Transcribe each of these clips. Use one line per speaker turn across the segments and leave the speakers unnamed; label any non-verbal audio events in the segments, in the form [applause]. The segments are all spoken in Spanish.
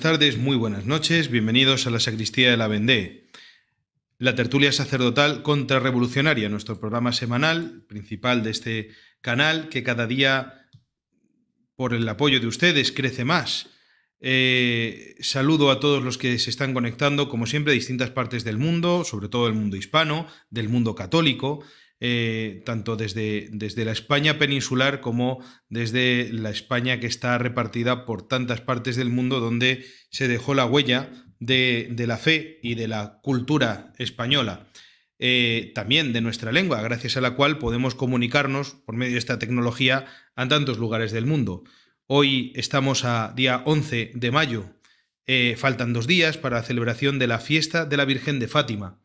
buenas tardes, muy buenas noches, bienvenidos a la Sacristía de la Vendée, la tertulia sacerdotal contrarrevolucionaria, nuestro programa semanal principal de este canal que cada día, por el apoyo de ustedes, crece más. Eh, saludo a todos los que se están conectando, como siempre, de distintas partes del mundo, sobre todo del mundo hispano, del mundo católico, eh, tanto desde, desde la España peninsular como desde la España que está repartida por tantas partes del mundo donde se dejó la huella de, la fe y de la cultura española. Eh, también de nuestra lengua, gracias a la cual podemos comunicarnos por medio de esta tecnología a tantos lugares del mundo. Hoy estamos a día 11 de mayo. Eh, faltan dos días para la celebración de la fiesta de la Virgen de Fátima.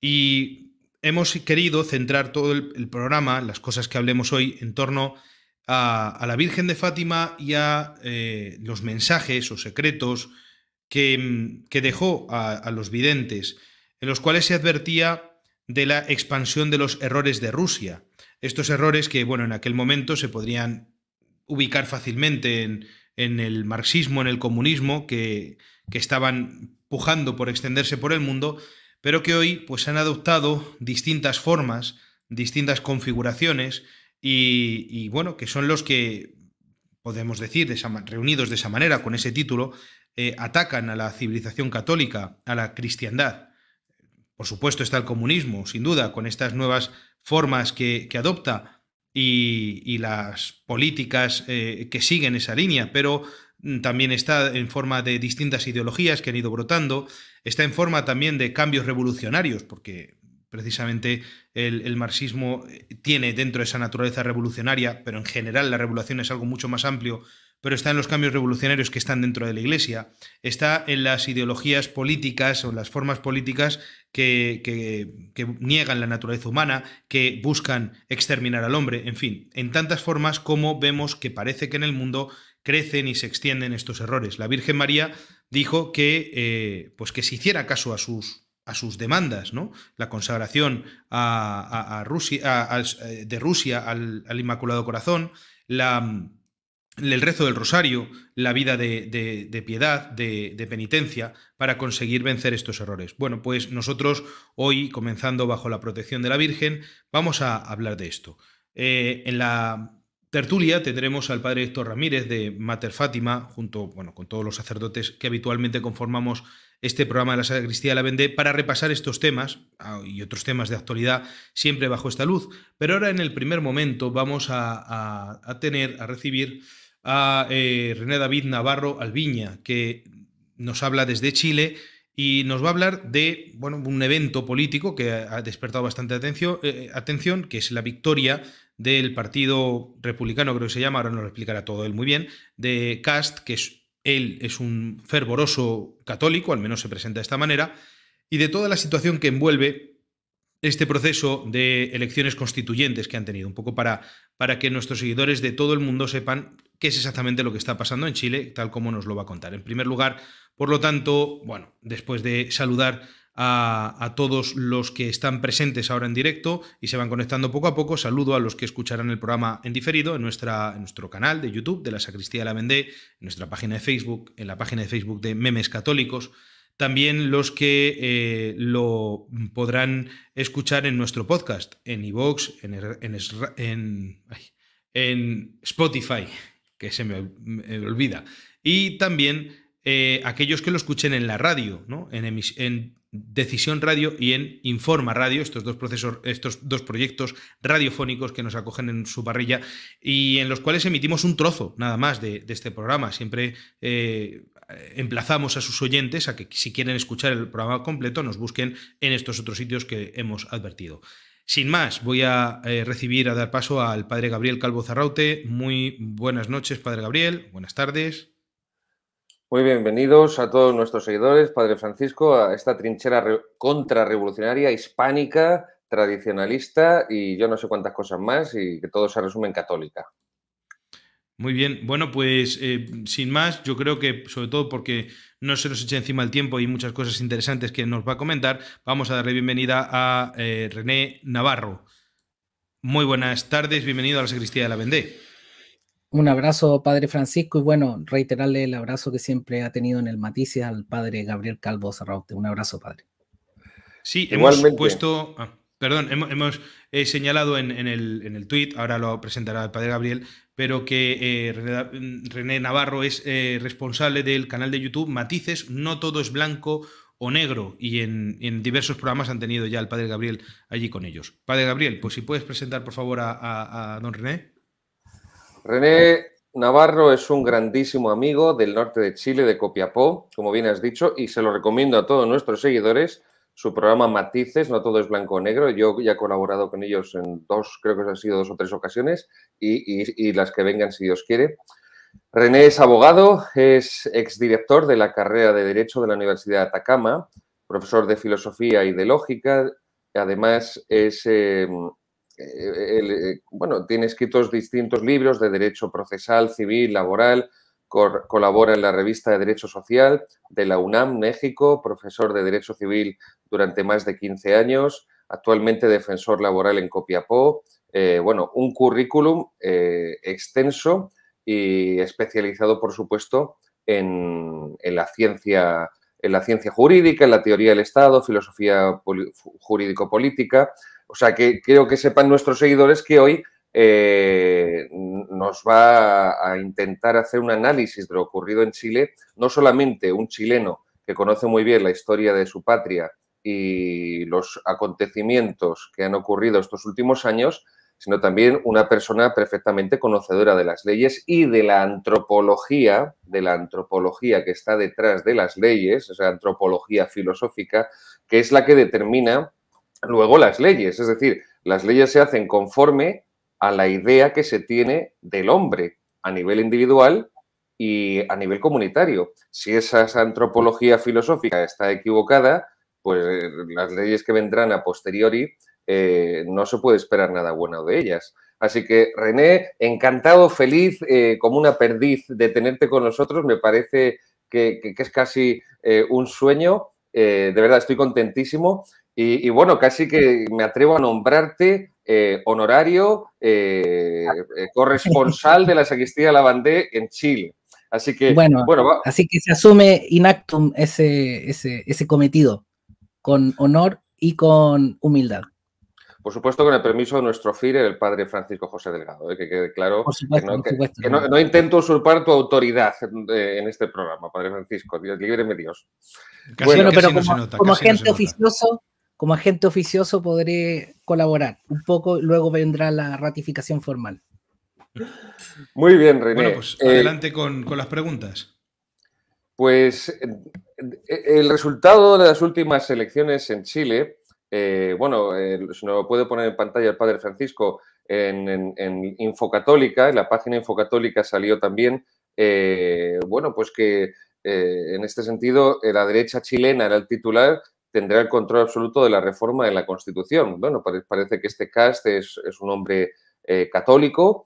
Y hemos querido centrar todo el, programa, las cosas que hablemos hoy, en torno a, la Virgen de Fátima y a eh, los mensajes o secretos que, dejó a, los videntes, en los cuales se advertía de la expansión de los errores de Rusia. Estos errores que, bueno, en aquel momento se podrían ubicar fácilmente en, el marxismo, en el comunismo, que, que estaban pujando por extenderse por el mundo, pero que hoy pues, han adoptado distintas formas, distintas configuraciones y, bueno, que son los que podemos decir, reunidos de esa manera, con ese título, eh, atacan a la civilización católica, a la cristiandad. Por supuesto está el comunismo, sin duda, con estas nuevas formas que, adopta y, las políticas eh, que siguen esa línea, pero Mm, también está en forma de distintas ideologías que han ido brotando, está en forma también de cambios revolucionarios, porque precisamente el, marxismo eh, tiene dentro esa naturaleza revolucionaria, pero en general la revolución es algo mucho más amplio, pero está en los cambios revolucionarios que están dentro de la Iglesia, está en las ideologías políticas o las formas políticas que niegan la naturaleza humana, que buscan exterminar al hombre, en fin, en tantas formas como vemos que parece que en el mundo crecen y se extienden estos errores. La Virgen María dijo que, eh, pues que se hiciera caso a sus, a sus demandas, ¿no? La consagración a, Rusia, de Rusia al, Inmaculado Corazón, el rezo del rosario, la vida de, piedad, de, penitencia, para conseguir vencer estos errores. Bueno, pues nosotros hoy, comenzando bajo la protección de la Virgen, vamos a hablar de esto. Eh, en la tertulia tendremos al padre Héctor Ramírez de Mater Fátima, junto bueno, con todos los sacerdotes que habitualmente conformamos este programa de la Sacristía de la Vende, para repasar estos temas ah, y otros temas de actualidad, siempre bajo esta luz. Pero ahora, en el primer momento, vamos a, tener, a recibir a eh, René David Navarro Alviña, que nos habla desde Chile y nos va a hablar de bueno, un evento político que ha despertado bastante atención, eh, eh, atención, que es la victoria del Partido Republicano, creo que se llama, ahora nos lo explicará todo él muy bien, de Cast, que es, él es un fervoroso católico, al menos se presenta de esta manera, y de toda la situación que envuelve este proceso de elecciones constituyentes que han tenido, un poco para, para, que nuestros seguidores de todo el mundo sepan qué es exactamente lo que está pasando en Chile, tal como nos lo va a contar. En primer lugar, por lo tanto, bueno, después de saludar a, todos los que están presentes ahora en directo y se van conectando poco a poco. Saludo a los que escucharán el programa en diferido en, nuestra, nuestro canal de YouTube de la Sacristía de la Vendée, en nuestra página de Facebook, en la página de Facebook de Memes Católicos. También los que eh, lo podrán escuchar en nuestro podcast, en iVoox, en, Spotify, que se me olvida. Y también eh, aquellos que lo escuchen en la radio, en, Decisión Radio y en Informa Radio, estos dos, estos dos proyectos radiofónicos que nos acogen en su parrilla y en los cuales emitimos un trozo nada más de, este programa. Siempre eh, emplazamos a sus oyentes a que si quieren escuchar el programa completo nos busquen en estos otros sitios que hemos advertido. Sin más, voy a eh, recibir, a dar paso al padre Gabriel Calvo Zarraute. Muy buenas noches, padre Gabriel. Buenas tardes.
Muy bienvenidos a todos nuestros seguidores, Padre Francisco, a esta trinchera contrarrevolucionaria, hispánica, tradicionalista y yo no sé cuántas cosas más y que todo se resume en católica.
Muy bien, bueno, pues eh, sin más, yo creo que sobre todo porque no se nos echa encima el tiempo y muchas cosas interesantes que nos va a comentar, vamos a darle bienvenida a eh, René Navarro. Muy buenas tardes, bienvenido a la Sacristía de la Vendée.
Un abrazo, Padre Francisco, y bueno, reiterarle el abrazo que siempre ha tenido en el Matices al Padre Gabriel Calvo Zarraute. Un abrazo, Padre. Sí, hemos
puesto... Ah, perdón, hemos, eh, señalado en, el, en el tweet. ahora lo presentará el padre Gabriel, pero que eh, René Navarro es eh, responsable del canal de YouTube Matices, no todo es blanco o negro, y en, en, diversos programas han tenido ya el padre Gabriel allí con ellos. Padre Gabriel, pues si puedes presentar por favor a, a don René.
René Navarro es un grandísimo amigo del norte de Chile, de Copiapó, como bien has dicho, y se lo recomiendo a todos nuestros seguidores. Su programa Matices, no todo es blanco o negro. Yo ya he colaborado con ellos en dos, creo que han sido dos o tres ocasiones, y, las que vengan si Dios quiere. René es abogado, es exdirector de la carrera de Derecho de la Universidad de Atacama, profesor de Filosofía y de Lógica. Además, es eh, eh, eh, bueno, tiene escritos distintos libros de derecho procesal, civil, laboral, colabora en la revista de Derecho Social de la UNAM, México, profesor de Derecho Civil durante más de 15 años, actualmente defensor laboral en Copiapó. Eh, bueno, un currículum extenso y especializado, por supuesto, en, en, la ciencia, en la ciencia jurídica, en la teoría del Estado, filosofía jurídico-política. O sea, que creo que sepan nuestros seguidores que hoy eh, nos va a intentar hacer un análisis de lo ocurrido en Chile, no solamente un chileno que conoce muy bien la historia de su patria y los acontecimientos que han ocurrido estos últimos años, sino también una persona perfectamente conocedora de las leyes y de la antropología, de la antropología que está detrás de las leyes, o sea, antropología filosófica, que es la que determina Luego las leyes, es decir, las leyes se hacen conforme a la idea que se tiene del hombre a nivel individual y a nivel comunitario. Si esa, antropología filosófica está equivocada, pues eh, las leyes que vendrán a posteriori eh, no se puede esperar nada bueno de ellas. Así que, René, encantado, feliz, eh, como una perdiz de tenerte con nosotros. Me parece que, es casi un sueño. de verdad, estoy contentísimo. Y, bueno, casi que me atrevo a nombrarte eh, honorario eh, eh, corresponsal de la sacristía Lavandé en Chile. Así que, bueno,
así que se asume in actum ese, ese, cometido con honor y con humildad.
Por supuesto, con el permiso de nuestro FIRE, el padre Francisco José Delgado, que quede claro que, no, intento usurpar tu autoridad en este programa, padre Francisco. Dios, líbreme Dios. bueno, pero como, oficioso,
como agente oficioso podré colaborar un poco, luego vendrá la ratificación formal. Muy bien, René. Bueno, pues eh, adelante con, las preguntas.
Pues eh, eh, el resultado de las últimas elecciones en Chile, bueno, no se nos lo puede poner en pantalla el padre Francisco en, en Infocatólica, en la página Infocatólica salió también, bueno, pues que en este sentido la derecha chilena era el titular tendrá el control absoluto de la reforma de la Constitución. Bueno, parece que este Cast es, un hombre eh, católico,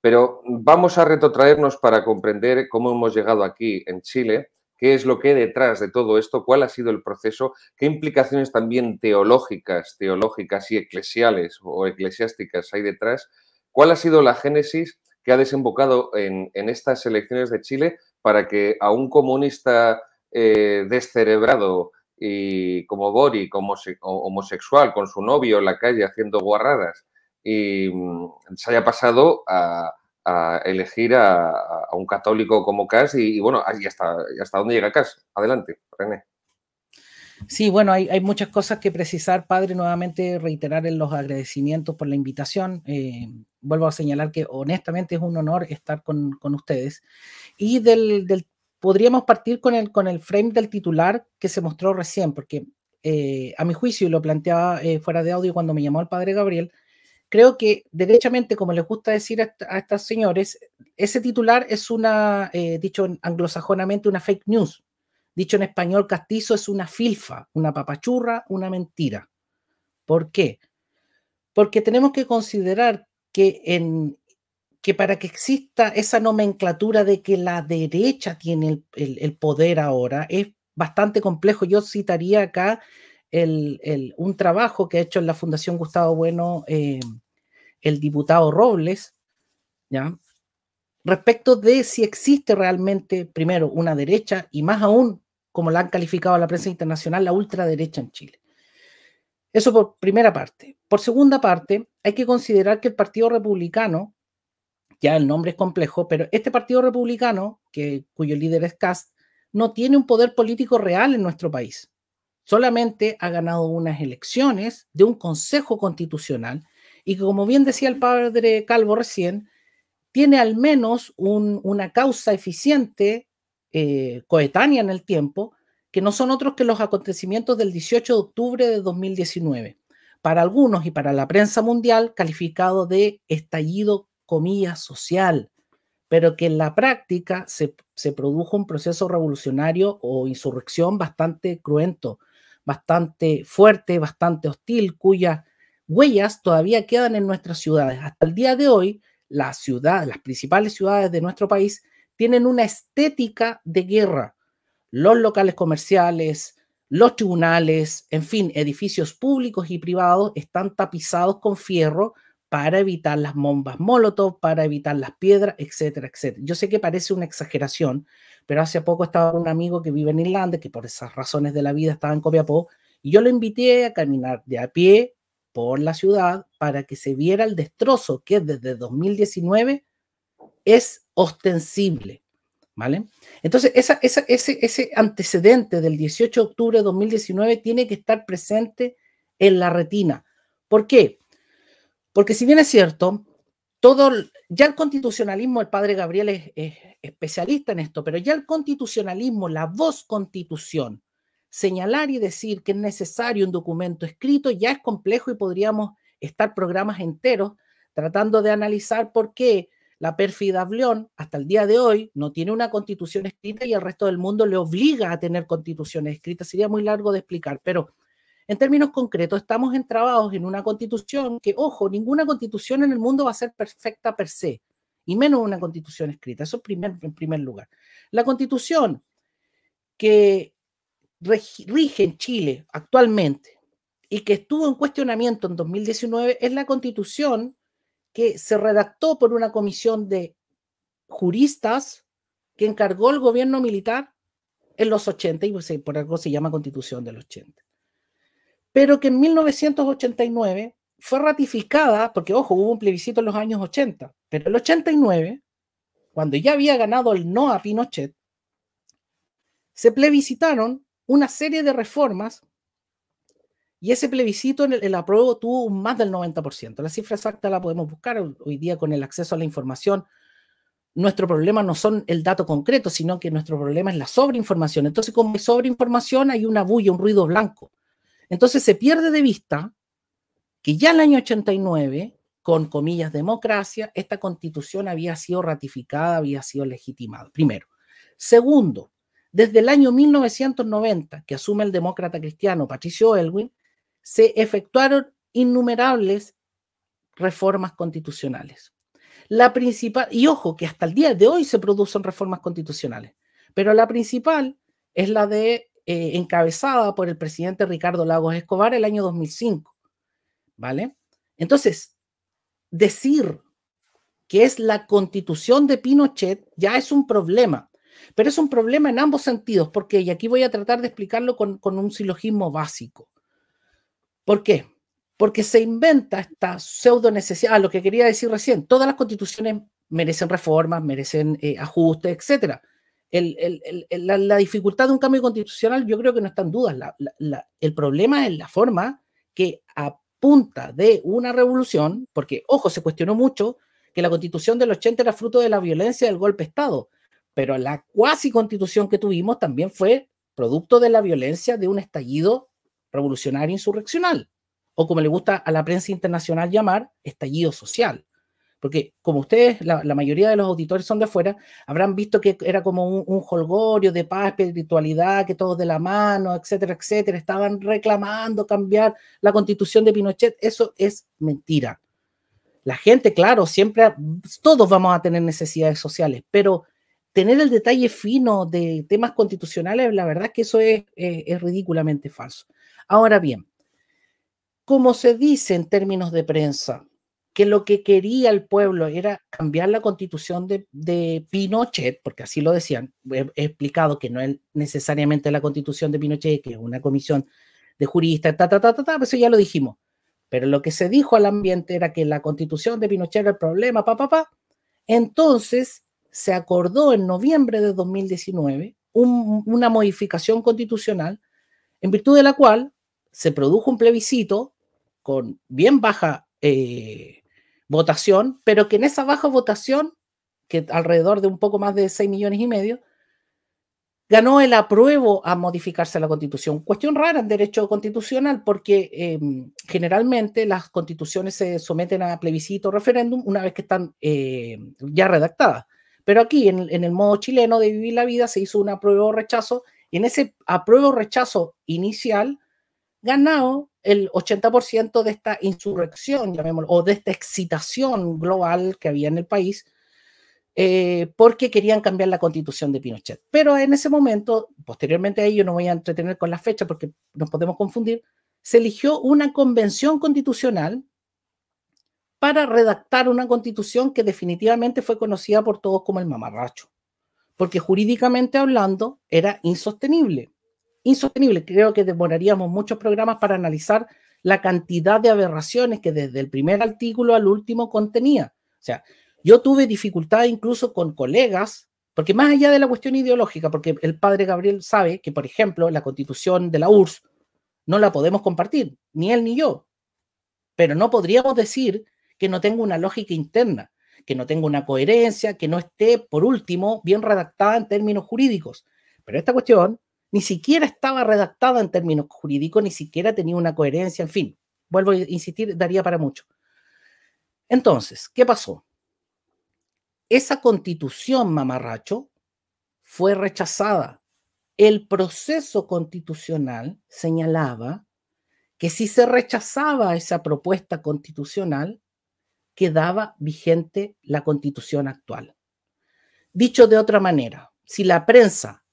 pero vamos a retrotraernos para comprender cómo hemos llegado aquí en Chile, qué es lo que hay detrás de todo esto, cuál ha sido el proceso, qué implicaciones también teológicas, teológicas y eclesiales o eclesiásticas hay detrás, cuál ha sido la génesis que ha desembocado en, estas elecciones de Chile para que a un comunista eh, descerebrado y como Bori, como homosexual, con su novio en la calle haciendo guarradas, y mm, se haya pasado a, a elegir a, a, un católico como Cas y, bueno, ahí hasta, hasta dónde llega Cas. Adelante, René.
Sí, bueno, hay, hay, muchas cosas que precisar, padre, nuevamente reiterar en los agradecimientos por la invitación. Eh, vuelvo a señalar que honestamente es un honor estar con, con ustedes. Y del, del podríamos partir con el, con el frame del titular que se mostró recién, porque eh, a mi juicio, y lo planteaba eh, fuera de audio cuando me llamó el padre Gabriel, creo que derechamente, como les gusta decir a, estas señores, ese titular es una, eh, dicho dicho anglosajonamente, una fake news. Dicho en español castizo, es una filfa, una papachurra, una mentira. ¿Por qué? Porque tenemos que considerar que en, que para que exista esa nomenclatura de que la derecha tiene el, poder ahora es bastante complejo. Yo citaría acá el, un trabajo que ha hecho en la Fundación Gustavo Bueno em, el diputado Robles, ¿ya? respecto de si existe realmente, primero, una derecha y más aún, como la han calificado la prensa internacional, la ultraderecha en Chile. Eso por primera parte. Por segunda parte, hay que considerar que el Partido Republicano ya el nombre es complejo, pero este partido republicano, que, cuyo líder es Cast, no tiene un poder político real en nuestro país. Solamente ha ganado unas elecciones de un consejo constitucional y que, como bien decía el padre Calvo recién, tiene al menos una causa eficiente, eh, coetánea en el tiempo, que no son otros que los acontecimientos del 18 de octubre de 2019, para algunos y para la prensa mundial calificado de estallido comillas, social, pero que en la práctica se, se produjo un proceso revolucionario o insurrección bastante cruento, bastante fuerte, bastante hostil, cuyas huellas todavía quedan en nuestras ciudades. Hasta el día de hoy, las ciudades, las principales ciudades de nuestro país tienen una estética de guerra. Los locales comerciales, los tribunales, en fin, edificios públicos y privados están tapizados con fierro para evitar las bombas Molotov, para evitar las piedras, etcétera, etcétera. Yo sé que parece una exageración, pero hace poco estaba un amigo que vive en Irlanda, que por esas razones de la vida estaba en Copiapó, y yo lo invité a caminar de a pie por la ciudad para que se viera el destrozo que desde 2019 es ostensible. ¿Vale? Entonces, ese, ese antecedente del 18 de octubre de 2019 tiene que estar presente en la retina. ¿Por qué? Porque si bien es cierto, todo, ya el constitucionalismo, el padre Gabriel es, especialista en esto, pero ya el constitucionalismo, la voz constitución, señalar y decir que es necesario un documento escrito ya es complejo y podríamos estar programas enteros tratando de analizar por qué la pérfida Ableón hasta el día de hoy no tiene una constitución escrita y el resto del mundo le obliga a tener constituciones escritas. Sería muy largo de explicar, pero en términos concretos, estamos entrabados en una constitución que, ojo, ninguna constitución en el mundo va a ser perfecta per se, y menos una constitución escrita. Eso primero, en primer lugar. La constitución que rige en Chile actualmente y que estuvo en cuestionamiento en 2019 es la constitución que se redactó por una comisión de juristas que encargó el gobierno militar en los 80 y pues, por algo se llama constitución del 80 pero que en 1989 fue ratificada, porque ojo, hubo un plebiscito en los años 80, pero en el 89, cuando ya había ganado el no a Pinochet, se plebiscitaron una serie de reformas y ese plebiscito en el, apruebo tuvo más del 90%. La cifra exacta la podemos buscar hoy día con el acceso a la información. Nuestro problema no son el dato concreto, sino que nuestro problema es la sobreinformación. Entonces, como hay sobreinformación, hay una bulla, un ruido blanco. Entonces se pierde de vista que ya en el año 89, con comillas democracia, esta constitución había sido ratificada, había sido legitimada, primero. Segundo, desde el año 1990, que asume el demócrata cristiano Patricio Elwin, se efectuaron innumerables reformas constitucionales. La principal, y ojo, que hasta el día de hoy se producen reformas constitucionales, pero la principal es la de eh, encabezada por el presidente Ricardo Lagos Escobar el año 2005. ¿Vale? Entonces, decir que es la constitución de Pinochet ya es un problema, pero es un problema en ambos sentidos, porque, y aquí voy a tratar de explicarlo con, un silogismo básico. ¿Por qué? Porque se inventa esta pseudo necesidad, ah, lo que quería decir recién, todas las constituciones merecen reformas, merecen eh, ajustes, etcétera la, dificultad de un cambio constitucional yo creo que no está en dudas. el problema es la forma que apunta de una revolución, porque, ojo, se cuestionó mucho que la constitución del 80 era fruto de la violencia del golpe de Estado, pero la cuasi constitución que tuvimos también fue producto de la violencia de un estallido revolucionario insurreccional, o como le gusta a la prensa internacional llamar, estallido social. Porque como ustedes, la, mayoría de los auditores son de afuera, habrán visto que era como un, jolgorio holgorio de paz, espiritualidad, que todos de la mano, etcétera, etcétera, estaban reclamando cambiar la constitución de Pinochet. Eso es mentira. La gente, claro, siempre, todos vamos a tener necesidades sociales, pero tener el detalle fino de temas constitucionales, la verdad es que eso es ridículamente falso. Ahora bien, como se dice en términos de prensa, que lo que quería el pueblo era cambiar la constitución de, Pinochet, porque así lo decían, he, explicado que no es necesariamente la constitución de Pinochet, que es una comisión de juristas, ta, ta, ta, ta, eso ya lo dijimos. Pero lo que se dijo al ambiente era que la constitución de Pinochet era el problema, pa, pa, Entonces se acordó en noviembre de 2019 una modificación constitucional en virtud de la cual se produjo un plebiscito con bien baja eh, votación, pero que en esa baja votación, que alrededor de un poco más de 6 millones y medio, ganó el apruebo a modificarse la constitución. Cuestión rara en derecho constitucional porque em, generalmente las constituciones se someten a plebiscito o referéndum una vez que están em, ya redactadas. Pero aquí, en, el modo chileno de vivir la vida, se hizo un apruebo o rechazo y en ese apruebo o rechazo inicial ganado el 80% de esta insurrección, llamémoslo, o de esta excitación global que había en el país, eh, porque querían cambiar la constitución de Pinochet. Pero en ese momento, posteriormente a ello, no voy a entretener con la fecha porque nos podemos confundir, se eligió una convención constitucional para redactar una constitución que definitivamente fue conocida por todos como el mamarracho, porque jurídicamente hablando era insostenible insostenible. Creo que demoraríamos muchos programas para analizar la cantidad de aberraciones que desde el primer artículo al último contenía. O sea, yo tuve dificultad incluso con colegas, porque más allá de la cuestión ideológica, porque el padre Gabriel sabe que, por ejemplo, la constitución de la URSS no la podemos compartir, ni él ni yo, pero no podríamos decir que no tenga una lógica interna, que no tenga una coherencia, que no esté, por último, bien redactada en términos jurídicos. Pero esta cuestión ni siquiera estaba redactada en términos jurídicos, ni siquiera tenía una coherencia, en fin, vuelvo a insistir, daría para mucho. Entonces, ¿qué pasó? Esa constitución, mamarracho, fue rechazada. El proceso constitucional señalaba que si se rechazaba esa propuesta constitucional, quedaba vigente la constitución actual. Dicho de otra manera, si la prensa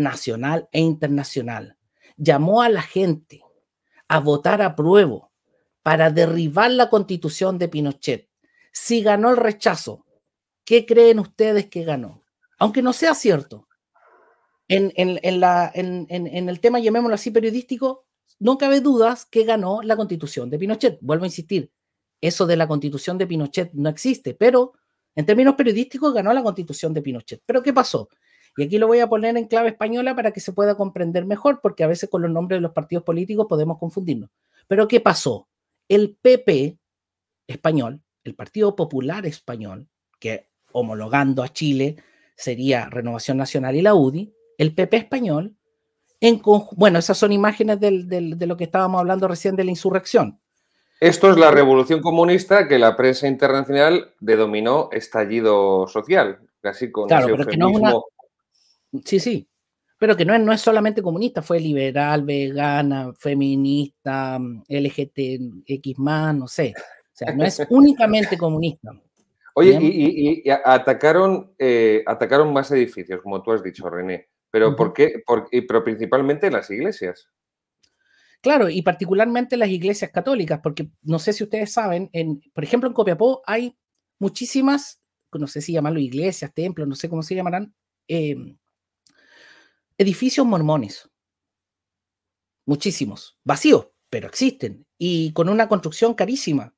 nacional e internacional, llamó a la gente a votar a prueba para derribar la constitución de Pinochet. Si ganó el rechazo, ¿qué creen ustedes que ganó? Aunque no sea cierto, en, en el tema, llamémoslo así, periodístico, no cabe dudas que ganó la constitución de Pinochet. Vuelvo a insistir, eso de la constitución de Pinochet no existe, pero en términos periodísticos ganó la constitución de Pinochet. Pero ¿qué pasó? Y aquí lo voy a poner en clave española para que se pueda comprender mejor, porque a veces con los nombres de los partidos políticos podemos confundirnos. Pero ¿qué pasó? El PP español, el Partido Popular español, que homologando a Chile sería Renovación Nacional y la UDI, el PP español, en bueno, esas son imágenes de lo que estábamos hablando recién de la insurrección.
Esto es la revolución comunista que la prensa internacional denominó estallido social, casi con claro, ese eufemismo.
Sí, sí. Pero que no es, no es solamente comunista, fue liberal, vegana, feminista, mm, LGTX, no sé. O sea, no es [laughs] únicamente comunista. Oye,
y, atacaron, eh, atacaron más edificios, como tú has dicho, René. Pero, ¿por qué? Por, pero principalmente las iglesias.
Claro, y particularmente las iglesias católicas, porque no sé si ustedes saben, en, por ejemplo, en Copiapó hay muchísimas, no sé si llamarlo iglesias, templos, no sé cómo se llamarán, eh, edificios mormones. Muchísimos. Vacíos, pero existen. Y con una construcción carísima.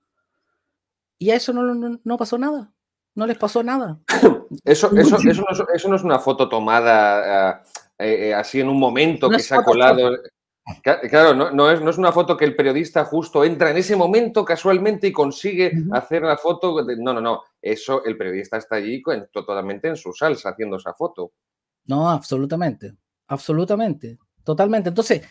Y a eso no, pasó nada. No les pasó nada.
[coughs] Eso, no, es, una foto tomada ah, eh, eh, así en un momento que se ha colado. Claro, no, es, no, una foto que el periodista justo entra en ese momento casualmente y consigue hacer la foto. no, no, no. Eso el periodista está allí totalmente en su salsa haciendo esa foto.
No, absolutamente absolutamente, totalmente. Entonces,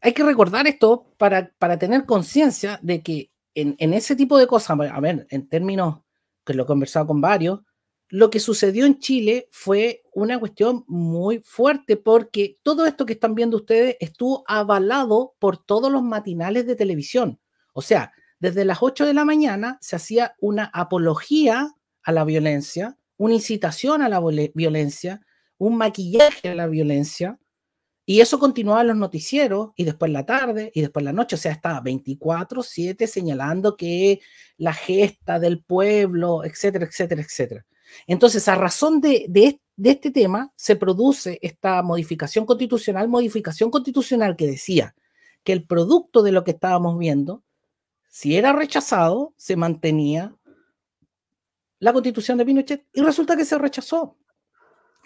hay que recordar esto para, para tener conciencia de que en, en, ese tipo de cosas, a ver, en términos que lo he conversado con varios, lo que sucedió en Chile fue una cuestión muy fuerte porque todo esto que están viendo ustedes estuvo avalado por todos los matinales de televisión. O sea, desde las 8 de la mañana se hacía una apología a la violencia, una incitación a la violencia, un maquillaje a la violencia, y eso continuaba en los noticieros y después la tarde y después la noche. O sea, estaba 24-7 señalando que la gesta del pueblo, etcétera, etcétera, etcétera. Entonces, a razón de, de este tema, se produce esta modificación constitucional, modificación constitucional que decía que el producto de lo que estábamos viendo, si era rechazado, se mantenía la constitución de Pinochet y resulta que se rechazó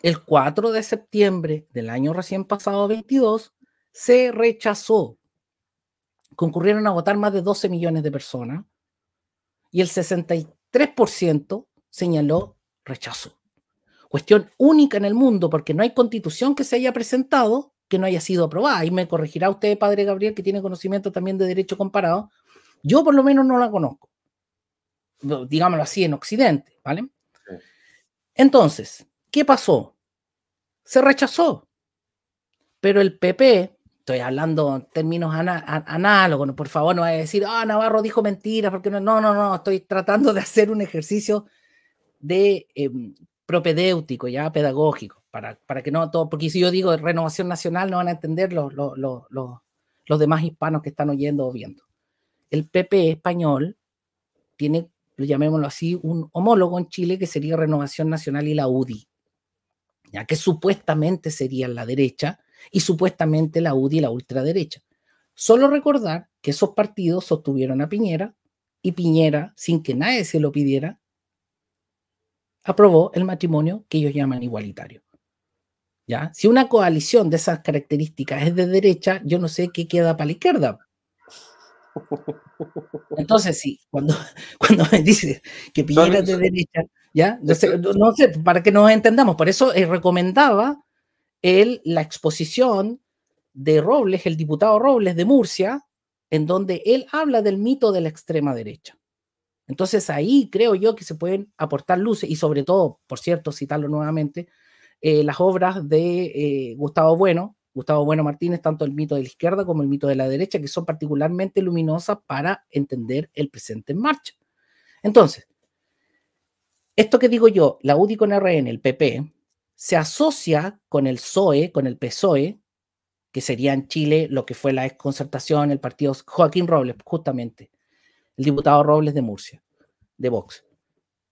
el 4 de septiembre del año recién pasado 22 se rechazó. Concurrieron a votar más de 12 millones de personas y el 63% señaló rechazo. Cuestión única en el mundo porque no hay constitución que se haya presentado que no haya sido aprobada. Y me corregirá usted, padre Gabriel, que tiene conocimiento también de derecho comparado. Yo por lo menos no la conozco. Digámoslo así, en Occidente, ¿vale? Entonces, ¿Qué pasó? Se rechazó. Pero el PP, estoy hablando en términos análogos, por favor, no va a decir, ah, Navarro dijo mentiras, porque no, no, no, estoy tratando de hacer un ejercicio de em, propedéutico, ya pedagógico, para, para que no todo, porque si yo digo renovación nacional no van a entender los, los, los demás hispanos que están oyendo o viendo. El PP español tiene, llamémoslo así, un homólogo en Chile que sería Renovación Nacional y la UDI ya que supuestamente serían la derecha y supuestamente la UDI y la ultraderecha. Solo recordar que esos partidos sostuvieron a Piñera y Piñera, sin que nadie se lo pidiera, aprobó el matrimonio que ellos llaman igualitario. ¿Ya? Si una coalición de esas características es de derecha, yo no sé qué queda para la izquierda. [laughs] Entonces, sí, cuando, [laughs] cuando me dice que Piñera es de derecha, este, no sé, para que nos entendamos, por eso eh, recomendaba la exposición de Robles, el diputado Robles de Murcia, en donde él habla del mito de la extrema derecha. Entonces ahí creo yo que se pueden aportar luces y sobre todo, por cierto, citarlo nuevamente, eh, las obras de eh, Gustavo Bueno, Gustavo Bueno Martínez, tanto el mito de la izquierda como el mito de la derecha, que son particularmente luminosas para entender el presente en marcha. Entonces, esto que digo yo, la UDI con RN, el PP, se asocia con el PSOE, con el PSOE, que sería en Chile lo que fue la desconcertación, el partido Joaquín Robles, justamente, el diputado Robles de Murcia, de Vox.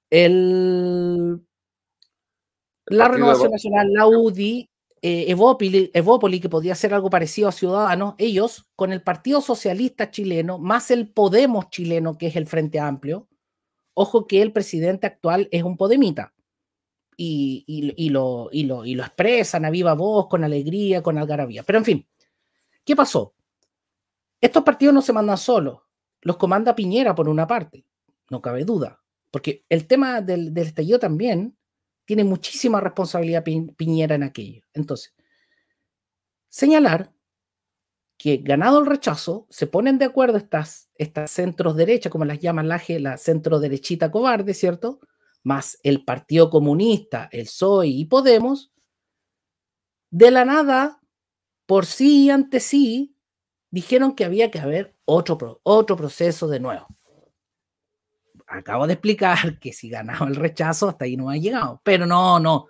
la Renovación Nacional, la UDI, eh, Evópoli, que podía ser algo parecido a Ciudadanos, ellos, con el Partido Socialista chileno, más el Podemos chileno, que es el Frente Amplio, Ojo que el presidente actual es un podemita. Y, lo, y, lo, expresan a viva voz, con alegría, con algarabía. Pero en fin, ¿qué pasó? Estos partidos no se mandan solos, los comanda Piñera por una parte, no cabe duda, porque el tema del, del estallido también tiene muchísima responsabilidad Piñera en aquello. Entonces, señalar que ganado el rechazo, se ponen de acuerdo estas, estas centros derecha, como las llaman la centro derechita cobarde, ¿cierto? Más el Partido Comunista, el PSOE y Podemos, de la nada, por sí y ante sí, dijeron que había que haber otro, otro proceso de nuevo. Acabo de explicar [laughs] que si ganaba el rechazo, hasta ahí no ha llegado. Pero no, no.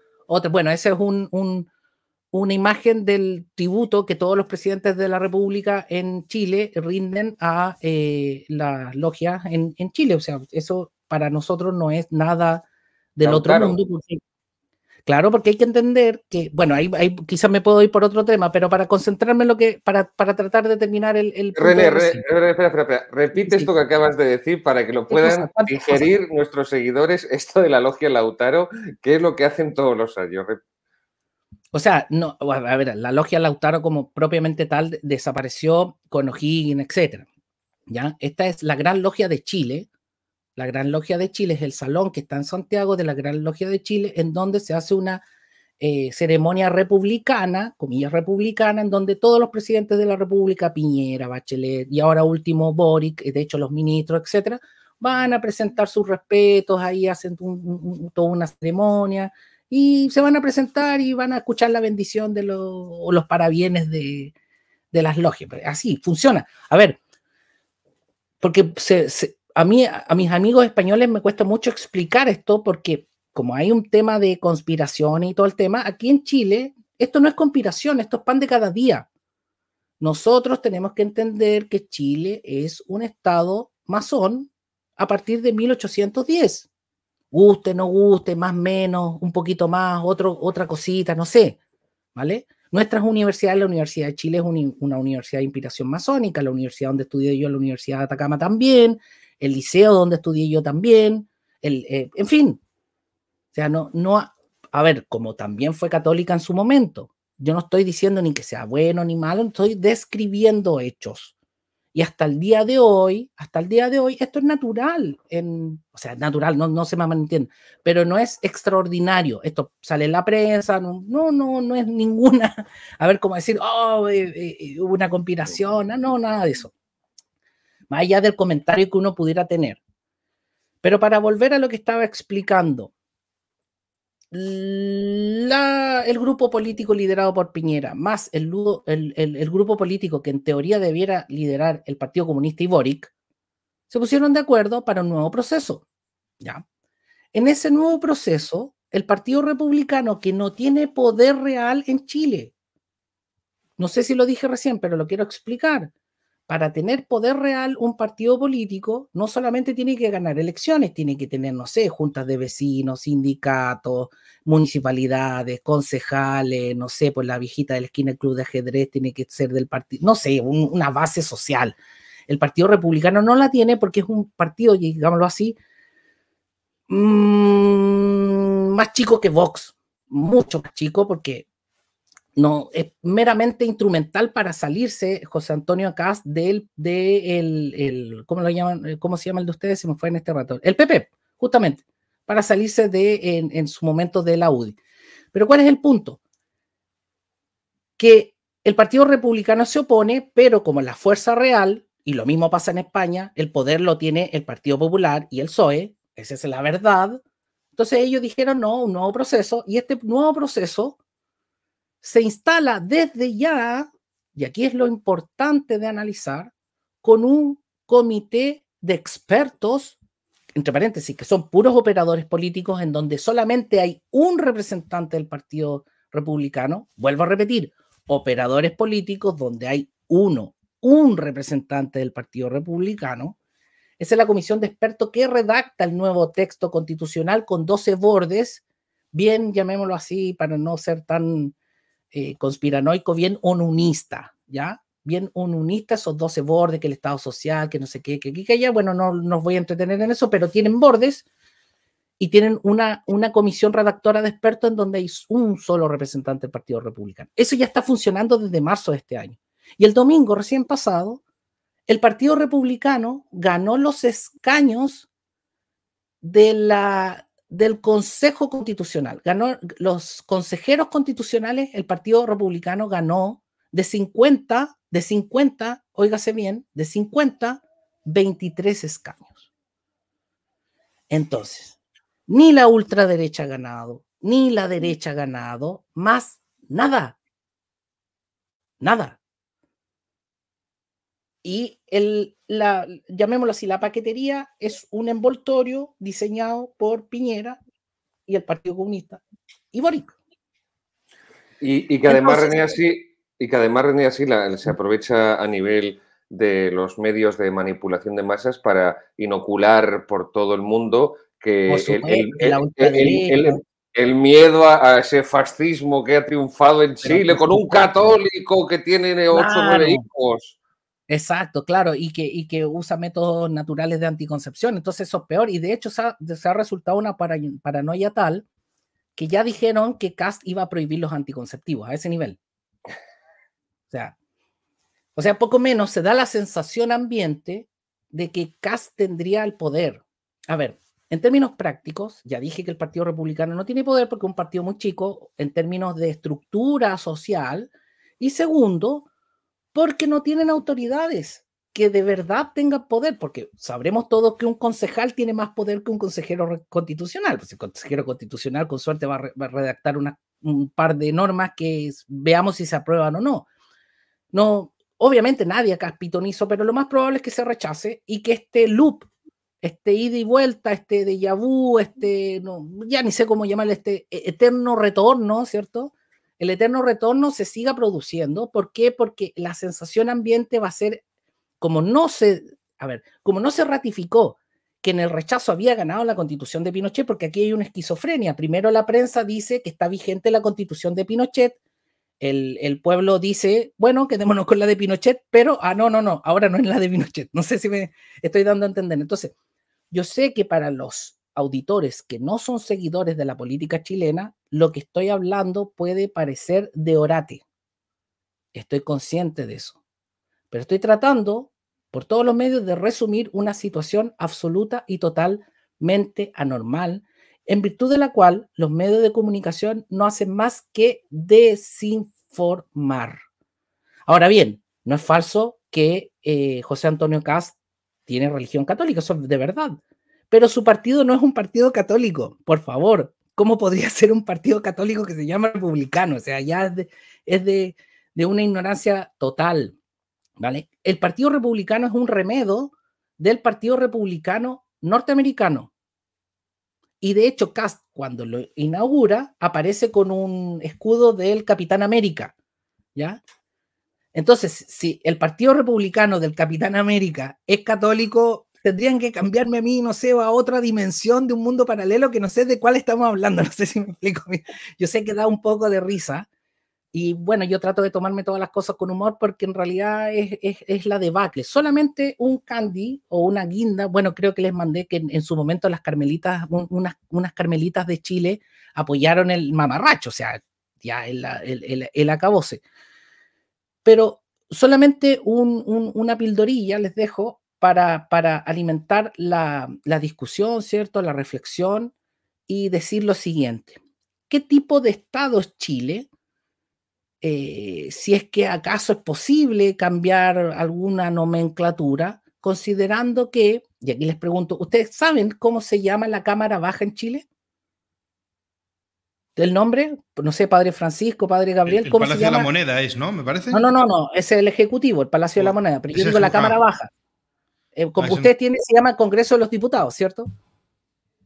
bueno, ese es un una imagen del tributo que todos los presidentes de la República en Chile rinden a eh, la logia en, Chile. O sea, eso para nosotros no es nada del otro mundo. Porque, claro, porque hay que entender que, bueno, ahí, quizás me puedo ir por otro tema, pero para concentrarme en lo que, para, para tratar de terminar el... René, espera,
espera, repite esto que acabas de decir para que lo puedan digerir nuestros seguidores, esto de la logia Lautaro, que es lo que hacen todos los años
o sea, no, a ver, la logia Lautaro como propiamente tal desapareció con O'Higgins, etc. ¿ya? Esta es la Gran Logia de Chile. La Gran Logia de Chile es el salón que está en Santiago de la Gran Logia de Chile, en donde se hace una eh, ceremonia republicana, comillas republicana, en donde todos los presidentes de la República, Piñera, Bachelet y ahora último Boric, eh, de hecho los ministros, etcétera, van a presentar sus respetos, ahí hacen toda una ceremonia, y se van a presentar y van a escuchar la bendición de los, o los parabienes de, las logias. Así funciona. A ver, porque a, mí, a mis amigos españoles me cuesta mucho explicar esto porque como hay un tema de conspiración y todo el tema, aquí en Chile esto no es conspiración, esto es pan de cada día. Nosotros tenemos que entender que Chile es un estado masón a partir de 1810 guste, no guste, más, menos, un poquito más, otro, otra cosita, no sé, ¿vale? Nuestras universidades, la Universidad de Chile es una universidad de inspiración masónica, la universidad donde estudié yo, la Universidad de Atacama también, el liceo donde estudié yo también, el, eh, en fin. O sea, no, no, a ver, como también fue católica en su momento, yo no estoy diciendo ni que sea bueno ni malo, estoy describiendo hechos. Y hasta el día de hoy, hasta el día de hoy, esto es natural, en, o sea, natural, no, no se me mantiene, pero no es extraordinario. Esto sale en la prensa, no, no, no, es ninguna, [laughs] a ver cómo decir, oh, eh, eh, eh, hubo una conspiración, ah, no, nada de eso. Más allá del comentario que uno pudiera tener. Pero para volver a lo que estaba explicando, el grupo político liderado por Piñera, más el, grupo político que en teoría debiera liderar el Partido Comunista y Boric, se pusieron de acuerdo para un nuevo proceso. ¿ya? En ese nuevo proceso, el Partido Republicano, que no tiene poder real en Chile, no sé si lo dije recién, pero lo quiero explicar, para tener poder real un partido político no solamente tiene que ganar elecciones, tiene que tener, no sé, juntas de vecinos, sindicatos, municipalidades, concejales, no sé, pues la viejita de la esquina del club de ajedrez tiene que ser del partido, no sé, una base social. El Partido Republicano no la tiene porque es un partido, digámoslo así, mm, más chico que Vox, mucho más chico porque no, es meramente instrumental para salirse José Antonio Acas del, de el, ¿cómo lo llaman? Eh, ¿Cómo se llama el de ustedes? Se me fue en este rato. El PP, justamente, para salirse de, en, en su momento de la UDI. Pero ¿cuál es el punto? Que el Partido Republicano se opone, pero como la fuerza real, y lo mismo pasa en España, el poder lo tiene el Partido Popular y el PSOE, esa es la verdad. Entonces ellos dijeron, no, un nuevo proceso, y este nuevo proceso se instala desde ya, y aquí es lo importante de analizar, con un comité de expertos, entre paréntesis, que son puros operadores políticos, en donde solamente hay un representante del Partido Republicano, vuelvo a repetir, operadores políticos donde hay uno, un representante del Partido Republicano, esa es la comisión de expertos que redacta el nuevo texto constitucional con 12 bordes, bien, llamémoslo así, para no ser tan eh, conspiranoico bien onunista, ¿ya? Bien onunista, esos 12 bordes, que el Estado Social, que no sé qué, que aquí, que allá. Bueno, no nos voy a entretener en eso, pero tienen bordes y tienen una, una comisión redactora de expertos en donde hay un solo representante del Partido Republicano. Eso ya está funcionando desde marzo de este año. Y el domingo recién pasado, el Partido Republicano ganó los escaños de la del Consejo Constitucional. Ganó los consejeros constitucionales, el Partido Republicano ganó de 50, de 50, óigase bien, de 50, 23 escaños. Entonces, ni la ultraderecha ha ganado, ni la derecha ha ganado, más nada. Nada. Y el, la, llamémoslo así, la paquetería es un envoltorio diseñado por Piñera y el Partido Comunista y Boric.
Y, que además, así, y que además así se aprovecha a nivel de los medios de manipulación de masas para inocular por todo el mundo que el, miedo a, ese fascismo que ha triunfado en Chile con un católico que tiene ocho hijos.
Exacto, claro, y que, y que usa métodos naturales de anticoncepción, entonces eso es peor, y de hecho se ha, resultado una paranoia tal que ya dijeron que Cast iba a prohibir los anticonceptivos a ese nivel. O sea, o sea, poco menos se da la sensación ambiente de que Cast tendría el poder. A ver, en términos prácticos, ya dije que el Partido Republicano no tiene poder porque es un partido muy chico en términos de estructura social. Y segundo, porque no tienen autoridades que de verdad tengan poder, porque sabremos todos que un concejal tiene más poder que un consejero constitucional, pues el consejero constitucional con suerte va a, redactar un par de normas que veamos si se aprueban o no. No, obviamente nadie acá pero lo más probable es que se rechace y que este loop, este ida y vuelta, este de vu, este, no, ya ni sé cómo llamarle, este e-, eterno retorno, ¿cierto? el eterno retorno se siga produciendo. ¿Por qué? Porque la sensación ambiente va a ser, como no se, a ver, como no se ratificó que en el rechazo había ganado la constitución de Pinochet, porque aquí hay una esquizofrenia. Primero la prensa dice que está vigente la constitución de Pinochet, el, el, pueblo dice, bueno, quedémonos con la de Pinochet, pero, ah, no, no, no, ahora no es la de Pinochet. No sé si me estoy dando a entender. Entonces, yo sé que para los auditores que no son seguidores de la política chilena, lo que estoy hablando puede parecer de orate. Estoy consciente de eso. Pero estoy tratando, por todos los medios, de resumir una situación absoluta y totalmente anormal, en virtud de la cual los medios de comunicación no hacen más que desinformar. Ahora bien, no es falso que eh, José Antonio Cast tiene religión católica, eso es de verdad. Pero su partido no es un partido católico, por favor, ¿cómo podría [laughs] ser un partido católico que se llama republicano? O sea, ya es de, una ignorancia total. ¿vale? El Partido Republicano es un remedo del Partido Republicano norteamericano. Y de hecho, Cast, cuando lo inaugura, aparece con un escudo del Capitán América. ¿Ya? Entonces, si el Partido Republicano del Capitán América es católico, tendrían que cambiarme a mí, no sé, a otra dimensión de un mundo paralelo que no sé de cuál estamos hablando, [laughs] no sé si me explico. Yo sé que da un poco de risa y bueno, yo trato de tomarme todas las cosas con humor porque en realidad es, es, es la debacle. Solamente un candy o una guinda, bueno, creo que les mandé que en, su momento las carmelitas, unas, unas carmelitas de Chile apoyaron el mamarracho, o sea, ya el, el, el, Pero solamente un, una pildorilla les dejo para, alimentar la, discusión, ¿cierto? La reflexión y decir lo siguiente. ¿Qué tipo de Estado es Chile? Eh, si es que acaso es posible cambiar alguna nomenclatura, considerando que, y aquí les pregunto, ¿ustedes saben cómo se llama la Cámara Baja en Chile? ¿El nombre? No sé, Padre Francisco, Padre Gabriel, el, ¿cómo se llama? de la Moneda
es, ¿no? Me parece. No, no, no, no,
es el Ejecutivo, el Palacio de la oh, Moneda, pero yo digo la Cámara Baja. Eh, como ustedes se llama Congreso de los Diputados, ¿cierto?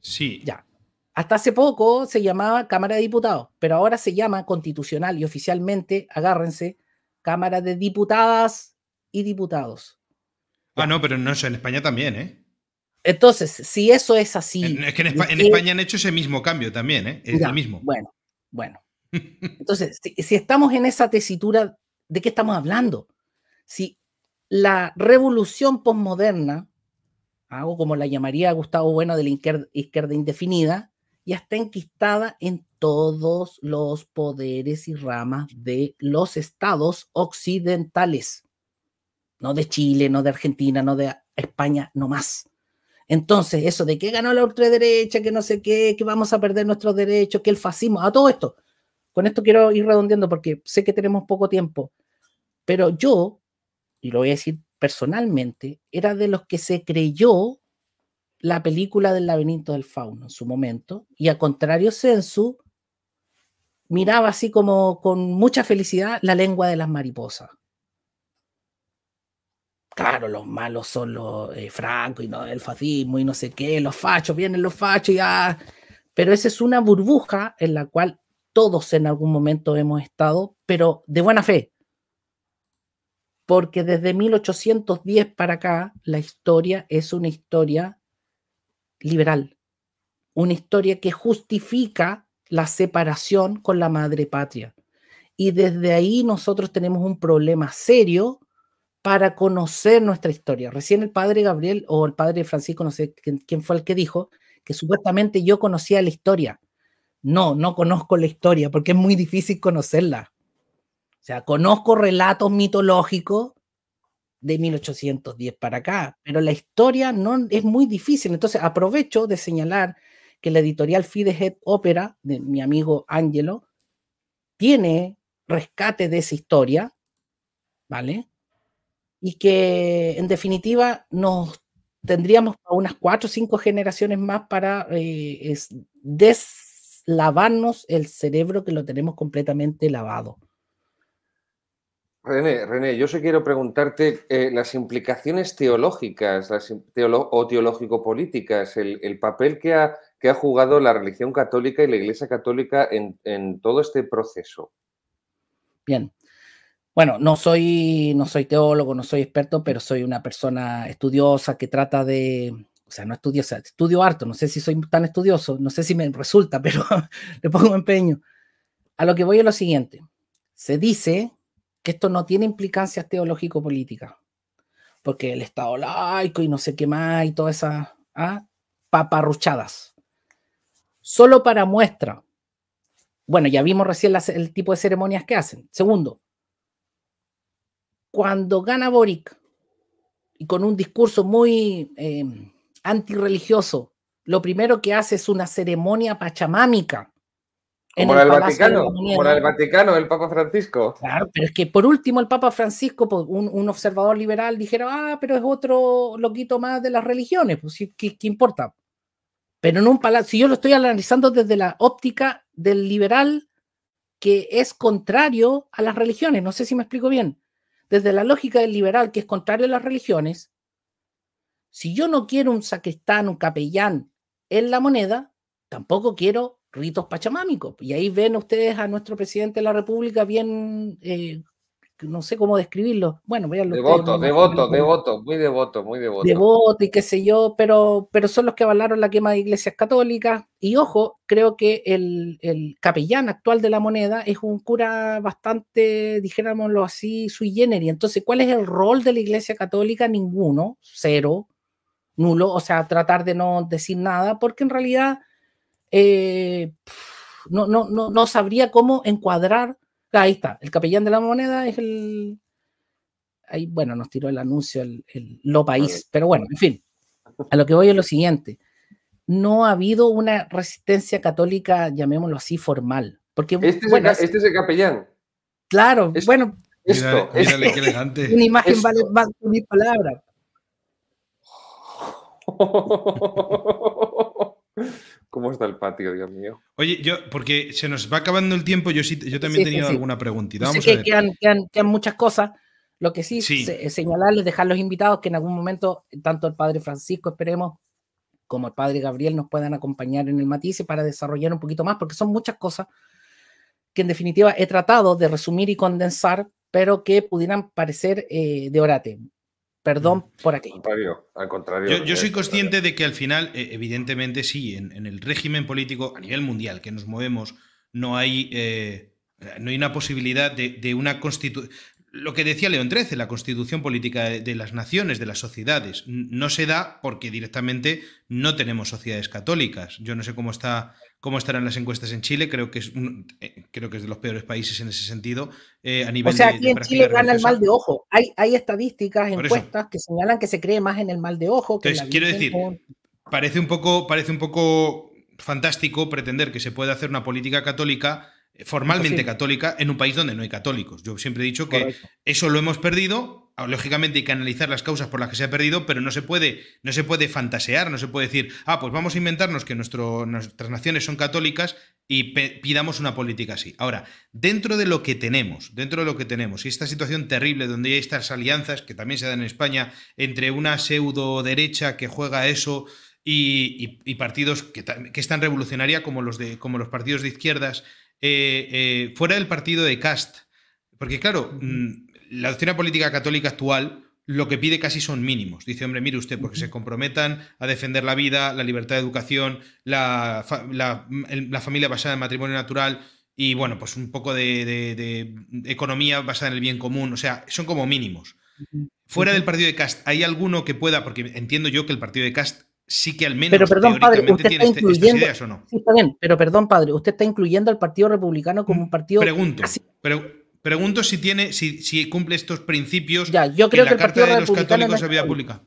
Sí. Ya. Hasta hace poco se llamaba Cámara de Diputados, pero ahora se llama constitucional y oficialmente, agárrense, Cámara de Diputadas y Diputados.
Ah, no, pero no, en España también, ¿eh?
Entonces, si eso es así. es que en, España
han hecho ese mismo cambio también, ¿eh? Es lo el mismo.
Bueno, bueno. [laughs] Entonces, si, si, estamos en esa tesitura, ¿de qué estamos hablando? Si la revolución posmoderna, algo como la llamaría Gustavo Bueno de la izquierda indefinida, ya está enquistada en todos los poderes y ramas de los estados occidentales. No de Chile, no de Argentina, no de España, no más. Entonces, eso de que ganó la ultraderecha, que no sé qué, que vamos a perder nuestros derechos, que el fascismo, a todo esto. Con esto quiero ir redondeando porque sé que tenemos poco tiempo, pero yo y lo voy a decir personalmente, era de los que se creyó la película del laberinto del fauno en su momento, y a contrario Sensu, miraba así como con mucha felicidad la lengua de las mariposas. Claro, los malos son los eh, francos y no, el fascismo y no sé qué, los fachos, vienen los fachos y pero esa es una burbuja en la cual todos en algún momento hemos estado, pero de buena fe, porque desde 1810 para acá la historia es una historia liberal, una historia que justifica la separación con la madre patria. Y desde ahí nosotros tenemos un problema serio para conocer nuestra historia. Recién el padre Gabriel o el padre Francisco, no sé quién fue el que dijo, que supuestamente yo conocía la historia. No, no conozco la historia porque es muy difícil conocerla conozco relatos mitológicos de 1810 para acá, pero la historia no es muy difícil. Entonces, aprovecho de señalar que la editorial Fidehead Opera, de mi amigo Angelo, tiene rescate de esa historia, ¿vale? Y que en definitiva nos tendríamos unas cuatro o cinco generaciones más para eh, deslavarnos el cerebro que lo tenemos completamente lavado.
René, yo solo quiero preguntarte eh, las implicaciones teológicas las o teológico-políticas, el, papel que ha, jugado la religión católica y la Iglesia católica en, todo este proceso.
Bien. Bueno, no soy, no soy teólogo, no soy experto, pero soy una persona estudiosa que trata de, o sea, no estudio, estudio harto, no sé si soy tan estudioso, no sé si me resulta, [laughs] pero le pongo empeño. A lo que voy es lo siguiente. Se dice que esto no tiene implicancias teológico-políticas, porque el Estado laico y no sé qué más y todas esas ¿ah? paparruchadas. Solo para muestra. Bueno, ya vimos recién el tipo de ceremonias que hacen. Segundo, cuando gana Boric y con un discurso muy eh, antirreligioso, lo primero que hace es una ceremonia pachamámica por el, Vaticano, el
Vaticano, el Papa Francisco.
Claro, pero es que por último el Papa Francisco, pues, un, observador liberal, dijera, ah, pero es otro loquito más de las religiones, pues ¿qué, qué importa? Pero en un palacio, si yo lo estoy analizando desde la óptica del liberal que es contrario a las religiones, no sé si me explico bien, desde la lógica del liberal que es contrario a las religiones, si yo no quiero un sacristán, un capellán en la moneda, tampoco quiero ritos pachamámicos. Y ahí ven ustedes a nuestro presidente de la República bien, eh, no sé cómo describirlo. Bueno, veanlo. Devoto, devoto, devoto,
muy devoto, muy devoto. Devoto
y qué sé yo, pero, pero son los que avalaron la quema de iglesias católicas. Y ojo, creo que el, el capellán actual de la moneda es un cura bastante, dijéramoslo así, sui generis. Entonces, ¿cuál es el rol de la iglesia católica? Ninguno, cero, nulo. O sea, tratar de no decir nada, porque en realidad eh, no, no, no, no sabría cómo encuadrar. Ah, ahí está, el capellán de la moneda es el, ahí, bueno, nos tiró el anuncio el, Lo País, pero bueno, en fin, a lo que voy es lo siguiente, no ha habido una resistencia católica, llamémoslo así, formal, porque... Este, bueno, es, el, este
es, el, capellán.
Claro, bueno... esto, Una imagen vale más que palabras.
[laughs] ¿Cómo está
el patio, Dios mío? Oye, yo, porque se nos va acabando el tiempo, yo, sí, yo también he tenido alguna preguntita. Pues Vamos a ver.
Que, quedan muchas cosas. Lo que sí, se, señalarles, dejar los invitados que en algún momento, tanto el padre Francisco, esperemos, como el padre Gabriel nos puedan acompañar en el matice para desarrollar un poquito más, porque son muchas cosas que en definitiva he tratado de resumir y condensar, pero que pudieran parecer eh, de orate. Perdón mm. por aquí.
Al contrario, yo, soy consciente de que al final, eh, evidentemente, sí, en, el régimen político a nivel mundial que nos movemos, no hay, eh, no hay una posibilidad de, una constitución. Lo que decía León XIII, la constitución política de las naciones, de las sociedades, no se da porque directamente no tenemos sociedades católicas. Yo no sé cómo está cómo estarán las encuestas en Chile. Creo que es, un, eh, creo que es de los peores países en ese sentido. Eh, a nivel o sea, aquí en Chile gana el mal de
ojo. Hay, estadísticas, encuestas que señalan que se cree más en el mal de ojo. Que en quiero decir,
parece un poco, parece un poco fantástico pretender que se puede hacer una política católica eh, formalmente católica en un país donde no hay católicos. Yo siempre he dicho que eso lo hemos perdido Ah, lógicamente hay que analizar las causas por las que se ha perdido, pero no se puede, no se puede fantasear, no se puede decir, ah, pues vamos a inventarnos que nuestras naciones son católicas y pidamos una política así. Ahora, dentro de lo que tenemos, dentro de lo que tenemos, y esta situación terrible donde hay estas alianzas que también se dan en España entre una pseudo derecha que juega eso y, partidos que, es tan revolucionaria como los, como los partidos de izquierdas, eh, eh, fuera del partido de Cast. Porque claro, la doctrina política católica actual lo que pide casi son mínimos. Dice, hombre, mire usted, porque se comprometan a defender la vida, la libertad de educación, la, familia basada en matrimonio natural y, bueno, pues un poco de, economía basada en el bien común. O sea, son como mínimos. Fuera del partido de Cast, ¿hay alguno que pueda? Porque entiendo yo que el partido de Cast sí que al menos pero perdón, padre, usted tiene está este, incluyendo, estas ideas o no.
Sí, está bien, pero perdón, padre, usted está incluyendo al Partido Republicano como un partido. Pregunto,
Pregunto si tiene, si, cumple estos principios. Ya, yo creo que, la Carta de los Católicos de Pública.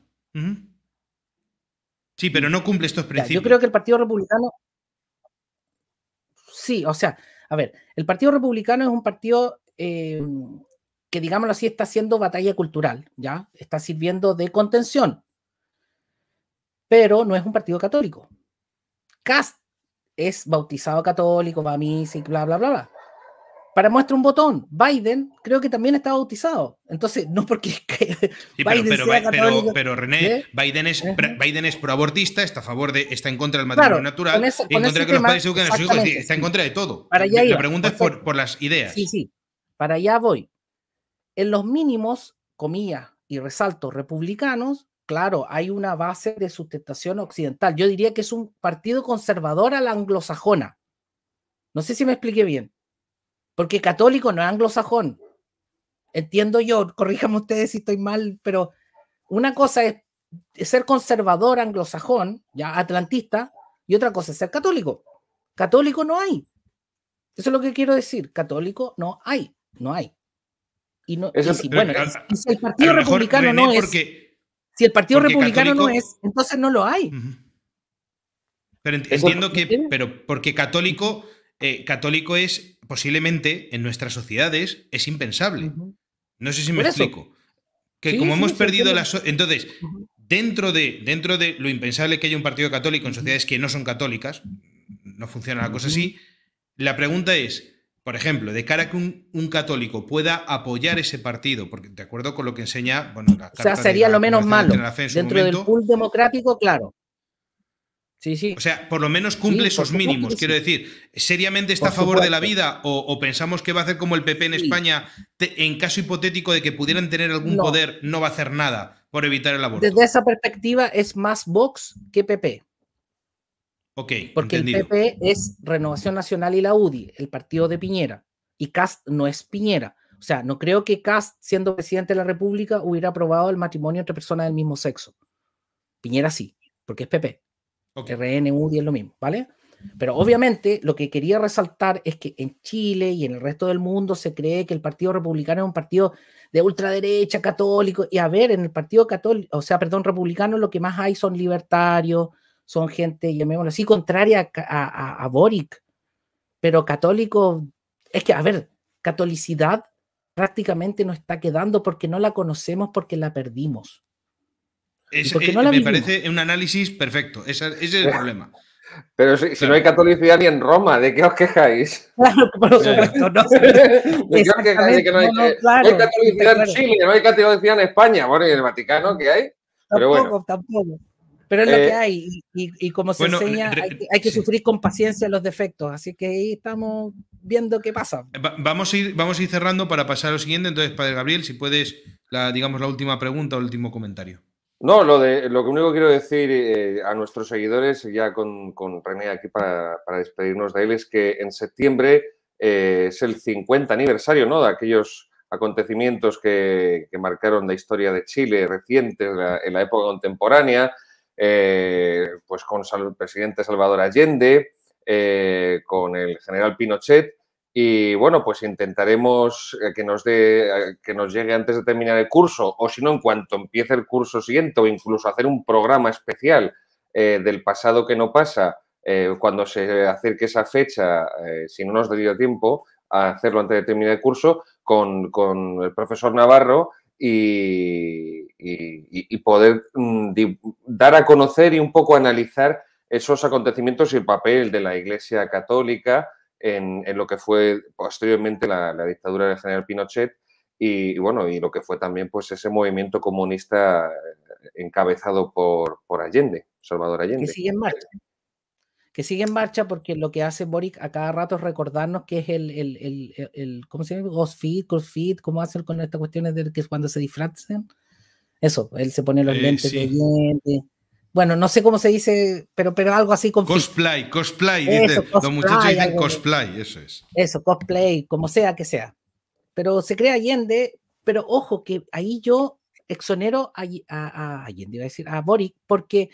Sí, pero no cumple estos principios. yo creo
que el Partido Republicano. Sí, o sea, a ver, el Partido Republicano es un partido eh, que, digámoslo así, está haciendo batalla cultural, ¿ya? Está sirviendo de contención. Pero no es un partido católico. Cast es bautizado católico, va a bla, bla, bla para muestra un botón, Biden creo que también está bautizado. Entonces, no porque [laughs] pero, René,
Biden es, Biden proabortista, está a favor de, está en contra del matrimonio natural, está en contra de todo. Para la pregunta es por, las ideas. Sí,
sí, para allá voy. En los mínimos, comillas y resalto, republicanos, claro, hay una base de sustentación occidental. Yo diría que es un partido conservador a la anglosajona. No sé si me expliqué bien porque católico no es anglosajón. Entiendo yo, corríjame ustedes si estoy mal, pero una cosa es ser conservador anglosajón, ya atlantista, y otra cosa es ser católico. Católico no hay. Eso es lo que quiero decir. Católico no hay, no hay. Y no, si, el Partido Republicano no es,
si el Partido Republicano no es,
entonces no lo hay.
Pero entiendo que, pero porque católico eh, católico es posiblemente en nuestras sociedades es impensable. No sé si me explico. Que como hemos perdido la... Entonces, dentro, de, dentro de lo impensable que haya un partido católico en sociedades que no son católicas, no funciona la cosa así, la pregunta es, por ejemplo, de cara a que un, católico pueda apoyar ese partido, porque de acuerdo con lo que enseña, bueno, sería lo menos malo. dentro del
pool democrático, claro.
O sea, por lo menos cumple esos mínimos. Quiero decir, ¿seriamente está a favor de la vida o, pensamos que va a hacer como el PP en España, en caso hipotético de que pudieran tener algún poder, no va a hacer nada por evitar el aborto?
Desde esa perspectiva es más Vox que PP.
Ok. Porque el PP
es Renovación Nacional y la UDI, el partido de Piñera. Y Cast no es Piñera. O sea, no creo que Cast, siendo presidente de la República, hubiera aprobado el matrimonio entre personas del mismo sexo. Piñera sí, porque es PP. Okay. RN, UDI es lo mismo, ¿vale? Pero obviamente lo que quería resaltar es que en Chile y en el resto del mundo se cree que el Partido Republicano es un partido de ultraderecha, católico, y a ver, en el Partido Católico, o sea, perdón, republicano lo que más hay son libertarios, son gente, llamémoslo así, contraria a, a, a Boric, pero católico, es que, a ver, catolicidad prácticamente no está quedando porque no la conocemos, porque la perdimos me parece
un análisis perfecto. Ese, es el [laughs] problema. Pero si, no hay
catolicidad ni en Roma, ¿de qué os quejáis? [laughs] Claro,
por supuesto, [laughs] no. no hay,
catolicidad en Chile, no hay catolicidad en España, bueno, y en el Vaticano, ¿qué hay?
Tampoco, Pero tampoco. Pero es lo eh, que hay, y, como se enseña, hay, que sufrir con paciencia los defectos, así que ahí estamos viendo qué pasa.
vamos, a ir, vamos a ir cerrando para pasar a lo siguiente, entonces, Padre Gabriel, si puedes, la, digamos, la última pregunta o el último comentario.
No, lo, de, lo único quiero decir eh, a nuestros seguidores, ya con, René aquí para, despedirnos de él, es que en septiembre eh, es el 50 aniversario de aquellos acontecimientos que, marcaron la historia de Chile reciente, en la época contemporánea, eh, pues con el presidente Salvador Allende, con el general Pinochet y bueno, pues intentaremos eh, que nos, eh, que nos llegue antes de terminar el curso, o si no, en cuanto empiece el curso siguiente, o incluso hacer un programa especial eh, del pasado que no pasa, cuando se acerque esa fecha, si no nos da tiempo a hacerlo antes de terminar el curso, con, el profesor Navarro y, poder mm, dar a conocer y un poco analizar esos acontecimientos y el papel de la Iglesia Católica en, lo que fue posteriormente la, dictadura del general Pinochet y, bueno, y lo que fue también pues ese movimiento comunista eh, encabezado por, por Allende, Salvador Allende. Que sigue en
marcha. Que sigue en marcha porque lo que hace Boric a cada rato es recordarnos que es el, el, el, ¿cómo se llama? Ghost fit ¿cómo hace con estas cuestiones de que es cuando se disfrazan? Eso, él se pone los eh, lentes de Allende bueno, no sé cómo se dice, pero, pero algo así con cosplay, cosplay, los muchachos dicen cosplay, eso es. Eso, cosplay, como sea que sea. Pero se crea Allende, pero ojo que ahí yo exonero a, a, Allende, iba a decir, a Boric, porque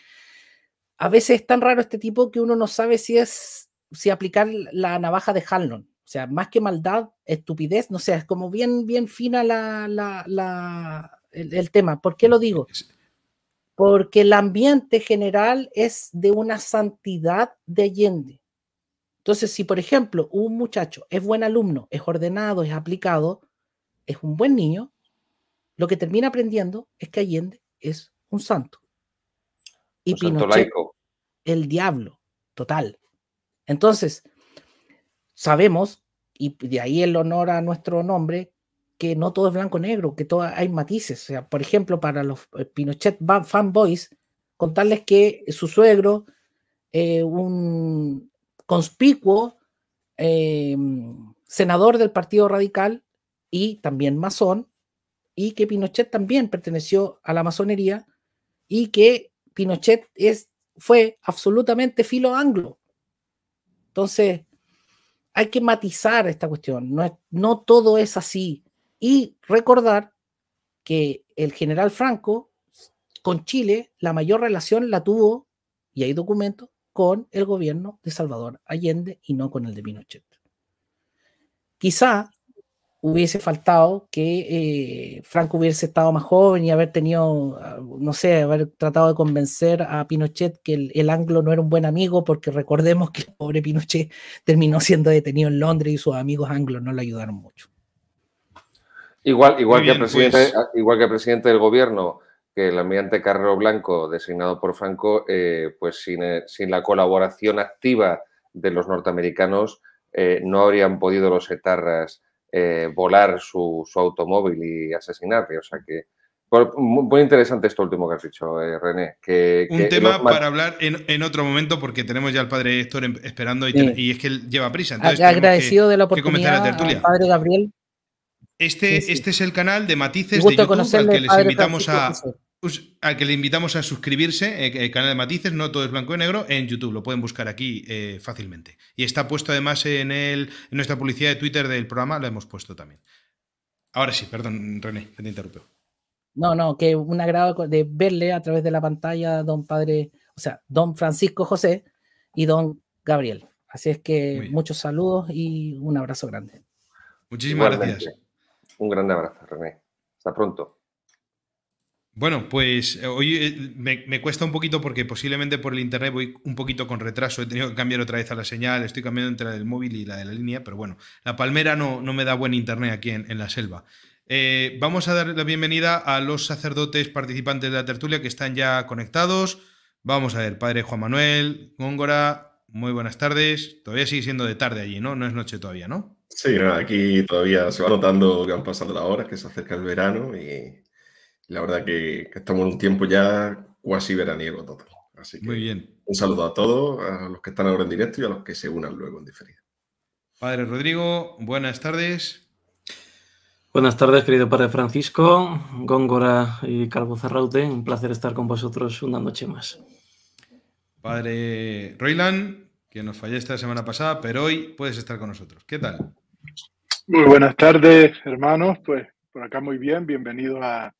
a veces es tan raro este tipo que uno no sabe si es si aplicar la navaja de Hanlon. O sea, más que maldad, estupidez, no sé, es como bien, bien fina la, la, la el, tema. ¿Por qué lo digo? Sí porque el ambiente general es de una santidad de Allende. Entonces, si por ejemplo un muchacho es buen alumno, es ordenado, es aplicado, es un buen niño, lo que termina aprendiendo es que Allende es un santo. Y un Pinochet, el diablo, total. Entonces, sabemos, y de ahí el honor a nuestro nombre, que no todo es blanco-negro, que todo, hay matices. por ejemplo, para los eh, Pinochet fanboys, contarles que su suegro, eh, un conspicuo eh, senador del Partido Radical y también masón, y que Pinochet también perteneció a la masonería, y que Pinochet es, fue absolutamente filo anglo. Entonces, hay que matizar esta cuestión. No, no todo es así. Y recordar que el general Franco con Chile, la mayor relación la tuvo, y hay documentos, con el gobierno de Salvador Allende y no con el de Pinochet. Quizá hubiese faltado que eh, Franco hubiese estado más joven y haber tenido, ah, no sé, haber tratado de convencer a Pinochet que el, el, anglo no era un buen amigo, porque recordemos que el pobre Pinochet terminó siendo detenido en Londres y sus amigos anglos no le ayudaron mucho.
Igual, que presidente, pues. ah, igual que presidente del gobierno, que el ambiente Carrero Blanco, designado por Franco, eh, pues eh, sin, la colaboración activa de los norteamericanos, eh, no habrían podido los etarras volar su, automóvil y asesinarle. O sea que. Muy interesante esto último que has dicho, René. Un tema para
hablar en, otro momento, porque tenemos ya al padre Héctor em, esperando y, es que él lleva prisa. Ah, agradecido de la oportunidad,
padre Gabriel
este, este, es el canal de Matices de YouTube al que les invitamos a, que le invitamos a suscribirse, eh, el canal de Matices, no todo es blanco y negro, en YouTube, lo pueden buscar aquí eh, fácilmente. Y está puesto además en, el, en nuestra publicidad de Twitter del programa, lo hemos puesto también. Ahora sí, perdón, René, te interrumpo.
No, no, que un agrado de verle a través de la pantalla don padre, o sea, don Francisco José y don Gabriel. Así es que muchos saludos y un abrazo grande.
Muchísimas gracias. Un gran abrazo, René. Hasta pronto.
Bueno, pues eh, hoy eh, me, cuesta un poquito porque posiblemente por el internet voy un poquito con retraso. He tenido que cambiar otra vez a la señal. Estoy cambiando entre la del móvil y la de la línea, pero bueno, la palmera no, no me da buen internet aquí en, la selva. Eh, vamos a dar la bienvenida a los sacerdotes participantes de la tertulia que están ya conectados. Vamos a ver, padre Juan Manuel, Góngora, muy buenas tardes. Todavía sigue siendo de tarde allí, ¿no? No es noche todavía, ¿no? Sí,
aquí todavía se va notando que han pasado las horas, que se acerca el verano y la verdad que, estamos en un tiempo ya cuasi veraniego todo. Así que Muy bien. un saludo a todos, a los que están ahora en directo y a los que se
unan luego en diferido. Padre Rodrigo, buenas tardes.
Buenas tardes, querido Padre Francisco, Góngora y Calvo Zarraute. Un placer estar con vosotros una noche más. Padre Roiland,
que nos fallaste la semana pasada, pero hoy puedes estar con nosotros. ¿Qué tal?
Muy buenas tardes, hermanos.
Pues por acá muy bien. Bienvenidos a,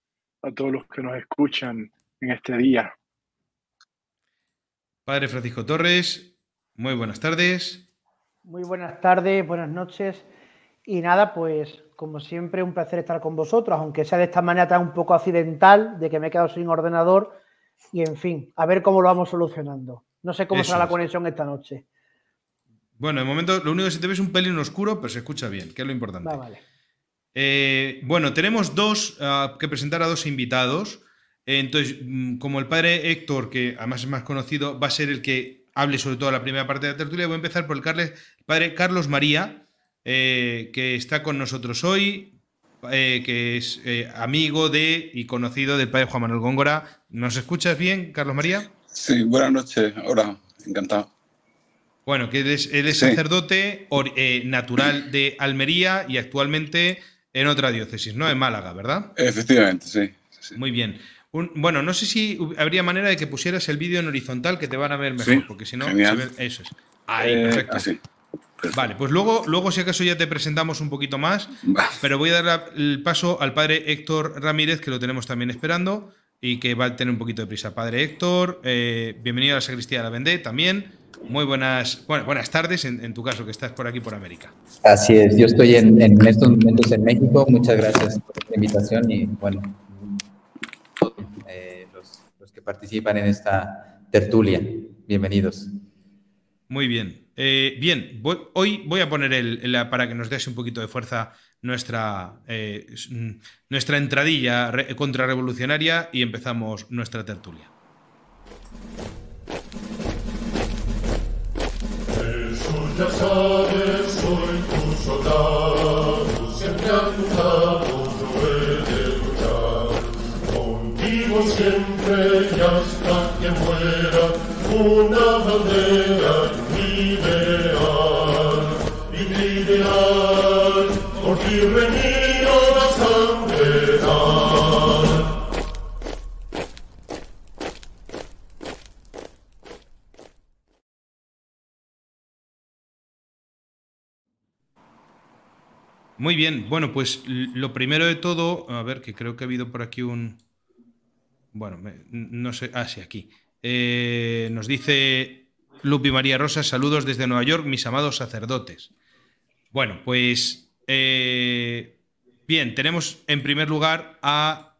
todos los que nos escuchan en este
día. Padre Francisco Torres, muy buenas tardes.
Muy buenas tardes, buenas noches. Y nada, pues como siempre, un placer estar con vosotros, aunque sea de esta manera tan un poco accidental, de que me he quedado sin ordenador. Y en fin, a ver cómo lo vamos solucionando. No sé cómo será la conexión esta noche.
Bueno, de momento lo único que se te ve es un pelín oscuro, pero se escucha bien, que es lo importante. Eh, bueno, tenemos dos ah, que presentar a dos invitados. entonces, mm, como el padre Héctor, que además es más conocido, va a ser el que hable sobre todo la primera parte de la tertulia. Voy a empezar por el, padre Carlos María, eh, que está con nosotros hoy, eh, que es amigo de y conocido del padre Juan Manuel Góngora. ¿Nos escuchas
bien, Carlos María? Sí, buenas noches. Hola, encantado.
Bueno, que él es, sacerdote eh, natural de Almería y actualmente en otra diócesis, ¿no? En Málaga, ¿verdad?
Efectivamente, sí.
Muy bien. bueno, no sé si habría manera de que pusieras el vídeo en horizontal que te van a ver mejor, porque si no, eso es.
Ahí, eh, perfecto.
Vale, pues luego, luego si acaso ya te presentamos un poquito más, pero voy a dar el paso al padre Héctor Ramírez, que lo tenemos también esperando y que va a tener un poquito de prisa. Padre Héctor, eh, bienvenido a la Sacristía de la Vendée también. Muy buenas, buenas tardes, en, tu caso, que estás por aquí, por América.
Así es, yo estoy en, estos momentos en México. Muchas gracias por la invitación y, bueno, eh, los, que participan en esta tertulia, bienvenidos. Muy bien. Eh,
bien, hoy voy a poner para que nos dé un poquito de fuerza nuestra, eh, nuestra entradilla contrarrevolucionaria y empezamos nuestra tertulia.
Las sabes, soy tu soldado, siempre acusado, no he de luchar, contigo siempre y hasta que muera una bandera, mi ideal, mi ideal, porque
Muy bien, bueno, pues lo primero de todo, a ver, que creo que ha habido por aquí un... Bueno, no sé, ah, sí, aquí. Eh, nos dice Lupi María Rosa, saludos desde Nueva York, mis amados sacerdotes. Bueno, pues eh, bien, tenemos en primer lugar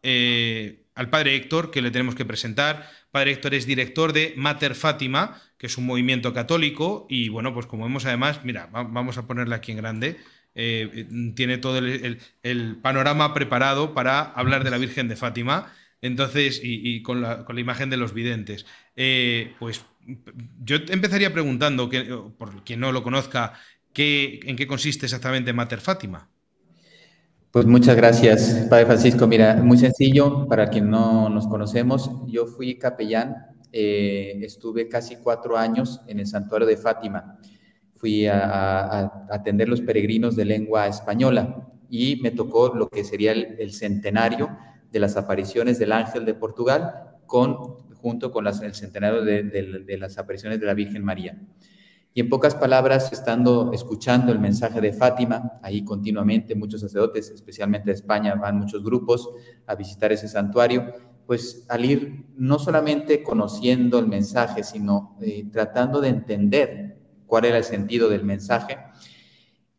eh, al padre Héctor, que le tenemos que presentar. Padre Héctor es director de Mater Fátima, que es un movimiento católico, y bueno, pues como vemos además, mira, vamos a ponerle aquí en grande eh, mm, tiene todo el, panorama preparado para hablar de la Virgen de Fátima, entonces, y, con, la, imagen de los videntes. Eh, pues yo empezaría preguntando, que, por quien no lo conozca, ¿qué, ¿en qué consiste exactamente Mater Fátima?
Pues muchas gracias, Padre Francisco. Mira, muy sencillo, para quien no nos conocemos, yo fui capellán, eh, estuve casi cuatro años en el santuario de Fátima fui a, atender los peregrinos de lengua española y me tocó lo que sería el, centenario de las apariciones del ángel de Portugal junto con el centenario de, las apariciones de la Virgen María. Y en pocas palabras, estando escuchando el mensaje de Fátima, ahí continuamente muchos sacerdotes, especialmente de España, van muchos grupos a visitar ese santuario, pues al ir no solamente conociendo el mensaje, sino eh, tratando de entender cuál era el sentido del mensaje,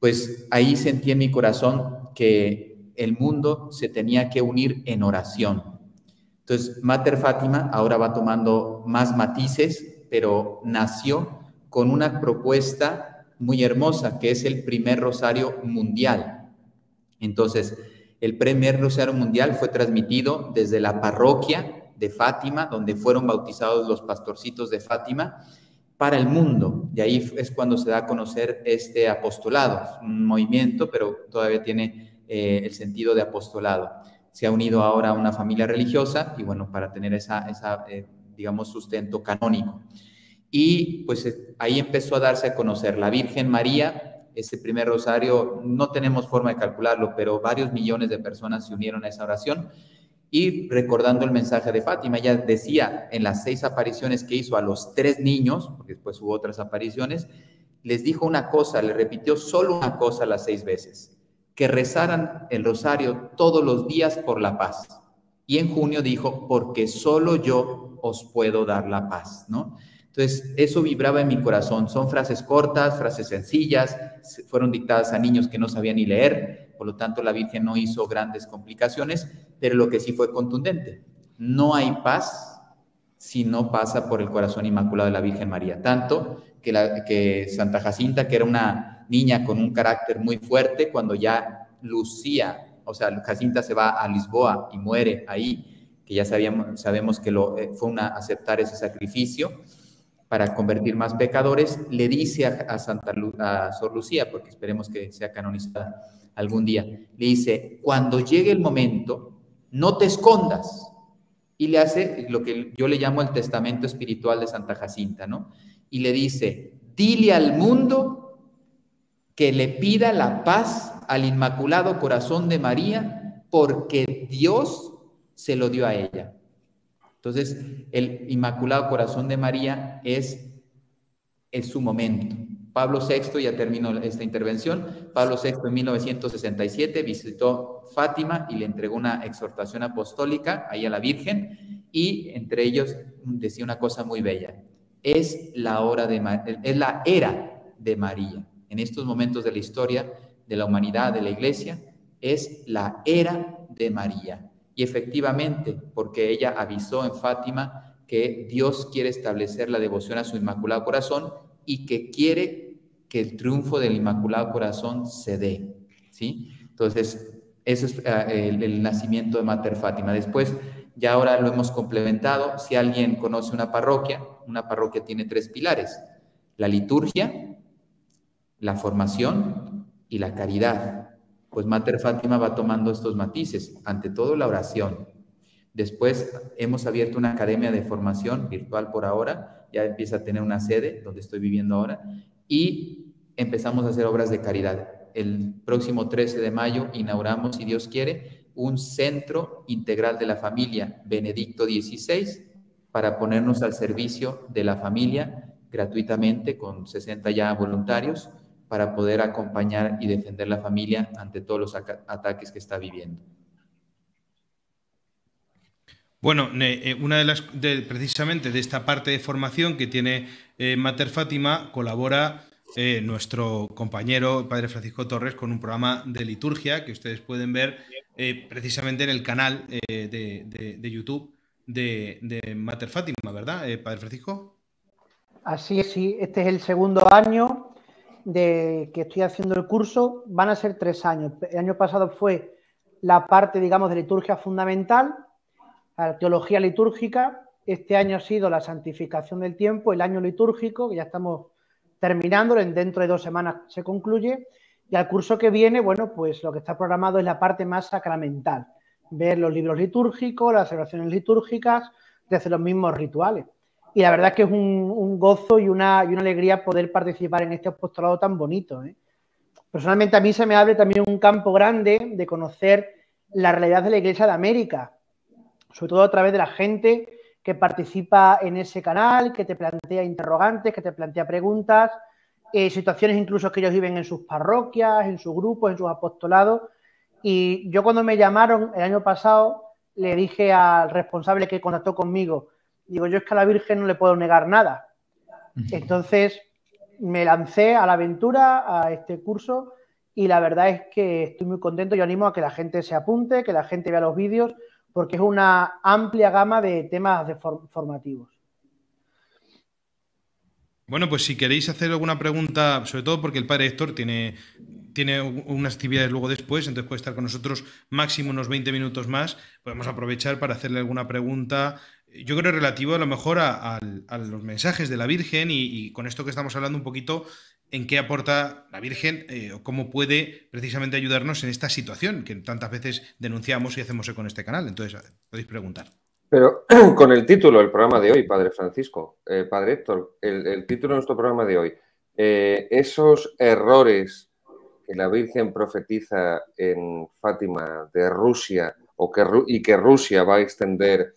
pues ahí sentí en mi corazón que el mundo se tenía que unir en oración. Entonces, Mater Fátima ahora va tomando más matices, pero nació con una propuesta muy hermosa, que es el primer rosario mundial. Entonces, el primer rosario mundial fue transmitido desde la parroquia de Fátima, donde fueron bautizados los pastorcitos de Fátima, para el mundo. Y ahí es cuando se da a conocer este apostolado, un movimiento, pero todavía tiene eh, el sentido de apostolado. Se ha unido ahora a una familia religiosa y bueno, para tener esa, eh, digamos, sustento canónico. Y pues eh, ahí empezó a darse a conocer la Virgen María, ese primer rosario, no tenemos forma de calcularlo, pero varios millones de personas se unieron a esa oración y recordando el mensaje de Fátima, ella decía en las seis apariciones que hizo a los tres niños, porque después hubo otras apariciones, les dijo una cosa, le repitió solo una cosa las seis veces, que rezaran el rosario todos los días por la paz. Y en junio dijo, porque solo yo os puedo dar la paz, ¿no? Entonces, eso vibraba en mi corazón. Son frases cortas, frases sencillas, fueron dictadas a niños que no sabían ni leer, por lo tanto la Virgen no hizo grandes complicaciones, pero lo que sí fue contundente, no hay paz si no pasa por el corazón inmaculado de la Virgen María. Tanto que, la, que Santa Jacinta, que era una niña con un carácter muy fuerte, cuando ya lucía, o sea, Jacinta se va a Lisboa y muere ahí, que ya sabíamos, sabemos que lo, eh, fue una, aceptar ese sacrificio para convertir más pecadores, le dice a, Santa a Sor Lucía, porque esperemos que sea canonizada algún día, le dice, cuando llegue el momento, no te escondas. Y le hace lo que yo le llamo el testamento espiritual de Santa Jacinta, ¿no? Y le dice, dile al mundo que le pida la paz al Inmaculado Corazón de María, porque Dios se lo dio a ella. Entonces, el Inmaculado Corazón de María es, es su momento, Pablo VI, ya terminó esta intervención, Pablo VI en 1967 visitó Fátima y le entregó una exhortación apostólica ahí a la Virgen y entre ellos decía una cosa muy bella, es la hora de es la era de María. En estos momentos de la historia de la humanidad, de la iglesia, es la era de María. Y efectivamente, porque ella avisó en Fátima que Dios quiere establecer la devoción a su Inmaculado Corazón y que quiere que el triunfo del Inmaculado Corazón se dé, ¿sí? Entonces, eso es ah, el, el, nacimiento de Mater Fátima. Después, ya ahora lo hemos complementado, si alguien conoce una parroquia, una parroquia tiene tres pilares, la liturgia, la formación y la caridad. Pues Mater Fátima va tomando estos matices, ante todo la oración, Después hemos abierto una academia de formación virtual por ahora, ya empieza a tener una sede donde estoy viviendo ahora y empezamos a hacer obras de caridad. El próximo 13 de mayo inauguramos, si Dios quiere, un centro integral de la familia, Benedicto XVI, para ponernos al servicio de la familia gratuitamente con 60 ya voluntarios para poder acompañar y defender la familia ante todos los ataques que está viviendo.
Bueno, eh, una de las, precisamente de esta parte de formación que tiene eh, Mater Fátima, colabora eh, nuestro compañero, Padre Francisco Torres, con un programa de liturgia que ustedes pueden ver precisamente en el canal de, YouTube de, Mater Fátima, ¿verdad, Padre Francisco?
Así es, sí. Este es el segundo año de que estoy haciendo el curso. Van a ser tres años. El año pasado fue la parte, digamos, de liturgia fundamental teología litúrgica, este año ha sido la santificación del tiempo, el año litúrgico, que ya estamos terminando, dentro de dos semanas se concluye, y al curso que viene, bueno, pues lo que está programado es la parte más sacramental, ver los libros litúrgicos, las celebraciones litúrgicas, desde los mismos rituales. Y la verdad es que es un, gozo y una, alegría poder participar en este apostolado tan bonito. ¿eh? Personalmente a mí se me abre también un campo grande de conocer la realidad de la Iglesia de América, sobre todo a través de la gente que participa en ese canal, que te plantea interrogantes, que te plantea preguntas, eh, situaciones incluso que ellos viven en sus parroquias, en sus grupos, en sus apostolados. Y yo cuando me llamaron el año pasado, le dije al responsable que contactó conmigo, digo, yo es que a la Virgen no le puedo negar nada. Entonces me lancé a la aventura, a este curso, y la verdad es que estoy muy contento. Yo animo a que la gente se apunte, que la gente vea los vídeos, porque es una amplia gama de temas de formativos.
Bueno, pues si queréis hacer alguna pregunta, sobre todo porque el padre Héctor tiene, tiene unas actividades luego después, entonces puede estar con nosotros máximo unos 20 minutos más, podemos aprovechar para hacerle alguna pregunta, yo creo relativo a lo mejor a, los mensajes de la Virgen y, con esto que estamos hablando un poquito en qué aporta la Virgen eh, o cómo puede precisamente ayudarnos en esta situación que tantas veces denunciamos y hacemos con este canal. Entonces, podéis preguntar.
Pero [clears throat] con el título del programa de hoy, Padre Francisco, eh, Padre Héctor, el, título de nuestro programa de hoy, eh, esos errores que la Virgen profetiza en Fátima de Rusia o que, y que Rusia va a extender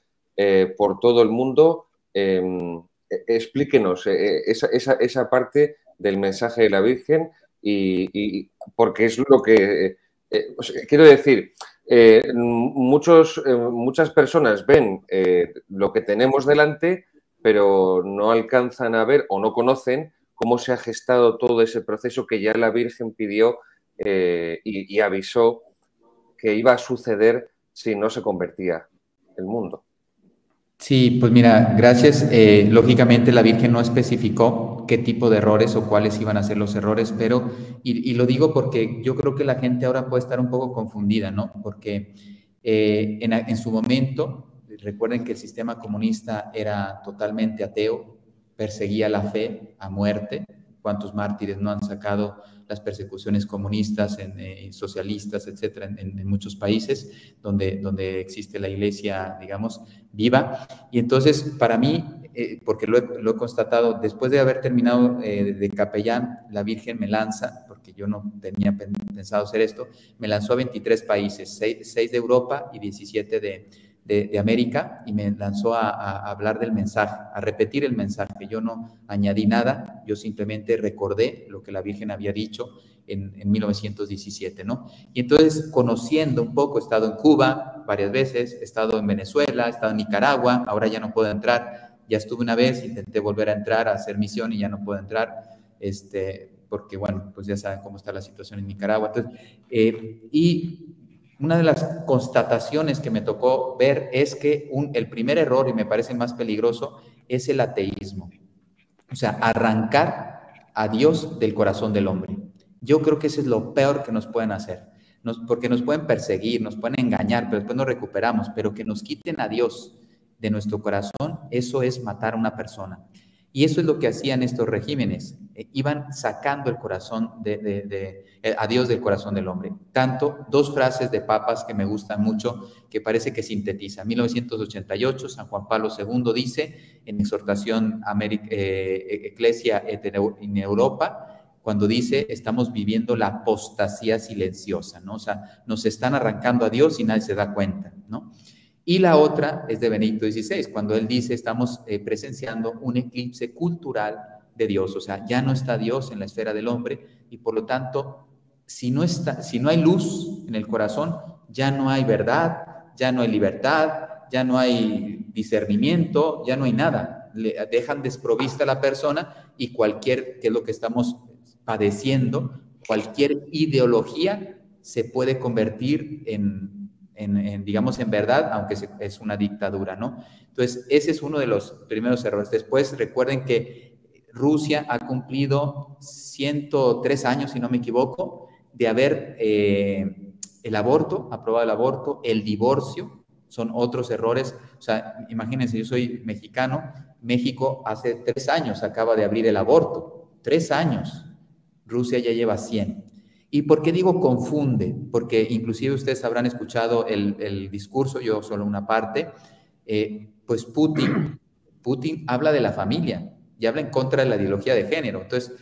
por todo el mundo, em, e-, explíquenos esa, esa, esa parte del mensaje de la Virgen y, porque es lo que... Eh, eh, quiero decir, eh, muchos, muchas personas ven lo que tenemos delante, pero no alcanzan a ver o no conocen cómo se ha gestado todo ese proceso que ya la Virgen pidió y avisó que iba a
suceder si no se convertía el mundo. Sí, pues mira, gracias. Eh, lógicamente la Virgen no especificó qué tipo de errores o cuáles iban a ser los errores, pero, y, lo digo porque yo creo que la gente ahora puede estar un poco confundida, ¿no? Porque eh, en, en su momento, recuerden que el sistema comunista era totalmente ateo, perseguía la fe a muerte, cuántos mártires no han sacado las persecuciones comunistas, en, eh, socialistas, etcétera, en, muchos países donde, donde existe la iglesia, digamos, viva. Y entonces, para mí, eh, porque lo he, constatado, después de haber terminado eh, de capellán, la Virgen me lanza, porque yo no tenía pensado hacer esto, me lanzó a 23 países, 6, 6 de Europa y 17 de, de, América y me lanzó a, hablar del mensaje, a repetir el mensaje. Yo no añadí nada, yo simplemente recordé lo que la Virgen había dicho en, 1917, ¿no? Y entonces, conociendo un poco, he estado en Cuba varias veces, he estado en Venezuela, he estado en Nicaragua, ahora ya no puedo entrar, ya estuve una vez, intenté volver a entrar a hacer misión y ya no puedo entrar, este, porque bueno, pues ya saben cómo está la situación en Nicaragua. Entonces, eh, y una de las constataciones que me tocó ver es que el primer error, y me parece más peligroso, es el ateísmo. O sea, arrancar a Dios del corazón del hombre. Yo creo que eso es lo peor que nos pueden hacer, porque nos pueden perseguir, nos pueden engañar, pero después nos recuperamos, pero que nos quiten a Dios de nuestro corazón, eso es matar a una persona. Y eso es lo que hacían estos regímenes. E, iban sacando el corazón de, eh, a Dios del corazón del hombre. Tanto dos frases de papas que me gustan mucho, que parece que sintetiza. 1988, San Juan Pablo II dice en exhortación a Ecclesia eh, e, en Europa, cuando dice estamos viviendo la apostasía silenciosa, ¿no? O sea, nos están arrancando a Dios y nadie se da cuenta, ¿no? Y la otra es de Benito XVI, cuando él dice, estamos eh, presenciando un eclipse cultural de Dios, o sea, ya no está Dios en la esfera del hombre y por lo tanto, si no, está, si no hay luz en el corazón, ya no hay verdad, ya no hay libertad, ya no hay discernimiento, ya no hay nada. dejan desprovista a la persona y cualquier, que es lo que estamos padeciendo, cualquier ideología se puede convertir en, digamos, en verdad, aunque es una dictadura, ¿no? Entonces, ese es uno de los primeros errores. Después, recuerden que Rusia ha cumplido 103 años, si no me equivoco, de haber eh, el aborto, aprobado el aborto, el divorcio, son otros errores. O sea, imagínense, yo soy mexicano, México hace tres años acaba de abrir el aborto, tres años, Rusia ya lleva 100. ¿Y por qué digo confunde? Porque inclusive ustedes habrán escuchado el, discurso, yo solo una parte, eh, pues Putin, Putin habla de la familia y habla en contra de la ideología de género. Entonces,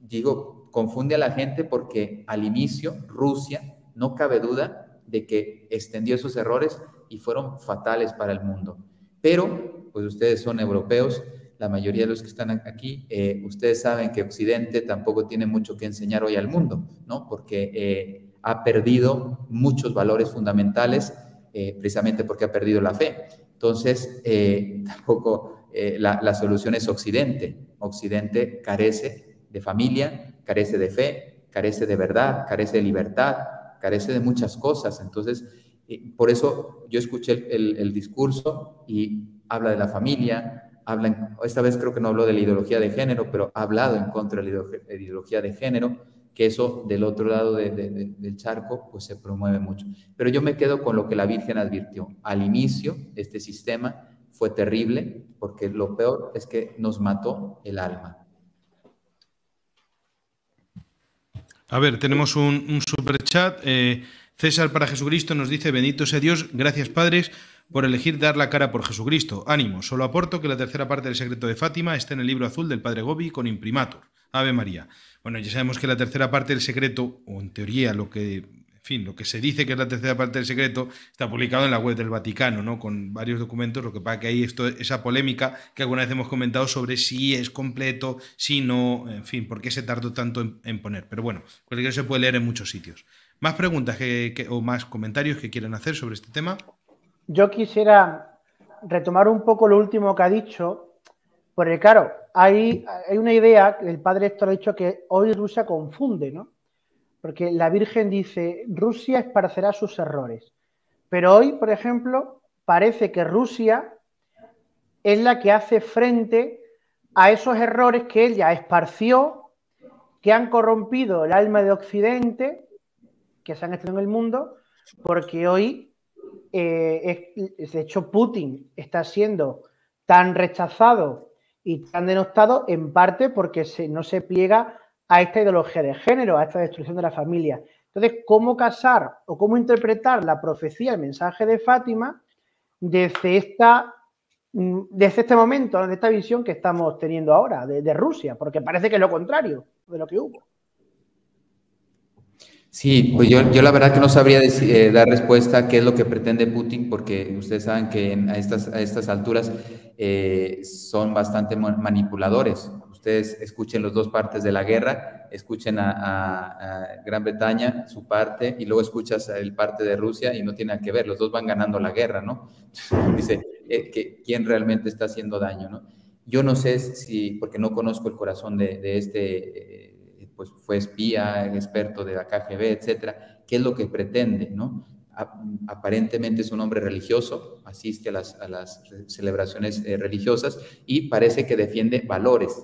digo, confunde a la gente porque al inicio Rusia, no cabe duda de que extendió sus errores y fueron fatales para el mundo. Pero, pues ustedes son europeos, la mayoría de los que están aquí, eh, ustedes saben que Occidente tampoco tiene mucho que enseñar hoy al mundo, ¿no? Porque eh, ha perdido muchos valores fundamentales, eh, precisamente porque ha perdido la fe. Entonces, [laughs] tampoco la, solución es Occidente. Occidente carece de familia, carece de fe, carece de verdad, carece de libertad, carece de muchas cosas. Entonces, por eso yo escuché el discurso y habla de la familia, esta vez creo que no habló de la ideología de género, pero ha hablado en contra de la ideología de género, que eso del otro lado del charco pues, se promueve mucho. Pero yo me quedo con lo que la Virgen advirtió. Al inicio, este sistema fue terrible, porque lo peor es que nos mató el alma.
A ver, tenemos un, un chat eh, César para Jesucristo nos dice, bendito sea Dios, gracias padres por elegir dar la cara por Jesucristo. Ánimo, solo aporto que la tercera parte del secreto de Fátima está en el libro azul del Padre Gobi con imprimatur. Ave María. Bueno, ya sabemos que la tercera parte del secreto, o en teoría lo que, en fin, lo que se dice que es la tercera parte del secreto, está publicado en la web del Vaticano, ¿no? Con varios documentos, lo que pasa que hay esa polémica que alguna vez hemos comentado sobre si es completo, si no, en fin, por qué se tardó tanto en, poner. Pero bueno, cualquier se puede leer en muchos sitios. Más preguntas o más comentarios que quieran hacer sobre este tema
yo quisiera retomar un poco lo último que ha dicho, porque claro, hay, hay una idea, el padre Héctor ha dicho que hoy Rusia confunde, ¿no? Porque la Virgen dice, Rusia esparcerá sus errores. Pero hoy, por ejemplo, parece que Rusia es la que hace frente a esos errores que ella esparció, que han corrompido el alma de Occidente, que se han hecho en el mundo, porque hoy eh, es, de hecho Putin está siendo tan rechazado y tan denostado en parte porque no se pliega a esta ideología de género, a esta destrucción de la familia. Entonces, ¿cómo casar o cómo interpretar la profecía, el mensaje de Fátima, desde, mm, este momento, desde esta visión que estamos teniendo ahora de Rusia? Porque parece que es lo contrario de lo que hubo.
Sí, pues yo, yo, la verdad que no sabría eh, dar respuesta qué es lo que pretende Putin, porque ustedes saben que a, estas, a estas alturas eh, son bastante manipuladores. Ustedes escuchen las dos partes de la guerra, escuchen a, Gran Bretaña su parte y luego escuchas el parte de Rusia y no tiene nada que ver, los dos van ganando la guerra, ¿no? [laughs] Dice, eh, que, ¿quién realmente está haciendo daño, ¿no? Yo no sé si, porque no conozco el corazón de, de este pues, fue espía, experto de la KGB, etcétera, qué es lo que pretende, ¿no? aparentemente es un hombre religioso, asiste a las, celebraciones eh, religiosas y parece que defiende valores,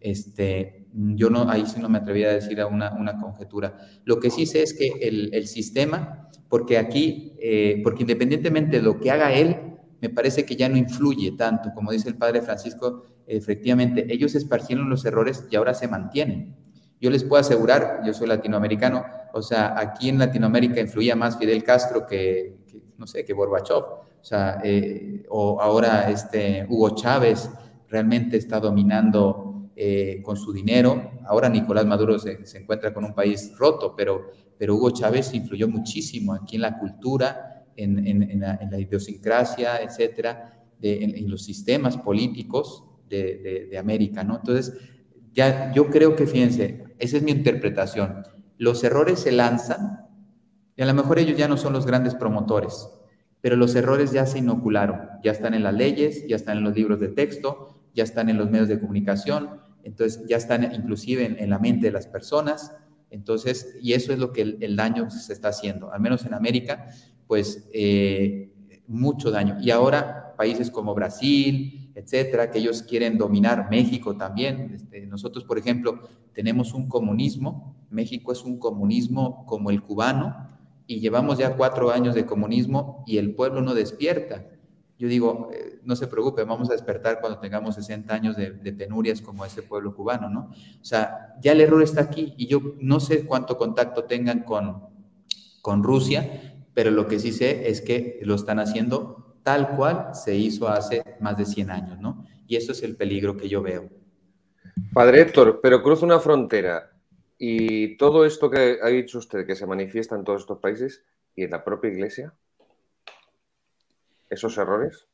este, yo no, ahí sí no me atrevería a decir una, conjetura. Lo que sí sé es que el, sistema, porque aquí, eh, porque independientemente de lo que haga él, me parece que ya no influye tanto, como dice el padre Francisco, efectivamente, ellos esparcieron los errores y ahora se mantienen. Yo les puedo asegurar, yo soy latinoamericano, o sea, aquí en Latinoamérica influía más Fidel Castro que, no sé, que Gorbachev, o sea, eh, o ahora este Hugo Chávez realmente está dominando eh, con su dinero. Ahora Nicolás Maduro se, encuentra con un país roto, pero, pero Hugo Chávez influyó muchísimo aquí en la cultura, en, la, idiosincrasia, etcétera, en, los sistemas políticos de, de, de América, ¿no? Entonces, ya yo creo que, fíjense, esa es mi interpretación. Los errores se lanzan y a lo mejor ellos ya no son los grandes promotores, pero los errores ya se inocularon, ya están en las leyes, ya están en los libros de texto, ya están en los medios de comunicación, entonces ya están inclusive en, la mente de las personas. Entonces, y eso es lo que el, daño se está haciendo, al menos en América, pues eh, mucho daño. Y ahora países como Brasil, etcétera, que ellos quieren dominar México también. Este, nosotros, por ejemplo, tenemos un comunismo, México es un comunismo como el cubano, y llevamos ya cuatro años de comunismo y el pueblo no despierta. Yo digo, eh, no se preocupe, vamos a despertar cuando tengamos 60 años de, penurias como ese pueblo cubano, ¿no? O sea, ya el error está aquí y yo no sé cuánto contacto tengan con, con Rusia, pero lo que sí sé es que lo están haciendo tal cual se hizo hace más de 100 años, ¿no? Y eso es el peligro que yo veo. Padre Héctor, pero cruza una frontera
y todo esto que ha dicho usted, que se manifiesta en todos estos países y en la propia iglesia,
esos errores.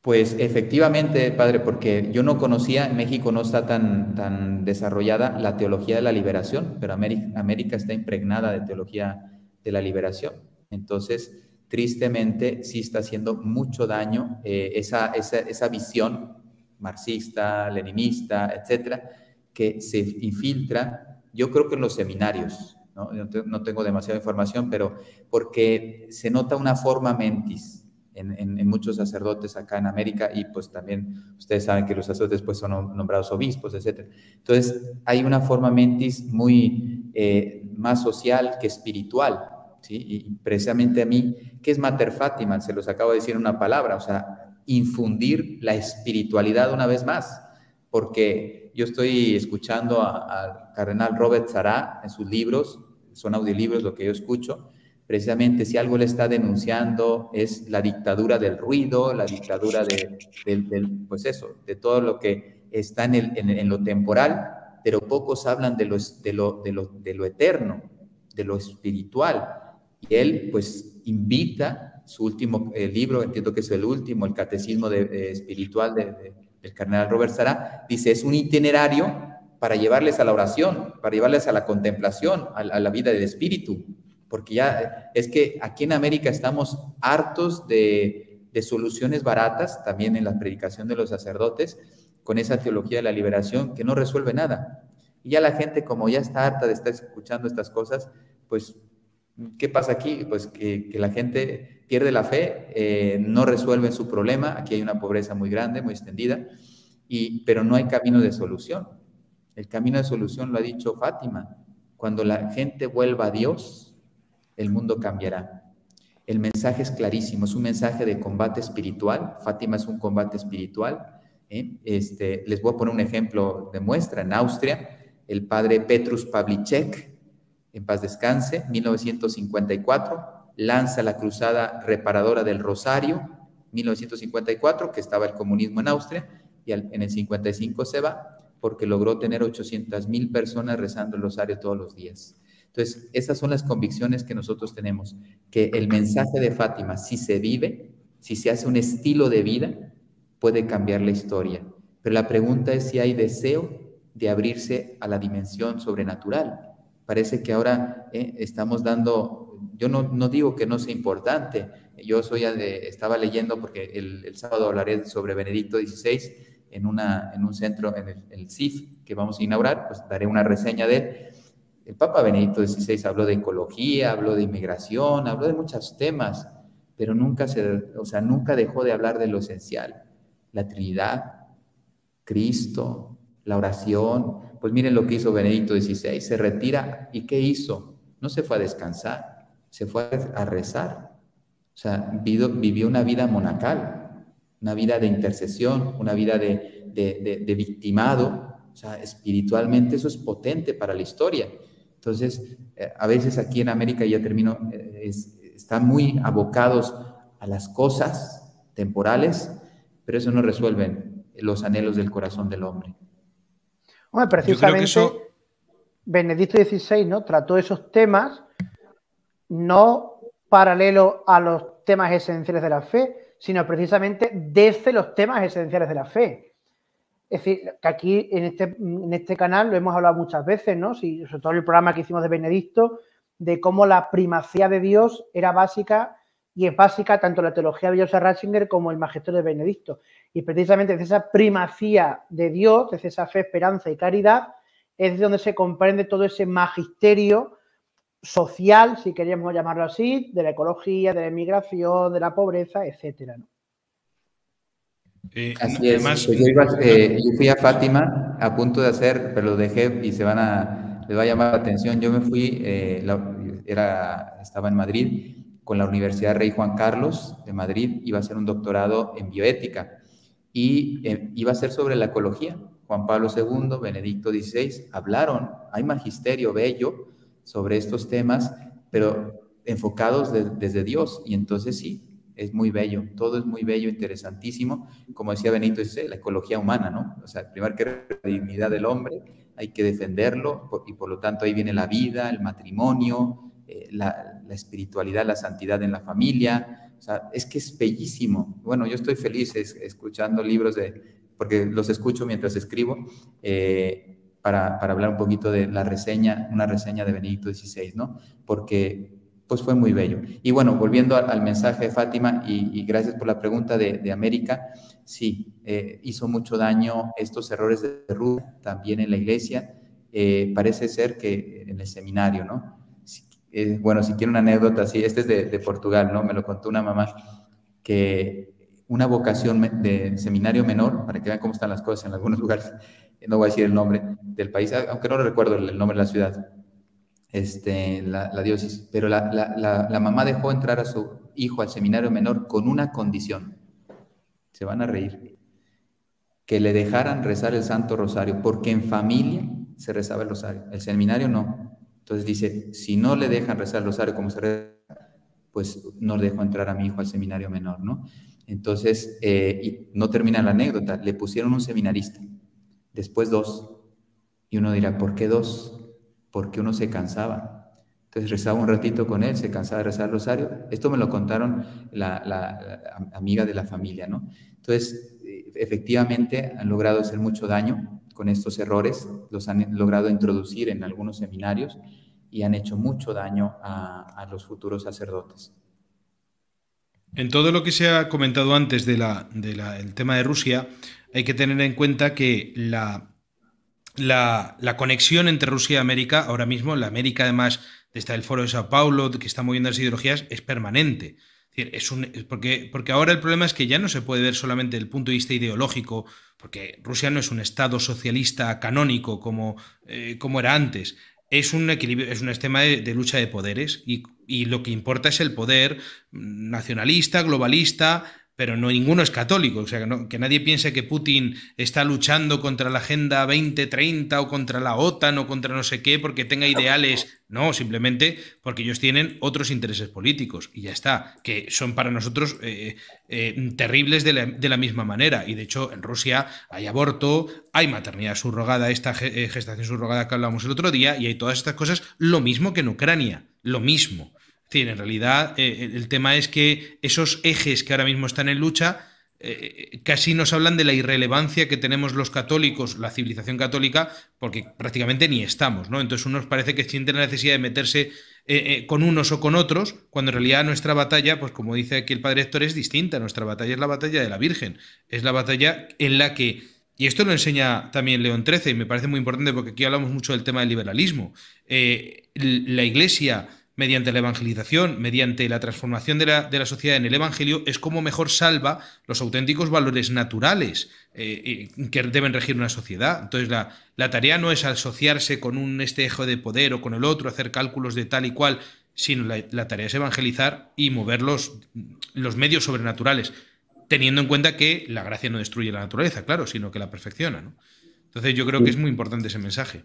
Pues efectivamente, padre, porque yo no conocía, México no está tan, tan desarrollada la teología de la liberación, pero América está impregnada de teología de la liberación. Entonces, tristemente sí está haciendo mucho daño eh, esa, esa, visión marxista, leninista, etcétera, que se infiltra, yo creo que en los seminarios, ¿no? tengo demasiada información, pero porque se nota una forma mentis, en, muchos sacerdotes acá en América y pues también ustedes saben que los sacerdotes pues son nombrados obispos, etcétera. Entonces hay una forma mentis muy eh, más social que espiritual y precisamente a mí, que es Mater Fátima? Se los acabo de decir una palabra, o sea, infundir la espiritualidad una vez más, porque yo estoy escuchando al cardenal Robert Sará en sus libros, son audiolibros lo que yo escucho, precisamente si algo le está denunciando es la dictadura del ruido, la dictadura de, pues eso, de todo lo que está en, lo temporal, pero pocos hablan de lo eterno, de lo espiritual, y él pues invita su último libro, entiendo que es el último, el Catecismo eh, Espiritual de, del cardenal Robert Sará, dice, es un itinerario para llevarles a la oración, para llevarles a la contemplación, a, a la vida del espíritu, porque ya es que aquí en América estamos hartos de, de, soluciones baratas, también en la predicación de los sacerdotes, con esa teología de la liberación que no resuelve nada. Y ya la gente, como ya está harta de estar escuchando estas cosas, pues ¿Qué pasa aquí? Pues que, la gente pierde la fe, eh, no resuelve su problema, aquí hay una pobreza muy grande, muy extendida, y, pero no hay camino de solución. El camino de solución lo ha dicho Fátima, cuando la gente vuelva a Dios, el mundo cambiará. El mensaje es clarísimo, es un mensaje de combate espiritual, Fátima es un combate espiritual. ¿eh? Este, les voy a poner un ejemplo de muestra, en Austria, el padre Petrus Pavlicek, en paz descanse, 1954, lanza la Cruzada Reparadora del Rosario, 1954, que estaba el comunismo en Austria, y en el 55 se va porque logró tener 800 mil personas rezando el rosario todos los días. Entonces, esas son las convicciones que nosotros tenemos, que el mensaje de Fátima, si se vive, si se hace un estilo de vida, puede cambiar la historia. Pero la pregunta es si hay deseo de abrirse a la dimensión sobrenatural, Parece que ahora eh, estamos dando, yo no, no, digo que no sea importante, yo soy estaba leyendo porque el, sábado hablaré sobre Benedicto XVI en, una, en un centro, en el, CIF que vamos a inaugurar, pues daré una reseña de él. El Papa Benedicto XVI habló de ecología, habló de inmigración, habló de muchos temas, pero nunca, se, o sea, nunca dejó de hablar de lo esencial, la Trinidad, Cristo, la oración, pues miren lo que hizo Benedicto XVI, se retira y ¿qué hizo? No se fue a descansar, se fue a rezar. O sea, vivió una vida monacal, una vida de intercesión, una vida de, victimado. O sea, espiritualmente eso es potente para la historia. Entonces, eh, a veces aquí en América, ya termino, eh, están muy abocados a las cosas temporales, pero eso no resuelven los anhelos del corazón del hombre.
Bueno, precisamente Benedicto XVI ¿no? trató esos temas no paralelo a los temas esenciales de la fe, sino precisamente desde los temas esenciales de la fe. Es decir, que aquí en este, en este canal lo hemos hablado muchas veces, ¿no? sobre todo el programa que hicimos de Benedicto, de cómo la primacía de Dios era básica y es básica tanto la teología de Joseph Ratzinger como el Magisterio de Benedicto. Y precisamente desde esa primacía de Dios, desde esa fe, esperanza y caridad, es donde se comprende todo ese magisterio social, si queríamos llamarlo así, de la ecología, de la emigración, de la pobreza, etcétera.
Eh, Además, pues eh, yo, fui a Fátima a punto de hacer, pero lo dejé y se van a, les va a llamar la atención. Yo me fui, eh, era, estaba en Madrid con la Universidad Rey Juan Carlos de Madrid, iba a hacer un doctorado en bioética y eh, iba a ser sobre la ecología. Juan Pablo II, Benedicto XVI, hablaron, hay magisterio bello sobre estos temas, pero enfocados desde Dios. Y entonces sí, es muy bello, todo es muy bello, interesantísimo. Como decía Benito, dice la ecología humana, ¿no? O sea, primero que la dignidad del hombre, hay que defenderlo y por lo tanto ahí viene la vida, el matrimonio, eh, la, espiritualidad, la santidad en la familia. O sea, es que es bellísimo. Bueno, yo estoy feliz escuchando libros de, porque los escucho mientras escribo, eh, para, hablar un poquito de la reseña, una reseña de Benedicto XVI, ¿no? Porque pues fue muy bello. Y bueno, volviendo al, mensaje de Fátima, y, gracias por la pregunta de, América, sí, eh, hizo mucho daño estos errores de Ruth también en la iglesia, parece ser que en el seminario, ¿no? Eh, bueno, si quiero una anécdota así, este es de, Portugal, ¿no? Me lo contó una mamá, que una vocación de seminario menor, para que vean cómo están las cosas en algunos [laughs] lugares, no voy a decir el nombre del país, ah, aunque no recuerdo el nombre de la ciudad, este, la, la diócesis, pero la, la mamá dejó entrar a su hijo al seminario menor con una condición, se van a reír, que le dejaran rezar el Santo Rosario, porque en familia se rezaba el rosario, el seminario no, entonces dice, si no le dejan rezar el rosario como se reza, pues no le dejo entrar a mi hijo al seminario menor, ¿no? Entonces, eh, no termina la anécdota, le pusieron un seminarista, después dos, y uno dirá, ¿por qué dos? Porque uno se cansaba. Entonces rezaba un ratito con él, se cansaba de rezar el rosario. Esto me lo contaron la, la amiga de la familia, ¿no? Entonces, eh, efectivamente han logrado hacer mucho daño con estos errores, los han logrado introducir en algunos seminarios y han hecho mucho daño a, los futuros sacerdotes.
En todo lo que se ha comentado antes del tema de Rusia, hay que tener en cuenta que la, conexión entre Rusia y América, ahora mismo, la América además, está el foro de Sao Paulo, que está moviendo las ideologías, es permanente porque, ahora el problema es que ya no se puede ver solamente desde el punto de vista ideológico, porque Rusia no es un Estado socialista canónico como, eh, como era antes. Es un equilibrio, es un sistema de, lucha de poderes y, lo que importa es el poder nacionalista, globalista, pero no, ninguno es católico. O sea, que, nadie piense que Putin está luchando contra la Agenda 2030 o contra la OTAN o contra no sé qué porque tenga ah, pues ideales. No, simplemente porque ellos tienen otros intereses políticos y ya está, que son para nosotros eh, eh, terribles de la, misma manera. Y de hecho, en Rusia hay aborto, hay maternidad subrogada, esta eh, gestación subrogada que hablamos el otro día, y hay todas estas cosas, lo mismo que en Ucrania, lo mismo. Sí, en realidad eh, eh, el tema es que esos ejes que ahora mismo están en lucha
eh,
casi nos hablan de la irrelevancia que tenemos los católicos, la civilización católica, porque prácticamente ni estamos, ¿no? Entonces nos parece que siente la necesidad de meterse con unos o con otros, cuando en realidad nuestra batalla, pues como dice aquí el padre Héctor, es distinta. Nuestra batalla es la batalla de la Virgen, es la batalla en la que, y esto lo enseña también León XIII, y me parece muy importante porque aquí hablamos mucho del tema del liberalismo, la Iglesia mediante la evangelización, mediante la transformación de la, sociedad en el Evangelio, es como mejor salva los auténticos valores naturales eh, que deben regir una sociedad. Entonces, la, tarea no es asociarse con un este eje de poder o con el otro, hacer cálculos de tal y cual, sino la, tarea es evangelizar y mover los, medios sobrenaturales teniendo en cuenta que la gracia no destruye la naturaleza, claro, sino que la perfecciona. Entonces yo creo que es muy importante ese mensaje.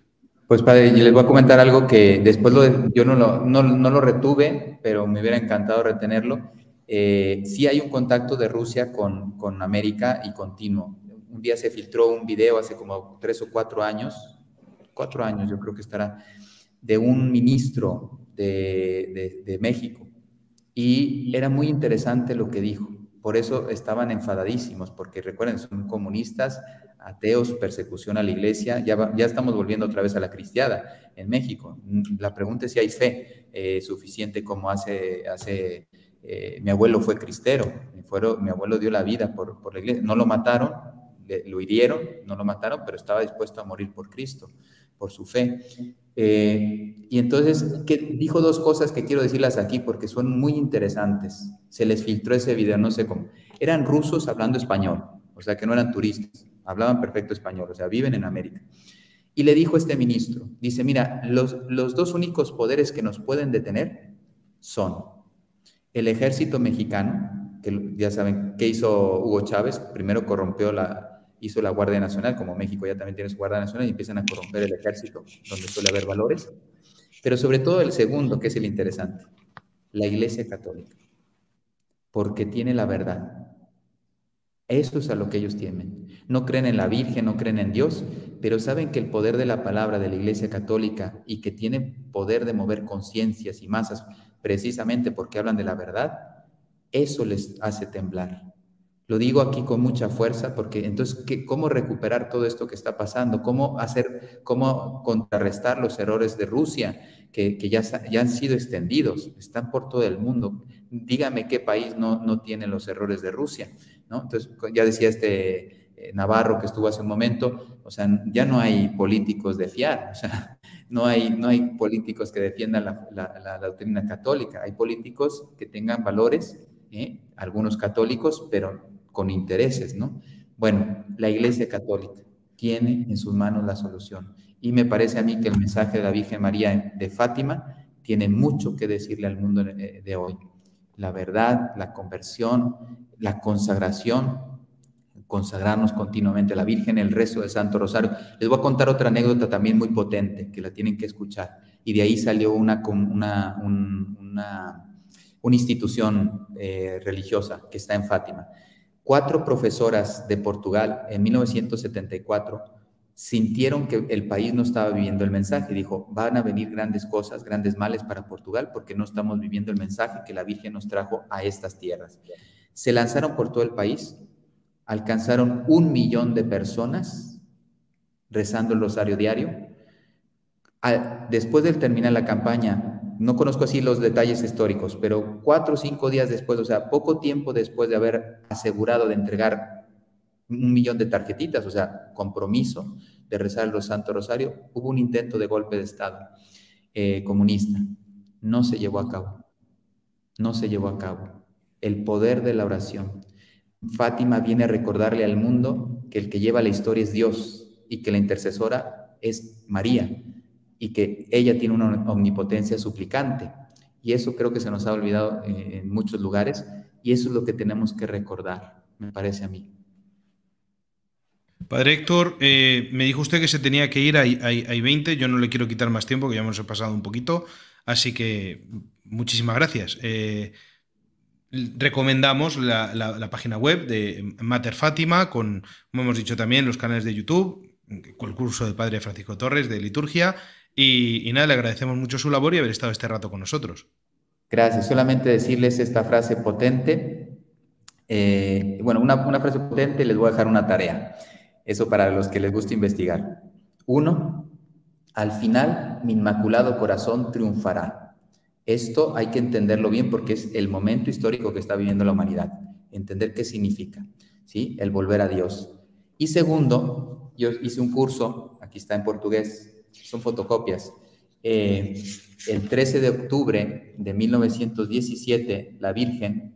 Pues padre, y les voy a comentar algo que después yo no lo, no, lo retuve, pero me hubiera encantado retenerlo. Eh, sí hay un contacto de Rusia con, América y continuo. Un día se filtró un video hace como tres o cuatro años, cuatro años yo creo que estará, de un ministro de, de México. Y era muy interesante lo que dijo. Por eso estaban enfadadísimos, porque recuerden, son comunistas, ateos, persecución a la iglesia, ya, ya estamos volviendo otra vez a la cristiada en México. La pregunta es si hay fe eh, suficiente como hace, hace eh, mi abuelo fue cristero, mi, mi abuelo dio la vida por, la iglesia, no lo mataron, lo hirieron, no lo mataron, pero estaba dispuesto a morir por Cristo, por su fe. Eh, y entonces dijo dos cosas que quiero decirlas aquí porque son muy interesantes. Se les filtró ese video, no sé cómo. Eran rusos hablando español, o sea que no eran turistas hablaban perfecto español, o sea, viven en América. Y le dijo este ministro, dice, mira, los, los dos únicos poderes que nos pueden detener son el ejército mexicano, que ya saben qué hizo Hugo Chávez, primero corrompió la, hizo la Guardia Nacional, como México ya también tiene su Guardia Nacional, y empiezan a corromper el ejército, donde suele haber valores, pero sobre todo el segundo, que es el interesante, la Iglesia Católica, porque tiene la verdad. Eso es a lo que ellos tienen no creen en la Virgen, no creen en Dios, pero saben que el poder de la palabra de la Iglesia Católica y que tiene poder de mover conciencias y masas precisamente porque hablan de la verdad, eso les hace temblar. Lo digo aquí con mucha fuerza porque entonces, ¿qué, ¿cómo recuperar todo esto que está pasando? ¿Cómo hacer, cómo contrarrestar los errores de Rusia que, ya, ya, han sido extendidos? Están por todo el mundo. Dígame qué país no, no tiene los errores de Rusia, ¿no? Entonces, ya decía este eh, Navarro que estuvo hace un momento, o sea, ya no hay políticos de fiar, o sea, [laughs] no hay, no hay políticos que defiendan la, doctrina católica, hay políticos que tengan valores, ¿eh? algunos católicos, pero con intereses, ¿no? Bueno, la Iglesia Católica tiene en sus manos la solución y me parece a mí que el mensaje de la Virgen María de Fátima tiene mucho que decirle al mundo eh, de hoy. La verdad, la conversión, la consagración consagrarnos continuamente a la Virgen, el rezo del Santo Rosario. Les voy a contar otra anécdota también muy potente, que la tienen que escuchar. Y de ahí salió una, una, una, una institución eh, religiosa que está en Fátima. Cuatro profesoras de Portugal en 1974 sintieron que el país no estaba viviendo el mensaje. Dijo, van a venir grandes cosas, grandes males para Portugal porque no estamos viviendo el mensaje que la Virgen nos trajo a estas tierras. Se lanzaron por todo el país alcanzaron un millón de personas rezando el rosario diario. Después de terminar la campaña, no conozco así los detalles históricos, pero cuatro o cinco días después, o sea, poco tiempo después de haber asegurado de entregar un millón de tarjetitas, o sea, compromiso de rezar el Santo Rosario, hubo un intento de golpe de Estado eh, comunista. No se llevó a cabo. No se llevó a cabo. El poder de la oración Fátima viene a recordarle al mundo que el que lleva la historia es Dios y que la intercesora es María y que ella tiene una omnipotencia suplicante. Y eso creo que se nos ha olvidado eh, en muchos lugares y eso es lo que tenemos que recordar, me parece a mí. Padre
Héctor, eh, me dijo usted que se tenía que ir hay hay 20, yo no le quiero quitar más tiempo, que ya hemos pasado un poquito, así que muchísimas gracias. Eh, recomendamos la, página web de Mater Fátima, con, como hemos dicho también, los canales de YouTube, con el curso de Padre Francisco Torres de Liturgia. Y, nada, le agradecemos mucho su labor y haber estado este rato con nosotros.
Gracias. Solamente decirles esta frase potente. Eh, bueno, una, una frase potente, les voy a dejar una tarea. Eso para los que les gusta investigar. Uno, al final mi inmaculado corazón triunfará. Esto hay que entenderlo bien porque es el momento histórico que está viviendo la humanidad. Entender qué significa, ¿sí? El volver a Dios. Y segundo, yo hice un curso, aquí está en portugués, son fotocopias. Eh, el 13 de octubre de 1917, la Virgen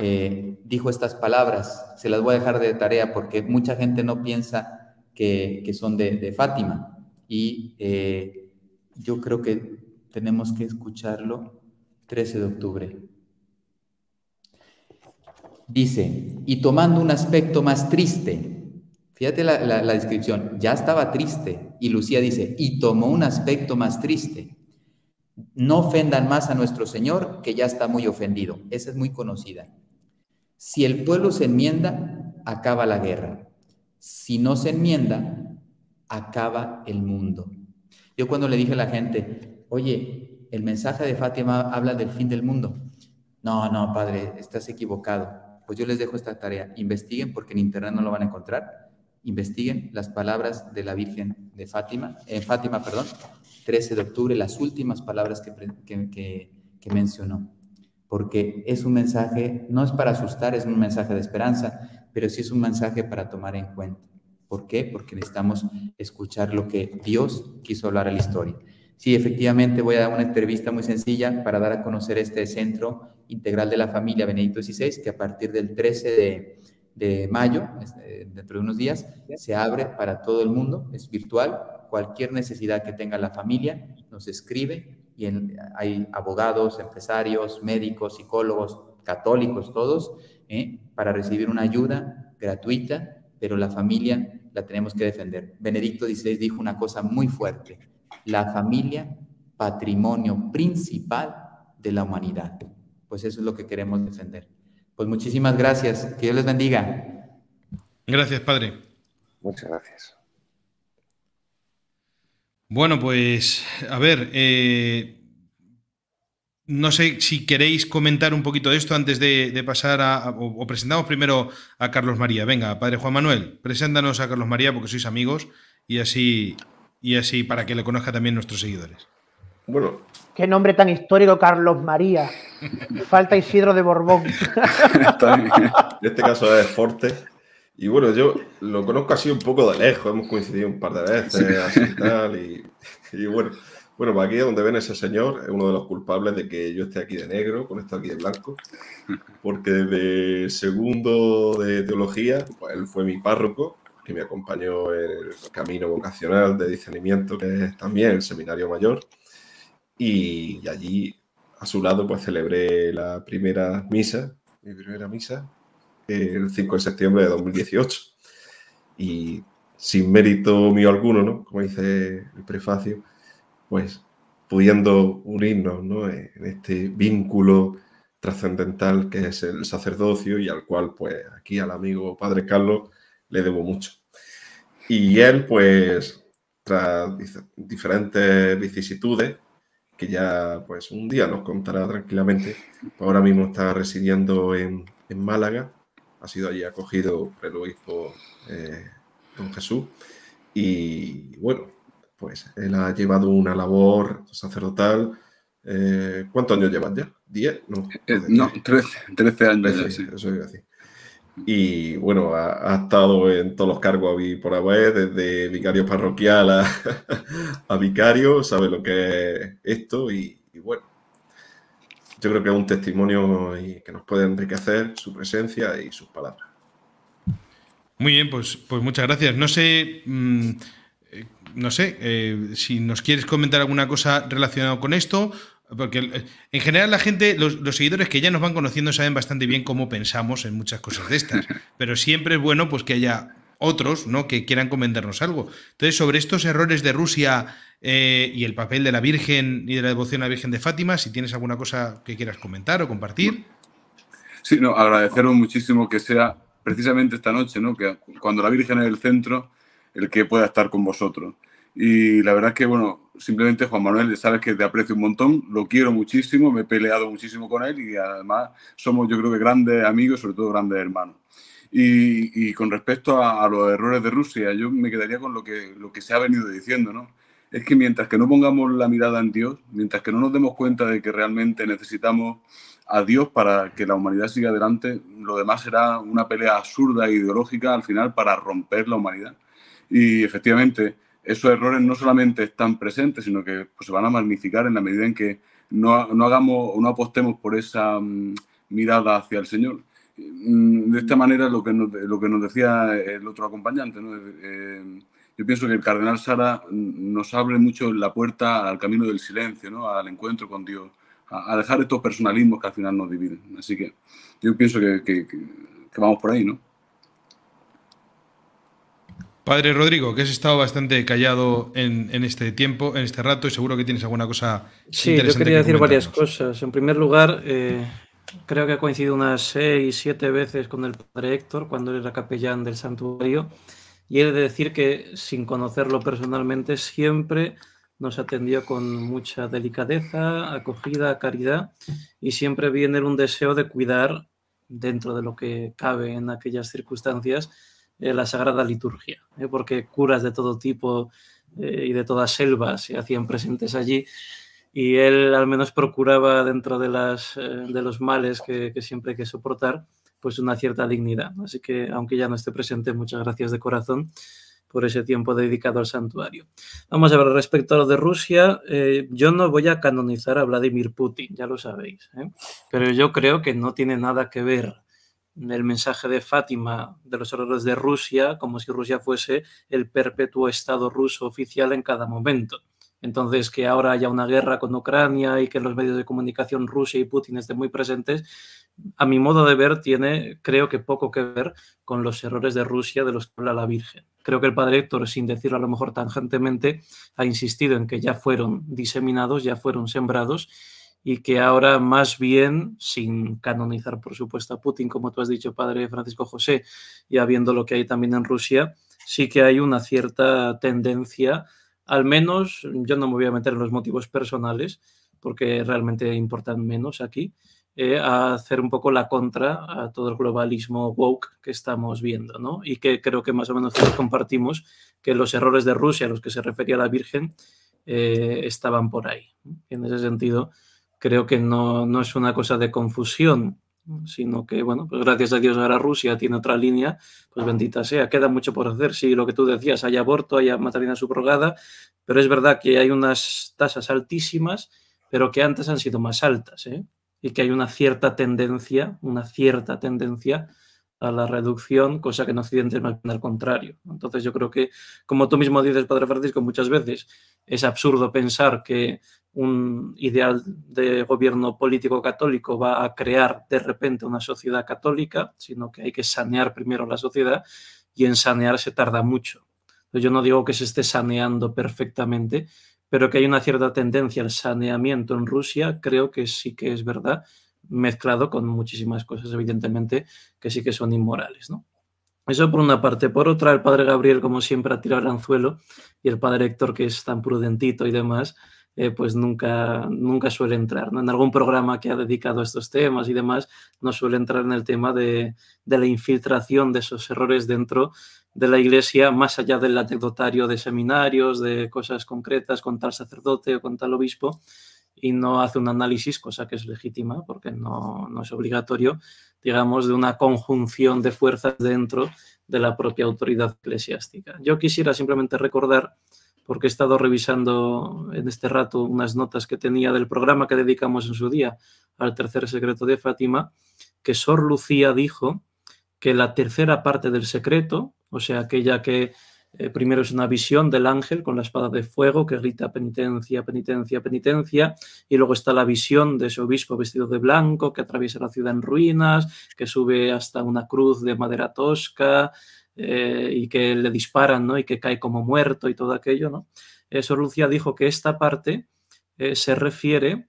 eh, dijo estas palabras. Se las voy a dejar de tarea porque mucha gente no piensa que, son de, Fátima. Y eh, yo creo que tenemos que escucharlo 13 de octubre. Dice, y tomando un aspecto más triste, fíjate la, descripción, ya estaba triste, y Lucía dice, y tomó un aspecto más triste. No ofendan más a nuestro Señor, que ya está muy ofendido. Esa es muy conocida. Si el pueblo se enmienda, acaba la guerra. Si no se enmienda, acaba el mundo. Yo cuando le dije a la gente, oye, el mensaje de Fátima habla del fin del mundo. No, no, padre, estás equivocado. Pues yo les dejo esta tarea. Investiguen porque en internet no lo van a encontrar. Investiguen las palabras de la Virgen de Fátima, eh, Fátima, perdón, 13 de octubre, las últimas palabras que, que, que mencionó. Porque es un mensaje, no es para asustar, es un mensaje de esperanza, pero sí es un mensaje para tomar en cuenta. ¿Por qué? Porque necesitamos escuchar lo que Dios quiso hablar a la historia. Sí, efectivamente, voy a dar una entrevista muy sencilla para dar a conocer este Centro Integral de la Familia Benedicto XVI, que a partir del 13 de, mayo, este, dentro de unos días, se abre para todo el mundo, es virtual. Cualquier necesidad que tenga la familia nos escribe y hay abogados, empresarios, médicos, psicólogos, católicos, todos, ¿eh? para recibir una ayuda gratuita, pero la familia la tenemos que defender. Benedicto XVI dijo una cosa muy fuerte, la familia patrimonio principal de la humanidad. Pues eso es lo que queremos defender. Pues muchísimas gracias. Que Dios les bendiga.
Gracias, Padre. Muchas gracias.
Bueno, pues a ver,
eh, no sé si queréis comentar un poquito de esto antes de, pasar a, o, o, presentamos primero a Carlos María. Venga, Padre Juan Manuel, preséntanos a Carlos María porque sois amigos y así y así para que lo conozca también nuestros seguidores. Bueno.
Qué nombre tan histórico, Carlos María. Falta Isidro de Borbón. [laughs]
en este caso es fuerte. Y bueno, yo lo conozco así un poco de lejos, hemos coincidido un par de veces, y bueno, bueno, pues aquí es donde ven ese señor, es uno de los culpables de que yo esté aquí de negro, con esto aquí de blanco, porque desde segundo de teología, pues él fue mi párroco que me acompañó en el camino vocacional de discernimiento, que es también el seminario mayor. Y, allí, a su lado, pues celebré la primera misa, mi primera misa, el 5 de septiembre de 2018. Y sin mérito mío alguno, ¿no? Como dice el prefacio, pues pudiendo unirnos ¿no? en este vínculo trascendental que es el sacerdocio y al cual, pues aquí al amigo Padre Carlos le debo mucho. Y él, pues, tras diferentes vicisitudes, que ya pues un día nos contará tranquilamente, pues, ahora mismo está residiendo en, Málaga, ha sido allí acogido por el obispo eh, Don Jesús, y bueno, pues él ha llevado una labor sacerdotal. Eh, ¿Cuántos años llevas ya? ¿10? No, eh, no 13, años. Eso iba a y bueno, ha, estado en todos los cargos a por haber, desde vicario parroquial [laughs] a, vicario, sabe lo que es esto y, bueno, yo creo que es un testimonio que nos puede enriquecer su presencia y sus palabras.
Muy bien, pues, pues muchas gracias. No sé, mm, eh, no sé eh, si nos quieres comentar alguna cosa relacionada con esto porque eh, en general la gente, los, seguidores que ya nos van conociendo saben bastante bien cómo pensamos en muchas cosas de estas. [laughs] Pero siempre es bueno pues que haya otros ¿no? que quieran comentarnos algo. Entonces, sobre estos errores de Rusia eh, y el papel de la Virgen y de la devoción a la Virgen de Fátima, si tienes alguna cosa que quieras comentar o compartir.
Sí, no, agradeceros muchísimo que sea precisamente esta noche, ¿no? que cuando la Virgen es el centro, el que pueda estar con vosotros. Y la verdad es que, bueno, simplemente Juan Manuel, sabes que te aprecio un montón, lo quiero muchísimo, me he peleado muchísimo con él y además somos, yo creo que grandes amigos, sobre todo grandes hermanos. Y, y con respecto a, los errores de Rusia, yo me quedaría con lo que, lo que se ha venido diciendo, ¿no? Es que mientras que no pongamos la mirada en Dios, mientras que no nos demos cuenta de que realmente necesitamos a Dios para que la humanidad siga adelante, lo demás será una pelea absurda e ideológica al final para romper la humanidad. Y efectivamente, esos errores no solamente están presentes, sino que pues, se van a magnificar en la medida en que no, no hagamos no apostemos por esa mm, mirada hacia el Señor. Mm, de esta manera, lo que nos, lo que nos decía el otro acompañante, ¿no? Eh, eh, yo pienso que el cardenal Sara nos abre mucho la puerta al camino del silencio, ¿no? al encuentro con Dios, a, dejar estos personalismos que al final nos dividen. Así que yo pienso que vamos por ahí, ¿no?
Padre Rodrigo, que has estado bastante callado en, este tiempo, en este rato, y seguro que tienes alguna cosa.
Sí, yo quería decir varias cosas. En primer lugar, eh, creo que ha coincidido unas seis, siete veces con el padre Héctor cuando él era capellán del santuario, y he de decir que, sin conocerlo personalmente, siempre nos atendió con mucha delicadeza, acogida, caridad, y siempre viene un deseo de cuidar dentro de lo que cabe en aquellas circunstancias eh, la Sagrada Liturgia, eh, porque curas de todo tipo eh, y de todas selva se hacían presentes allí y él al menos procuraba dentro de, las, de los males que, siempre hay que soportar, pues una cierta dignidad. Así que aunque ya no esté presente, muchas gracias de corazón por ese tiempo dedicado al santuario. Vamos a ver, respecto a lo de Rusia, yo no voy a canonizar a Vladimir Putin, ya lo sabéis, pero yo creo que no tiene nada que ver el mensaje de Fátima de los errores de Rusia, como si Rusia fuese el perpetuo Estado ruso oficial en cada momento. Entonces, que ahora haya una guerra con Ucrania y que los medios de comunicación Rusia y Putin estén muy presentes, a mi modo de ver, tiene, creo que poco que ver con los errores de Rusia de los que habla la Virgen. Creo que el padre Héctor, sin decirlo a lo mejor tangentemente, ha insistido en que ya fueron diseminados, ya fueron sembrados y que ahora más bien, sin canonizar por supuesto a Putin, como tú has dicho, padre Francisco José, y habiendo lo que hay también en Rusia, sí que hay una cierta tendencia, al menos yo no me voy a meter en los motivos personales, porque realmente importan menos aquí, eh, a hacer un poco la contra a todo el globalismo woke que estamos viendo, ¿no? Y que creo que más o menos compartimos que los errores de Rusia a los que se refería la Virgen eh, estaban por ahí. En ese sentido, creo que no, es una cosa de confusión, mm. sino que, bueno, pues gracias a Dios ahora Rusia tiene otra línea, pues bendita sea, queda mucho por hacer. Sí, lo que tú decías, hay aborto, hay maternidad subrogada, pero es verdad que hay unas tasas altísimas, pero que antes han sido más altas, ¿eh? y que hay una cierta tendencia, una cierta tendencia a la reducción, cosa que en Occidente es más bien al contrario. Entonces yo creo que, como tú mismo dices, Padre Francisco, muchas veces es absurdo pensar que un ideal de gobierno político católico va a crear de repente una sociedad católica, sino que hay que sanear primero la sociedad y en sanear se tarda mucho. Yo no digo que se esté saneando perfectamente, pero que hay una cierta tendencia al saneamiento en Rusia, creo que sí que es verdad, mezclado con muchísimas cosas, evidentemente, que sí que son inmorales. ¿no? Eso por una parte. Por otra, el padre Gabriel, como siempre, ha tirado el anzuelo y el padre Héctor, que es tan prudentito y demás, eh, pues nunca, nunca suele entrar. ¿no? En algún programa que ha dedicado a estos temas y demás, no suele entrar en el tema de, la infiltración de esos errores dentro de la iglesia, más allá del anecdotario de seminarios, de cosas concretas con tal sacerdote o con tal obispo, y no hace un análisis, cosa que es legítima porque no, no es obligatorio, digamos, de una conjunción de fuerzas dentro de la propia autoridad eclesiástica. Yo quisiera simplemente recordar porque he estado revisando en este rato unas notas que tenía del programa que dedicamos en su día al tercer secreto de Fátima, que Sor Lucía dijo que la tercera parte del secreto, o sea, aquella que eh, primero es una visión del ángel con la espada de fuego que grita penitencia, penitencia, penitencia, y luego está la visión de ese obispo vestido de blanco que atraviesa la ciudad en ruinas, que sube hasta una cruz de madera tosca, eh, y que le disparan, ¿no? Y que cae como muerto y todo aquello, ¿no? eso eh, Lucía dijo que esta parte eh, se refiere,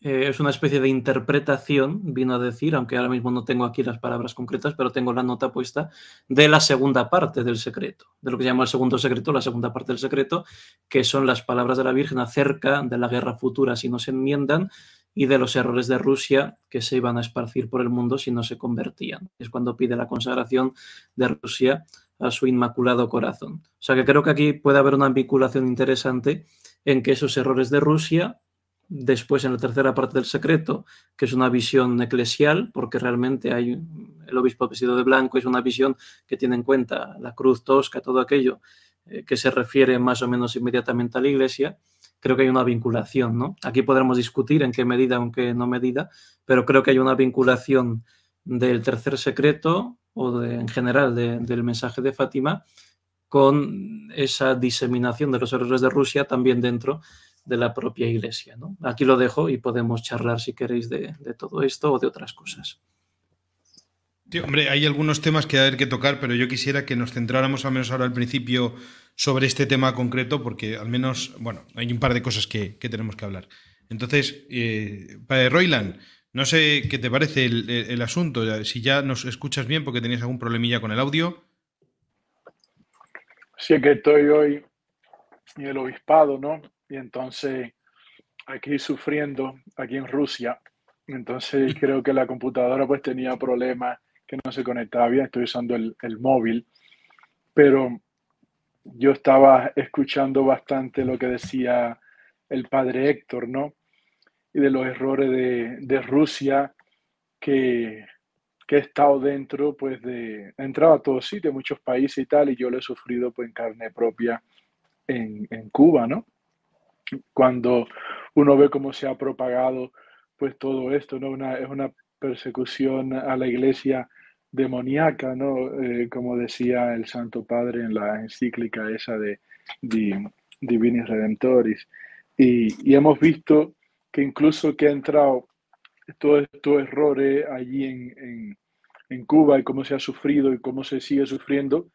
es una especie de interpretación, vino a decir, aunque ahora mismo no tengo aquí las palabras concretas, pero tengo la nota puesta, de la segunda parte del secreto, de lo que se llama el segundo secreto, la segunda parte del secreto, que son las palabras de la Virgen acerca de la guerra futura si no se enmiendan, y de los errores de Rusia que se iban a esparcir por el mundo si no se convertían. Es cuando pide la consagración de Rusia a su inmaculado corazón. O sea que creo que aquí puede haber una vinculación interesante en que esos errores de Rusia, después en la tercera parte del secreto, que es una visión eclesial, porque realmente hay el obispo vestido de blanco, es una visión que tiene en cuenta la cruz tosca, todo aquello eh, que se refiere más o menos inmediatamente a la iglesia, creo que hay una vinculación, Aquí podremos discutir en qué medida, aunque no medida, pero creo que hay una vinculación del tercer secreto o en general del mensaje de Fátima con esa diseminación de los errores de Rusia también dentro de la propia Iglesia. Aquí lo dejo y podemos charlar si queréis de todo esto o de otras cosas. Sí,
hombre, hay algunos temas que hay que tocar, pero yo quisiera que nos centráramos al menos ahora al principio sobre este tema concreto, porque al menos, bueno, hay un par de cosas que, tenemos que hablar. Entonces, eh, eh no sé qué te parece el, el, asunto, si ya nos escuchas bien porque tenías algún problemilla con el audio.
Sí, que estoy hoy en el obispado, ¿no? Y entonces aquí sufriendo, aquí en Rusia. Entonces [laughs] creo que la computadora pues tenía problemas que no se conectaba bien, estoy usando el, el móvil, pero yo estaba escuchando bastante lo que decía el padre Héctor, ¿no? Y de los errores de, de Rusia que, que, he estado dentro, pues de, he entrado a todos sitios, muchos países y tal, y yo lo he sufrido pues en carne propia en, en Cuba, ¿no? Cuando uno ve cómo se ha propagado pues todo esto, ¿no? Una, es una persecución a la iglesia demoníaca, ¿no? Eh, como decía el Santo Padre en la encíclica esa de, Divinis Redemptoris. Y, hemos visto que incluso que ha entrado todos estos errores allí en, Cuba y cómo se ha sufrido y cómo se sigue sufriendo,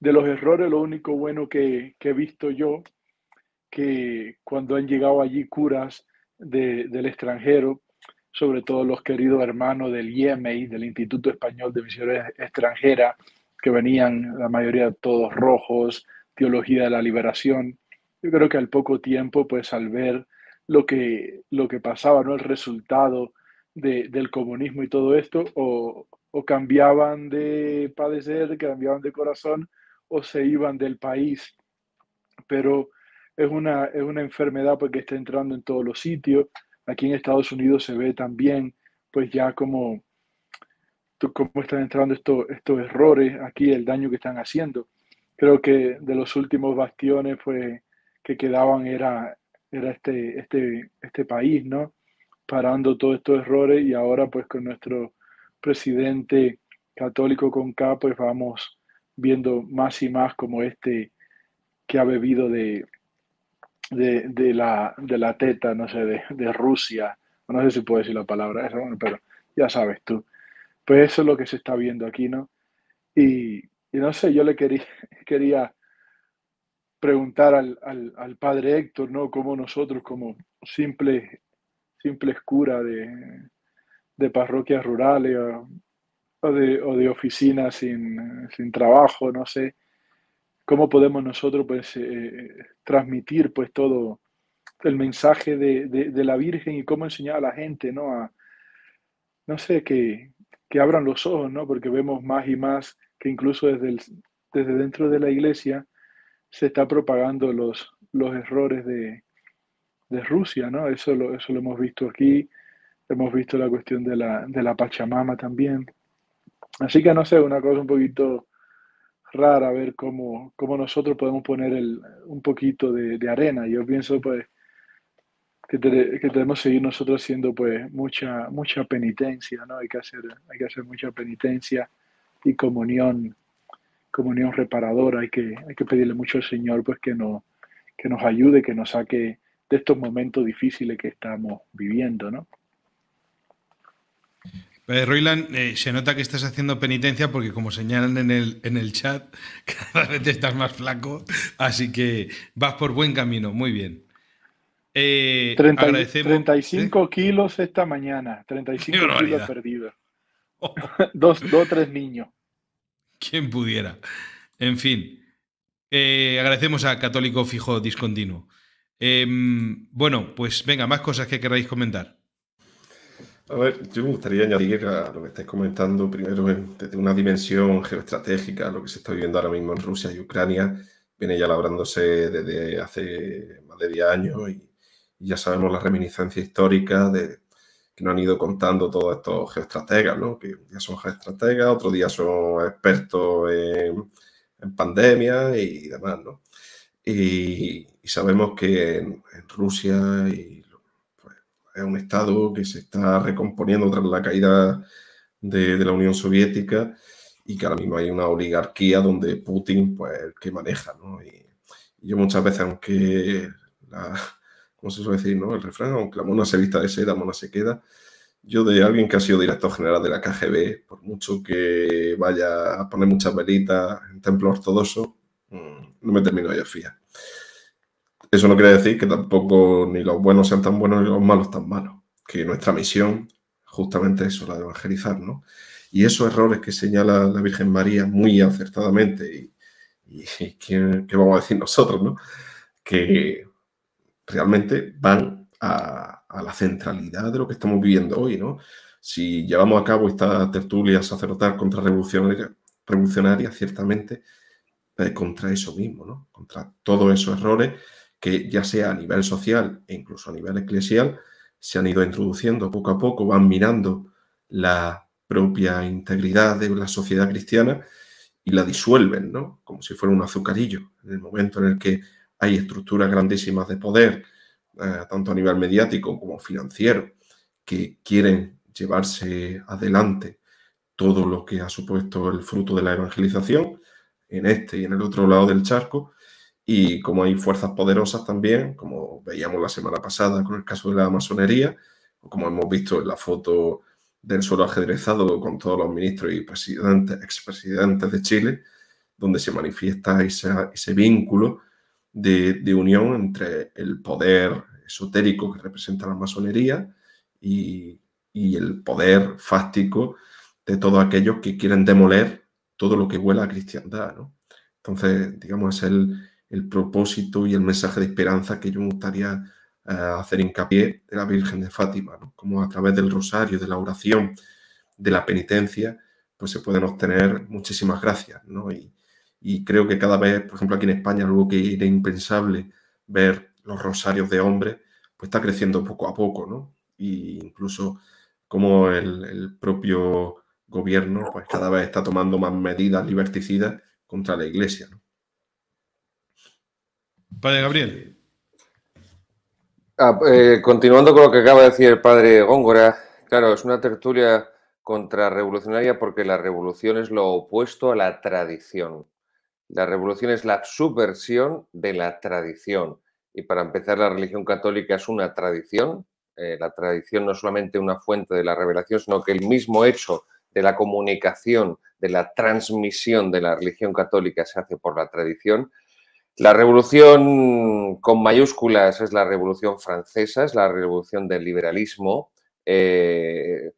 de los errores lo único bueno que, he visto yo, que cuando han llegado allí curas del extranjero, sobre todo los queridos hermanos del IEMEI, del Instituto Español de Misiones Extranjeras, que venían, la mayoría todos rojos, teología de la liberación. Yo creo que al poco tiempo, pues al ver lo que, lo que pasaba, ¿no? el resultado del comunismo y todo esto, o, cambiaban de padecer, cambiaban de corazón, o se iban del país. Pero es una, es una enfermedad porque pues, está entrando en todos los sitios. Aquí en Estados Unidos se ve también, pues ya como cómo están entrando estos, estos errores aquí, el daño que están haciendo. Creo que de los últimos bastiones pues, que quedaban era, era este, este, este país, ¿no? Parando todos estos errores y ahora pues con nuestro presidente católico con K, pues vamos viendo más y más como este que ha bebido de, de, la, de la teta, no sé, de, Rusia, no sé si puedo decir la palabra pero ya sabes tú. Pues eso es lo que se está viendo aquí, ¿no? Y, no sé, yo le quería, [laughs] quería preguntar al, al, padre Héctor, ¿no? Como nosotros, como simples, simples cura de, de parroquias rurales o, o, de, o de oficinas sin, sin trabajo, no sé, cómo podemos nosotros pues, eh, eh, transmitir pues, todo el mensaje de, la Virgen y cómo enseñar a la gente, ¿no? A, no sé, que, abran los ojos, ¿no? Porque vemos más y más que incluso desde, desde dentro de la iglesia se está propagando los, los errores de, Rusia, ¿no? Eso lo, eso lo hemos visto aquí, hemos visto la cuestión de la, de la Pachamama también. Así que no sé, una cosa un poquito rara ver cómo, nosotros podemos poner el, un poquito de, arena. Yo pienso pues que, tenemos que seguir nosotros haciendo pues mucha, mucha penitencia, ¿no? Hay que hacer, hay que hacer mucha penitencia y comunión, comunión reparadora. Hay que, hay que pedirle mucho al Señor pues que, no, que nos ayude, que nos saque de estos momentos difíciles que estamos viviendo, ¿no?
Pues, Roiland, eh, se nota que estás haciendo penitencia porque como señalan en el, en el chat, [laughs] cada vez estás más flaco, así que vas por buen camino, muy bien. 35 eh,
kilos esta mañana, 35 kilos perdidos. Oh. [laughs] dos o tres niños.
Quien pudiera. En fin, eh, agradecemos a Católico Fijo Discontinuo. Em, bueno, pues venga, más cosas que queráis comentar.
A ver, yo me gustaría añadir a lo que estáis comentando, primero desde una dimensión geoestratégica, lo que se está viviendo ahora mismo en Rusia y Ucrania, viene ya labrándose desde hace más de 10 años y, ya sabemos la reminiscencia histórica de, que nos han ido contando todos estos geoestrategas, ¿no? que un día son geoestrategas, otro día son expertos en, pandemia y demás. ¿no? Y, sabemos que en Rusia y es un Estado que se está recomponiendo tras la caída de, la Unión Soviética y que ahora mismo hay una oligarquía donde Putin, pues, el que maneja, ¿no? Y, yo muchas veces, aunque la, ¿cómo se decir, no? El refrán, aunque la mona se vista de seda, mona se queda. Yo de alguien que ha sido director general de la KGB, por mucho que vaya a poner muchas velitas en templo ortodoxo, mm, no me termino de fiar. Eso no quiere decir que tampoco ni los buenos sean tan buenos ni los malos tan malos. Que nuestra misión, justamente eso, la de evangelizar, ¿no? Y esos errores que señala la Virgen María muy acertadamente, y, [laughs] ¿qué, vamos a decir nosotros, ¿no? Que realmente van a, la centralidad de lo que estamos viviendo hoy, ¿no? Si llevamos a cabo esta tertulia sacerdotal contra revolucionaria, revolucionaria ciertamente, contra eso mismo, ¿no? Contra todos esos errores que ya sea a nivel social e incluso a nivel eclesial, se han ido introduciendo poco a poco, van mirando la propia integridad de la sociedad cristiana y la disuelven, ¿no? Como si fuera un azucarillo. En el momento en el que hay estructuras grandísimas de poder, eh, tanto a nivel mediático como financiero, que quieren llevarse adelante todo lo que ha supuesto el fruto de la evangelización, en este y en el otro lado del charco, y como hay fuerzas poderosas también, como veíamos la semana pasada con el caso de la masonería, o como hemos visto en la foto del suelo ajedrezado con todos los ministros y presidentes, expresidentes de Chile, donde se manifiesta ese vínculo de, de, unión entre el poder esotérico que representa la masonería y, y el poder fáctico de todos aquellos que quieren demoler todo lo que huela a cristiandad. ¿no? Entonces, digamos, es el, el propósito y el mensaje de esperanza que yo me gustaría eh, hacer hincapié de la Virgen de Fátima, ¿no? como a través del rosario, de la oración, de la penitencia, pues se pueden obtener muchísimas gracias. Y, creo que cada vez, por ejemplo, aquí en España, luego que era impensable ver los rosarios de hombres, pues está creciendo poco a poco, ¿no? Y incluso como el, el propio gobierno pues cada vez está tomando más medidas liberticidas contra la iglesia. ¿no?
Padre Gabriel. Ah,
eh, continuando con lo que acaba de decir el padre Góngora, claro, es una tertulia contrarrevolucionaria porque la revolución es lo opuesto a la tradición. La revolución es la subversión de la tradición. Y para empezar, la religión católica es una tradición. Eh, la tradición no es solamente una fuente de la revelación, sino que el mismo hecho de la comunicación, de la transmisión de la religión católica se hace por la tradición. La revolución con mayúsculas es la revolución francesa, es la revolución del liberalismo. Eh,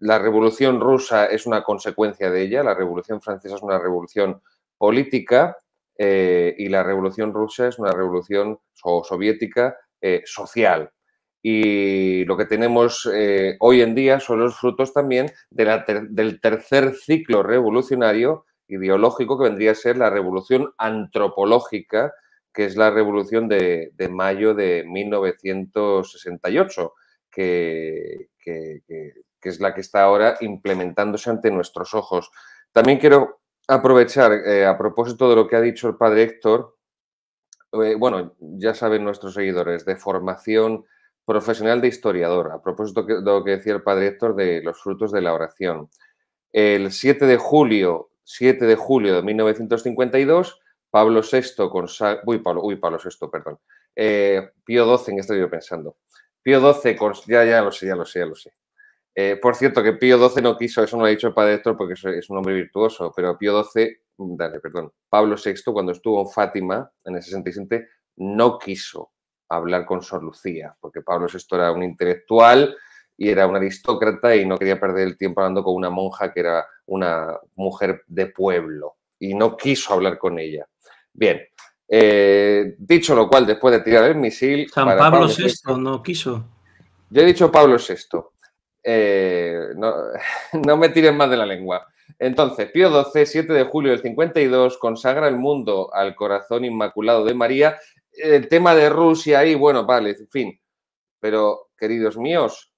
la revolución rusa es una consecuencia de ella, la revolución francesa es una revolución política eh, y la revolución rusa es una revolución soviética eh, social. Y lo que tenemos hoy en día son los frutos también del tercer ciclo revolucionario ideológico que vendría a ser la revolución antropológica, que es la revolución de, mayo de 1968, que, es la que está ahora implementándose ante nuestros ojos. También quiero aprovechar, eh, a propósito de lo que ha dicho el padre Héctor, eh, bueno, ya saben nuestros seguidores, de formación profesional de historiador, a propósito de lo que decía el padre Héctor de los frutos de la oración. El 7 de julio 7 de julio de 1952, Pablo VI con... uy, Pablo, uy, VI, perdón, eh, Pío XII, en esto yo pensando, Pío XII, ya, ya lo sé, ya lo sé, ya lo sé. Eh, por cierto, que Pío XII no quiso, eso no lo ha dicho el padre Héctor porque es un hombre virtuoso, pero Pío XII, mm, dale, perdón, Pablo VI, cuando estuvo en Fátima, en el 67, no quiso hablar con Sor Lucía, porque Pablo VI era un intelectual y era un aristócrata y no quería perder el tiempo hablando con una monja que era una mujer de pueblo y no quiso hablar con ella. Bien, eh, dicho lo cual, después de tirar el misil... San Pablo, VI,
no quiso.
Yo he dicho Pablo VI. Eh, [laughs] no, me tires más de la lengua. Entonces, Pío XII, 7 de julio del 52, consagra el mundo al corazón inmaculado de María. El tema de Rusia y bueno, vale, en fin. Pero, queridos míos,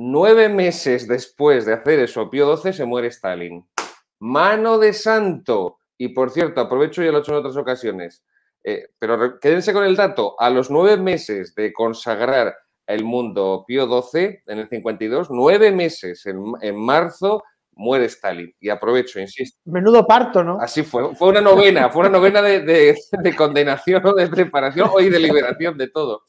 Nueve meses después de hacer eso, Pío XII se muere Stalin. Mano de santo. Y por cierto, aprovecho y lo he hecho en otras ocasiones. Eh, pero quédense con el dato. A los nueve meses de consagrar el mundo Pío XII, en el 52, nueve meses, en, marzo, muere Stalin. Y aprovecho, insisto.
Menudo parto, ¿no? Así fue.
Fue una novena, fue una novena de, de condenación o de preparación y de liberación de todo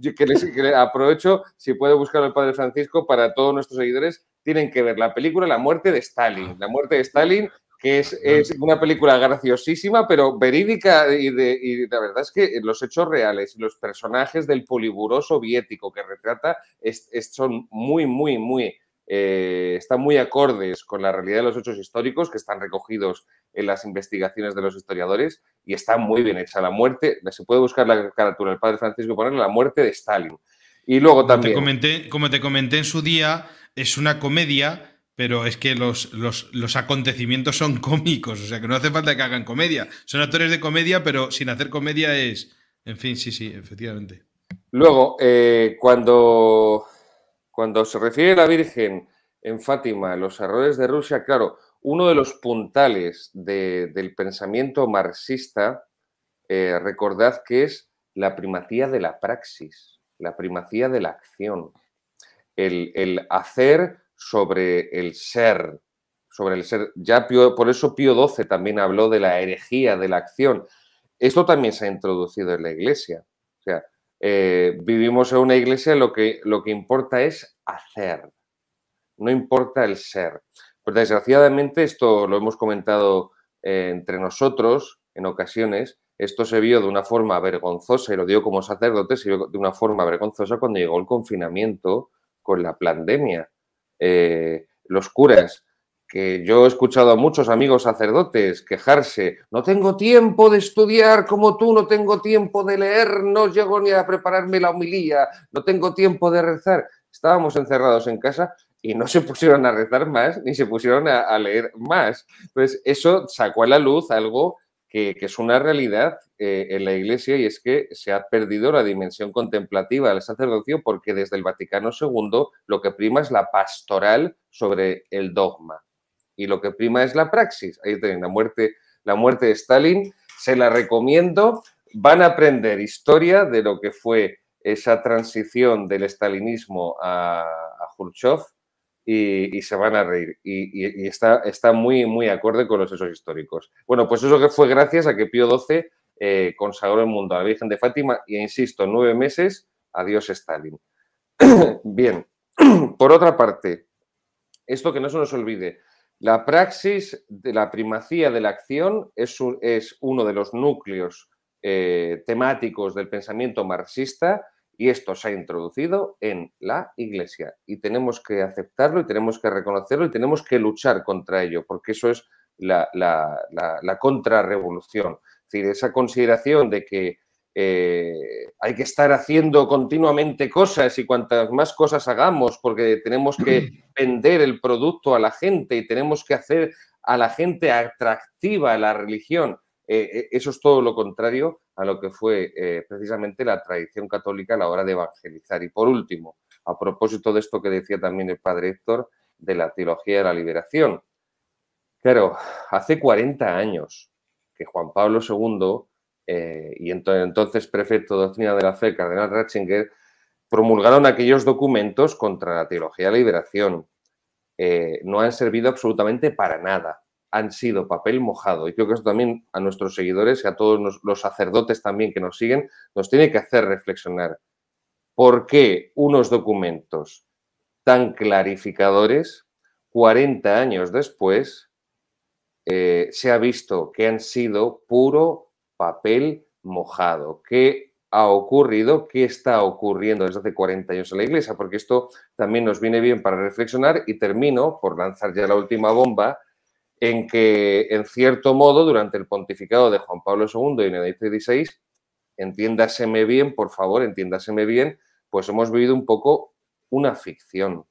que aprovecho, si puedo buscar al Padre Francisco, para todos nuestros seguidores, tienen que ver la película La muerte de Stalin. La muerte de Stalin, que es, ah, una película graciosísima, pero verídica, y, la verdad es que los hechos reales y los personajes del poliburó soviético que retrata son muy, muy, muy eh, están muy acordes con la realidad de los hechos históricos que están recogidos en las investigaciones de los historiadores y están muy bien hecha. La muerte, se puede buscar la caratura del padre Francisco poner la muerte de Stalin. Y luego también. Como
te comenté, como te comenté en su día, es una comedia pero es que los, los, acontecimientos son cómicos, o sea que no hace falta que hagan comedia. Son actores de comedia, pero sin hacer comedia es. En fin, sí, sí, efectivamente.
Luego, eh, cuando cuando se refiere a la Virgen en Fátima, los errores de Rusia, claro, uno de los puntales del pensamiento marxista, eh, recordad que es la primacía de la praxis, la primacía de la acción, el, hacer sobre el ser, sobre el ser. Ya por eso Pío XII también habló de la herejía de la acción. Esto también se ha introducido en la Iglesia. O sea, eh, vivimos en una iglesia, lo que, lo que importa es hacer, no importa el ser. Pero pues desgraciadamente, esto lo hemos comentado eh, entre nosotros en ocasiones, esto se vio de una forma vergonzosa, y lo digo como sacerdote, se vio de una forma vergonzosa cuando llegó el confinamiento con la pandemia. Eh, los curas que yo he escuchado a muchos amigos sacerdotes quejarse, no tengo tiempo de estudiar como tú, no tengo tiempo de leer, no llego ni a prepararme la homilía, no tengo tiempo de rezar. Estábamos encerrados en casa y no se [laughs] pusieron a rezar más, ni se pusieron a, leer más. pues eso sacó a la luz algo que, es una realidad eh, en la Iglesia y es que se ha perdido la dimensión contemplativa del sacerdocio porque desde el Vaticano II lo que prima es la pastoral sobre el dogma y lo que prima es la praxis. Ahí tienen la muerte, la muerte de Stalin. Se la recomiendo. Van a aprender historia de lo que fue esa transición del stalinismo a, Khrushchev y, se van a reír. Y, está, está muy, muy acorde con los hechos históricos. Bueno, pues eso que fue gracias a que Pío XII eh, consagró el mundo a la Virgen de Fátima y, insisto, nueve meses, adiós Stalin. [clears throat] Bien, [clears throat] por otra parte, esto que no se nos olvide, la praxis de la primacía de la acción es, uno de los núcleos eh, temáticos del pensamiento marxista y esto se ha introducido en la Iglesia y tenemos que aceptarlo y tenemos que reconocerlo y tenemos que luchar contra ello porque eso es la, la contrarrevolución. Es decir, esa consideración de que eh, hay que estar haciendo continuamente cosas y cuantas más cosas hagamos, porque tenemos que [clears throat] vender el producto a la gente y tenemos que hacer a la gente atractiva la religión. Eh, eh, eso es todo lo contrario a lo que fue precisamente la tradición católica a la hora de evangelizar. Y por último, a propósito de esto que decía también el padre Héctor, de la teología de la liberación. Claro, hace 40 años que Juan Pablo II eh, y entonces, prefecto de doctrina de la fe, cardenal Ratzinger, promulgaron aquellos documentos contra la teología de la liberación. Eh, no han servido absolutamente para nada, han sido papel mojado. Y creo que eso también a nuestros seguidores y a todos los, sacerdotes también que nos siguen nos tiene que hacer reflexionar. ¿Por qué unos documentos tan clarificadores, 40 años después, eh, se ha visto que han sido puro papel mojado. ¿Qué ha ocurrido? ¿Qué está ocurriendo desde hace 40 años en la Iglesia? Porque esto también nos viene bien para reflexionar y termino por lanzar ya la última bomba en que, en cierto modo, durante el pontificado de Juan Pablo II y el XVI, entiéndaseme bien, por favor, entiéndaseme bien, pues hemos vivido un poco una ficción.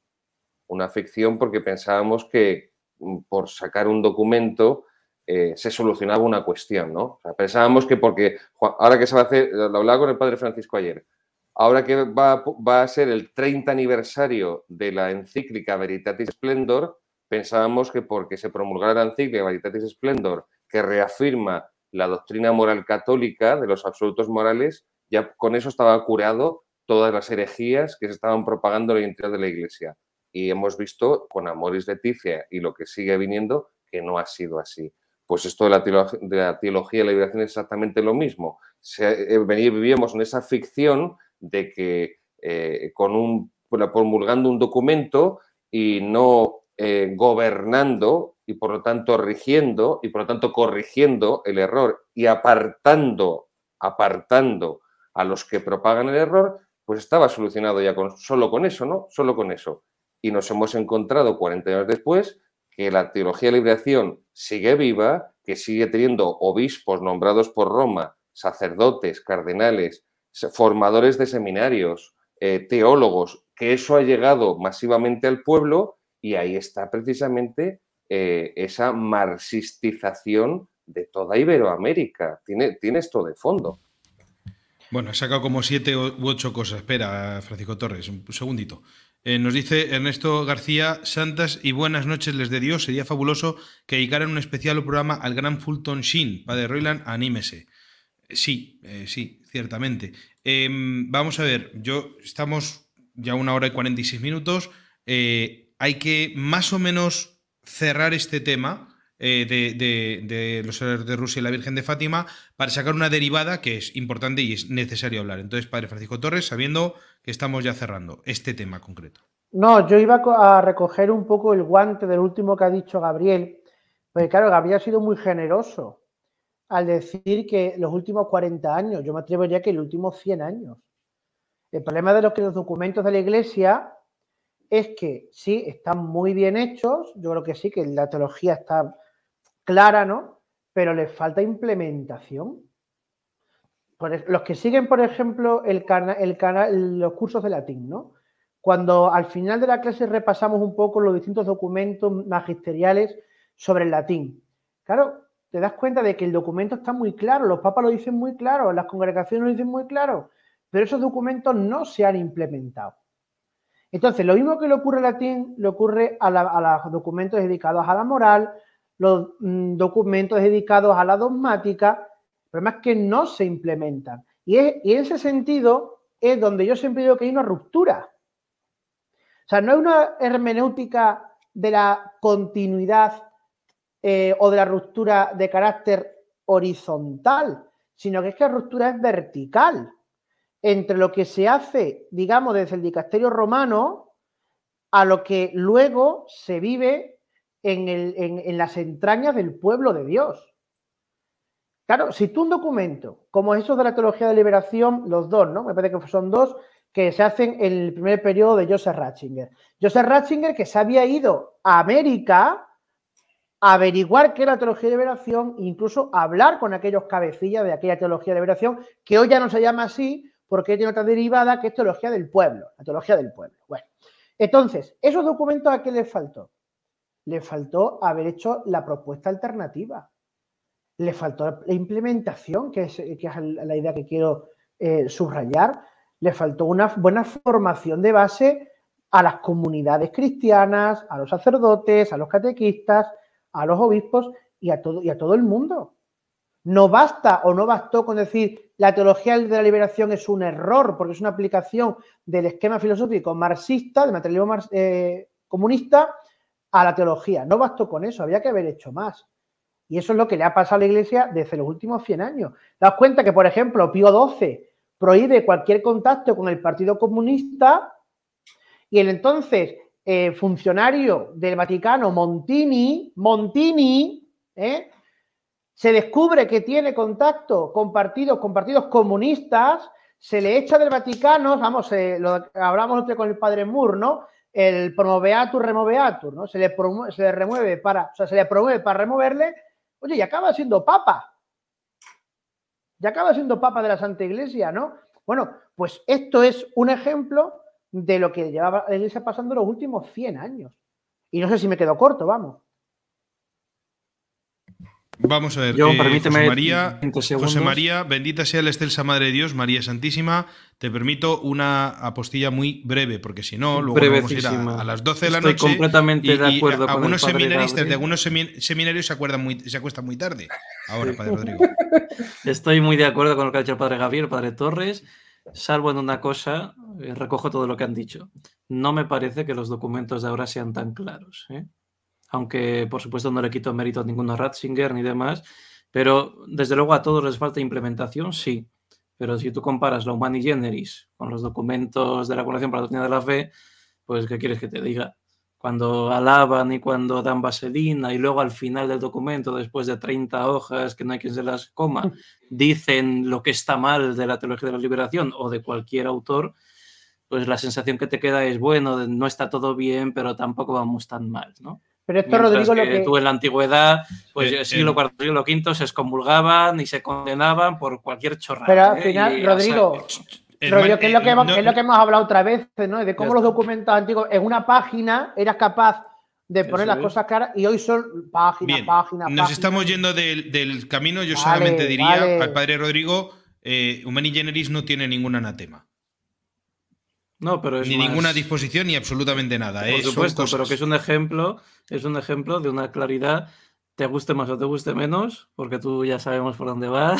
Una ficción porque pensábamos que mm, por sacar un documento eh, se solucionaba una cuestión, ¿no? pensábamos que porque ahora que se va a hacer, lo hablaba con el padre Francisco ayer, ahora que va, a ser el 30 aniversario de la encíclica Veritatis Splendor, pensábamos que porque se promulgara la encíclica Veritatis Splendor, que reafirma la doctrina moral católica de los absolutos morales, ya con eso estaba curado todas las herejías que se estaban propagando en el interior de la Iglesia. Y hemos visto con Amoris Leticia y lo que sigue viniendo que no ha sido así. Pues esto de la, teología y la liberación es exactamente lo mismo. Eh, vivíamos en esa ficción de que eh, con un, promulgando un documento y no eh, gobernando y por lo tanto rigiendo y por lo tanto corrigiendo el error y apartando, apartando a los que propagan el error, pues estaba solucionado ya con, solo con eso, ¿no? Solo con eso. Y nos hemos encontrado 40 años después que la teología de liberación sigue viva, que sigue teniendo obispos nombrados por Roma, sacerdotes, cardenales, formadores de seminarios, eh, teólogos, que eso ha llegado masivamente al pueblo y ahí está precisamente eh, esa marxistización de toda Iberoamérica. Tiene, tiene esto de
fondo. Bueno, ha sacado como siete u ocho cosas. Espera, Francisco Torres, un segundito. Eh, nos dice Ernesto García, santas y buenas noches les de Dios. Sería fabuloso que dedicaran un especial programa al gran Fulton Sheen. Padre Royland, anímese. Eh, sí, eh, sí, ciertamente. Em, vamos a ver, yo estamos ya una hora y 46 minutos. hay que más o menos cerrar este tema eh, de, los héroes de Rusia y la Virgen de Fátima para sacar una derivada que es importante y es necesario hablar. Entonces, Padre Francisco Torres, sabiendo que estamos ya cerrando este tema concreto.
No, yo iba a recoger un poco el guante del último que ha dicho Gabriel, porque claro, Gabriel ha sido muy generoso al decir que los últimos 40 años, yo me atrevo ya que los últimos 100 años. El problema de los documentos de la Iglesia es que sí, están muy bien hechos, yo creo que sí, que la teología está clara, ¿no? Pero les falta implementación. los que siguen, por ejemplo, el, los cursos de latín, ¿no? Cuando al final de la clase repasamos un poco los distintos documentos magisteriales sobre el latín. Claro, te das cuenta de que el documento está muy claro, los papas lo dicen muy claro, las congregaciones lo dicen muy claro, pero esos documentos no se han implementado. Entonces, lo mismo que le ocurre al latín, le ocurre a, a los documentos dedicados a la moral, los mm, documentos dedicados a la dogmática, el problema es que no se implementan. Y, en ese sentido es donde yo siempre digo que hay una ruptura. O sea, no es una hermenéutica de la continuidad eh, o de la ruptura de carácter horizontal, sino que es que la ruptura es vertical entre lo que se hace, digamos, desde el dicasterio romano a lo que luego se vive en, las entrañas del pueblo de Dios. Claro, si tú un documento, como esos de la teología de liberación, los dos, ¿no? Me parece que son dos que se hacen en el primer periodo de Joseph Ratzinger. Joseph Ratzinger que se había ido a América a averiguar qué era la teología de liberación, incluso a hablar con aquellos cabecillas de aquella teología de liberación, que hoy ya no se llama así porque tiene otra derivada que es teología del pueblo, la teología del pueblo. Bueno, entonces, esos documentos a qué les faltó? le faltó haber hecho la propuesta alternativa, le faltó la implementación, que es, la idea que quiero eh, subrayar, le faltó una buena formación de base a las comunidades cristianas, a los sacerdotes, a los catequistas, a los obispos y a todo, todo el mundo. No basta o no bastó con decir la teología de la liberación es un error porque es una aplicación del esquema filosófico marxista, del materialismo eh, comunista, a la teología. No bastó con eso, había que haber hecho más. Y eso es lo que le ha pasado a la Iglesia desde los últimos 100 años. Das cuenta que, por ejemplo, Pío XII prohíbe cualquier contacto con el Partido Comunista y el entonces eh, funcionario del Vaticano, Montini, Montini, eh, se descubre que tiene contacto con partidos, con partidos comunistas, se le echa del Vaticano, vamos, eh, lo hablamos con el padre Moore, ¿no? el promoveatur, removeatur, ¿no? Se le, promueve, se le remueve para, o sea, se le promueve para removerle, oye, y acaba siendo papa. Y acaba siendo papa de la Santa Iglesia, ¿no? Bueno, pues esto es un ejemplo de lo que llevaba la Iglesia pasando los últimos 100 años. Y no sé si me quedo corto, vamos.
Vamos a ver. Eh, José María, bendita sea la excelsa Madre de Dios, María Santísima. Te permito una apostilla muy breve, porque
si no, luego vamos a ir a, las 12 de la Estoy noche. completamente y, de acuerdo. algunos de algunos seminarios se, acuerdan muy, se acuestan muy tarde. Ahora, Padre Rodrigo. [laughs] Estoy muy de acuerdo con lo que ha dicho el Padre Gabriel, Padre Torres, salvo en una cosa, eh, recojo todo lo que han dicho. No me parece que los documentos de ahora sean tan claros. ¿eh? aunque por supuesto no le quito mérito a ninguno Ratzinger ni demás, pero desde luego a todos les falta implementación, sí. Pero si tú comparas la Humani Generis con los documentos de la Colección para la Doctrina de la Fe, pues ¿qué quieres que te diga? Cuando alaban y cuando dan vaselina y luego al final del documento, después de 30 hojas que no hay quien se las coma, mm. dicen lo que está mal de la teología de la liberación o de cualquier autor, pues la sensación que te queda es, bueno, no está todo bien, pero tampoco vamos tan mal, ¿no?
Pero esto, Rodrigo, lo que... tú en la
antigüedad, pues el siglo IV, siglo V se excomulgaban y se condenaban por cualquier chorrada. Pero al ¿eh? final, Rodrigo, es, lo que,
hemos, hablado otra vez, ¿no? De cómo los documentos antiguos, en una página eras capaz de poner las cosas claras y hoy son páginas, páginas, página, Nos estamos
yendo del, camino, yo solamente diría al padre Rodrigo, eh, Humani Generis no tiene ningún anatema.
No, pero ni ninguna disposición ni absolutamente nada. Por ¿eh? supuesto, pero que es un ejemplo, es un ejemplo de una claridad, te guste más o te guste menos, porque tú ya sabemos por dónde va.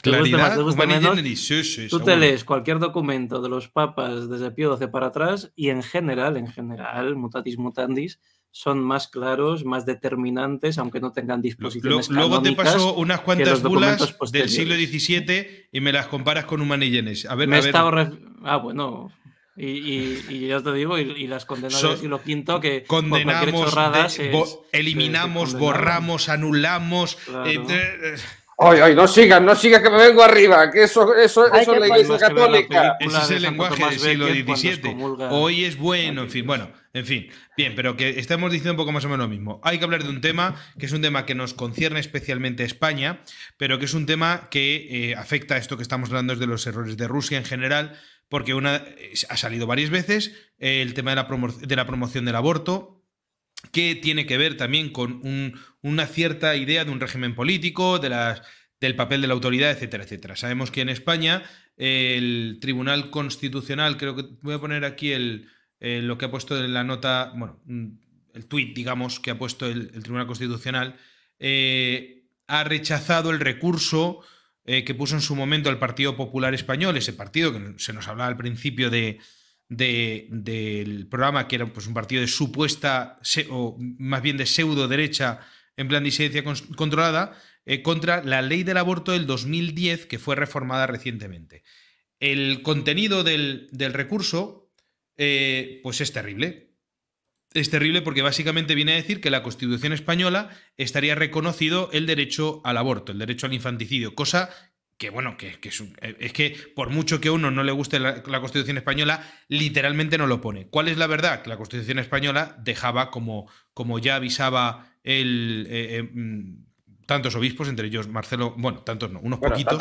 Claridad, [laughs] te guste más, te Tú te lees cualquier documento de los papas desde Pío XII para atrás y en general, en general, mutatis mutandis, son más claros, más determinantes, aunque no tengan disposiciones Luego te paso unas cuantas bulas del siglo
XVII y me las comparas con Human A ver, me
Ah, bueno. Y, y, y, ya te digo, y, las condenadas del siglo V que condenamos, eliminamos, borramos,
anulamos. Eh, ay, ay, no sigan, no sigan que me vengo arriba, que eso, eso, eso es la iglesia católica. Ese es el lenguaje del siglo XVII. Hoy es bueno, en fin, bueno. En fin, bien, pero que estamos diciendo un poco más o menos lo mismo. Hay que hablar de un tema que es un tema que nos concierne especialmente a España, pero que es un tema que eh, afecta a esto que estamos hablando de los errores de Rusia en general, porque una, eh, ha salido varias veces eh, el tema de la, promoción del aborto, que tiene que ver también con una cierta idea de un régimen político, de las, del papel de la autoridad, etcétera, etcétera. Sabemos que en España el Tribunal Constitucional, creo que voy a poner aquí el eh, lo que ha puesto en la nota, bueno, mm, el tuit, digamos, que ha puesto el, Tribunal Constitucional, eh, ha rechazado el recurso eh, que puso en su momento el Partido Popular Español, ese partido que se nos hablaba al principio de, del programa, que era pues, un partido de supuesta, o más bien de pseudo derecha, en plan disidencia controlada, contra la ley del aborto del 2010, que fue reformada recientemente. El contenido del, del recurso eh, pues es terrible. Es terrible porque básicamente viene a decir que la Constitución española estaría reconocido el derecho al aborto, el derecho al infanticidio, cosa que bueno, que, eh, es, que por mucho que a uno no le guste la, Constitución española, literalmente no lo pone. ¿Cuál es la verdad? Que la Constitución española dejaba, como, como ya avisaba el, eh, mm, tantos obispos, entre ellos Marcelo, bueno, tantos no, unos poquitos.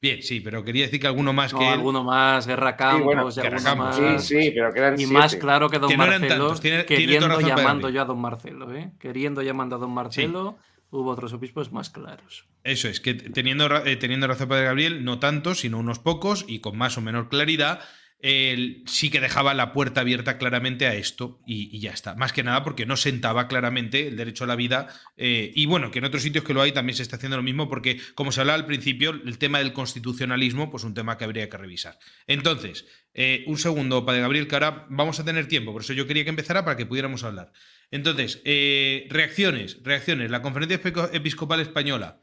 Bien, sí, pero quería decir que alguno más que. Alguno más, Guerra Campos,
Guerra Más. Sí, sí, pero que eran Y más claro que Don Marcelo. queriendo llamando
yo a Don Marcelo, ¿eh? Queriendo llamando a Don Marcelo. hubo otros obispos más claros.
Eso es, que teniendo, eh, teniendo razón Padre Gabriel, no tantos, sino unos pocos y con más o menor claridad, sí que dejaba la puerta abierta claramente a esto y, ya está. Más que nada porque no sentaba claramente el derecho a la vida. Eh, y bueno, que en otros sitios que lo hay también se está haciendo lo mismo porque, como se hablaba al principio, el tema del constitucionalismo, pues un tema que habría que revisar. Entonces, eh, un segundo, para Gabriel, que ahora vamos a tener tiempo, por eso yo quería que empezara para que pudiéramos hablar. Entonces, eh, reacciones, reacciones. La Conferencia Episcopal Española,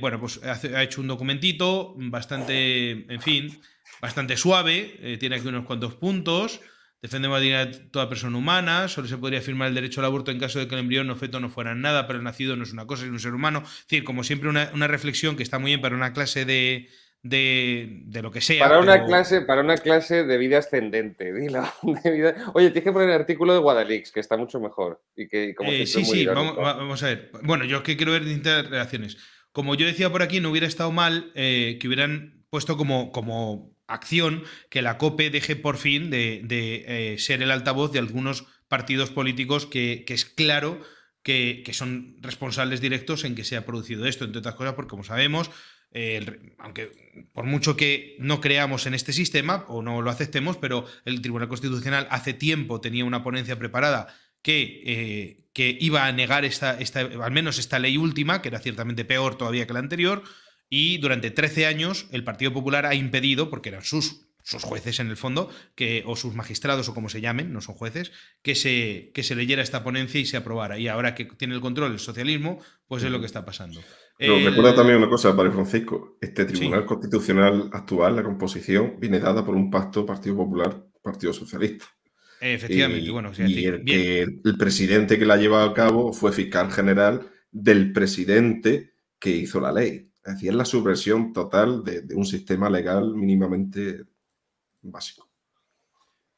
bueno, pues ha hecho un documentito bastante, en fin bastante suave, eh, tiene aquí unos cuantos puntos, defendemos a toda persona humana, solo se podría afirmar el derecho al aborto en caso de que el embrión o feto no fueran nada, pero el nacido no es una cosa, es un ser humano. Es decir, como siempre, una, reflexión que está muy bien para una clase de, de, de, lo que sea. Para una, clase,
para una clase de vida ascendente, dilo. [laughs] Oye, tienes que poner el artículo de Guadalix, que está mucho mejor. Y que, eh, sí, sí,
vamos, a ver. Bueno, yo es que quiero ver distintas relaciones. Como yo decía por aquí, no hubiera estado mal eh, que hubieran puesto como, como acción que la COPE deje por fin de, eh, ser el altavoz de algunos partidos políticos que, es claro que, son responsables directos en que se ha producido esto, entre otras cosas, porque como sabemos, eh, aunque por mucho que no creamos en este sistema o no lo aceptemos, pero el Tribunal Constitucional hace tiempo tenía una ponencia preparada que, eh, que iba a negar esta, al menos esta ley última, que era ciertamente peor todavía que la anterior, y durante 13 años el Partido Popular ha impedido, porque eran sus, sus jueces en el fondo, que, o sus magistrados o como se llamen, no son jueces, que se, leyera esta ponencia y se aprobara. Y ahora que tiene el control el socialismo, pues es lo que está pasando. Pero eh,
recuerda también una cosa, Padre Francisco, este Tribunal Constitucional actual, la composición, viene dada por un pacto Partido Popular, Partido Socialista. Efectivamente, bueno, y el, el, presidente que la ha llevado a cabo fue fiscal general del presidente que hizo la ley. Es decir, es la subversión total de, un sistema legal mínimamente básico.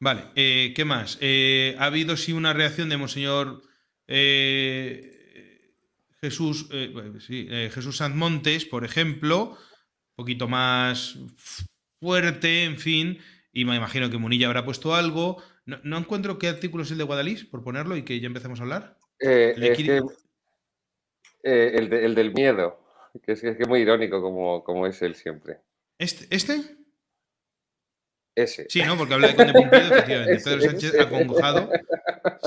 Vale, eh, ¿qué más? Eh, ha habido sí una reacción de Monseñor eh, Jesús, sí, Jesús Montes, por ejemplo, un poquito más fuerte, en fin, y me imagino que Munilla habrá puesto algo. No, encuentro qué artículo es el de Guadalís, por ponerlo y que ya empecemos a hablar.
el del miedo que es, que es muy irónico como, es él siempre.
¿Este, ¿Este?
Ese. Sí, ¿no? Porque habla de Conde efectivamente. [laughs] Pedro Sánchez acongojado.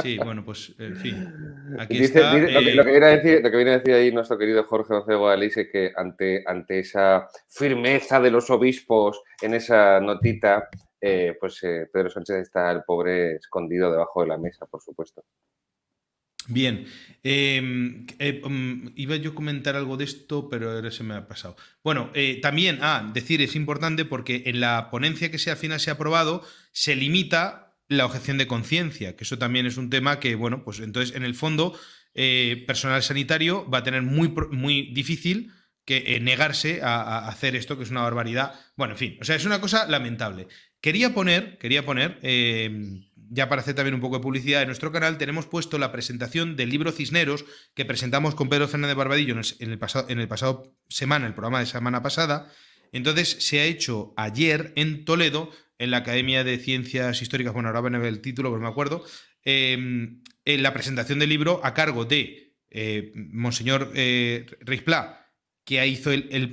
Sí, bueno,
pues, en fin. Aquí está. Eh, lo, que,
viene a decir, ahí nuestro querido Jorge José Guadalís es que ante, esa firmeza de los obispos en esa notita, eh, pues eh, Pedro Sánchez está el pobre escondido debajo de la mesa, por supuesto.
Bien, em, eh, mm, iba yo a comentar algo de esto, pero ahora se me ha pasado. Bueno, eh, también, ah, decir, es importante porque en la ponencia que se, al final se ha aprobado se limita la objeción de conciencia, que eso también es un tema que, bueno, pues entonces en el fondo, eh, personal sanitario va a tener muy, muy difícil que negarse a, a, hacer esto, que es una barbaridad. Bueno, en fin, o sea, es una cosa lamentable. Quería poner, quería poner em, ya para hacer también un poco de publicidad, en nuestro canal tenemos puesto la presentación del libro Cisneros que presentamos con Pedro Fernández Barbadillo en el, pasado, en el pasado semana, el programa de semana pasada. Entonces se ha hecho ayer en Toledo, en la Academia de Ciencias Históricas, bueno, ahora van a ver el título, pero me acuerdo, em, en la presentación del libro a cargo de eh, Monseñor eh, que ha,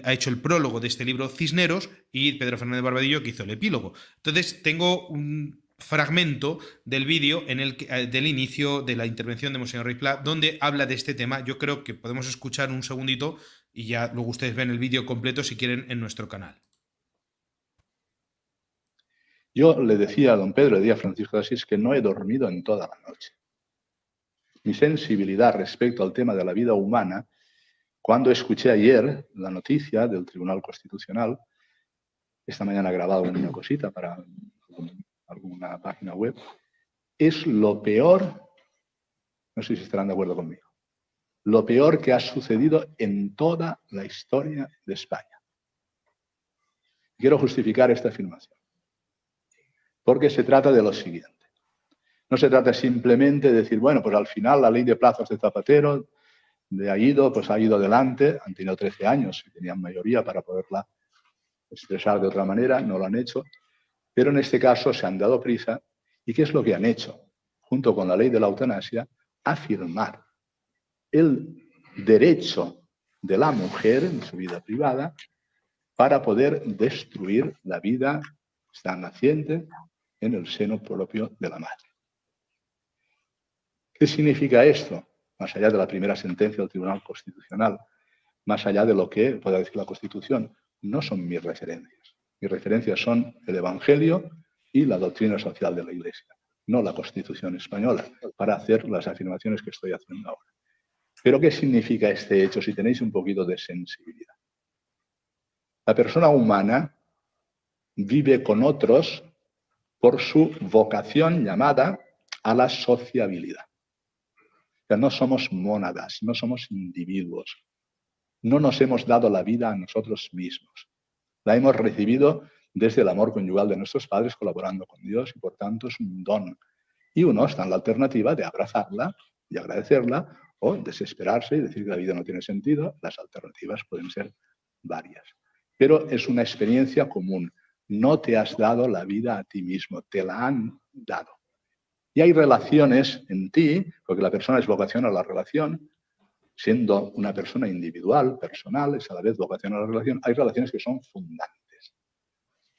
ha, hecho el prólogo de este libro Cisneros, y Pedro Fernández Barbadillo, que hizo el epílogo. Entonces, tengo un, fragmento del vídeo en el que, eh, del inicio de la intervención de Monseñor Ripla, donde habla de este tema. Yo creo que podemos escuchar un segundito y ya luego ustedes ven el vídeo completo si quieren en nuestro canal.
Yo le decía a don Pedro, de Francisco de Asís que no he dormido en toda la noche. Mi sensibilidad respecto al tema de la vida humana, cuando escuché ayer la noticia del Tribunal Constitucional, esta mañana he grabado una cosita para alguna página web, es lo peor, no sé si estarán de acuerdo conmigo, lo peor que ha sucedido en toda la historia de España. Quiero justificar esta afirmación, porque se trata de lo siguiente. No se trata simplemente de decir, bueno, pues al final la ley de plazas de Zapatero, de ido, pues ha ido adelante, han tenido 13 años y tenían mayoría para poderla expresar de otra manera, no lo han hecho. Pero en este caso se han dado prisa y ¿qué es lo que han hecho? Junto con la ley de la eutanasia, afirmar el derecho de la mujer en su vida privada para poder destruir la vida está naciente en el seno propio de la madre. ¿Qué significa esto? Más allá de la primera sentencia del Tribunal Constitucional, más allá de lo que pueda decir la Constitución, no son mis referencias. Mis referencias son el Evangelio y la doctrina social de la Iglesia, no la Constitución española, para hacer las afirmaciones que estoy haciendo ahora. Pero ¿qué significa este hecho si tenéis un poquito de sensibilidad? La persona humana vive con otros por su vocación llamada a la sociabilidad. Ya no somos mónadas, no somos individuos. No nos hemos dado la vida a nosotros mismos. La hemos recibido desde el amor conyugal de nuestros padres colaborando con Dios y por tanto es un don. Y uno está en la alternativa de abrazarla y agradecerla o desesperarse y decir que la vida no tiene sentido. Las alternativas pueden ser varias. Pero es una experiencia común. No te has dado la vida a ti mismo, te la han dado. Y hay relaciones en ti, porque la persona es vocación a la relación, siendo una persona individual, personal, es a la vez vocación a la relación, hay relaciones que son fundantes.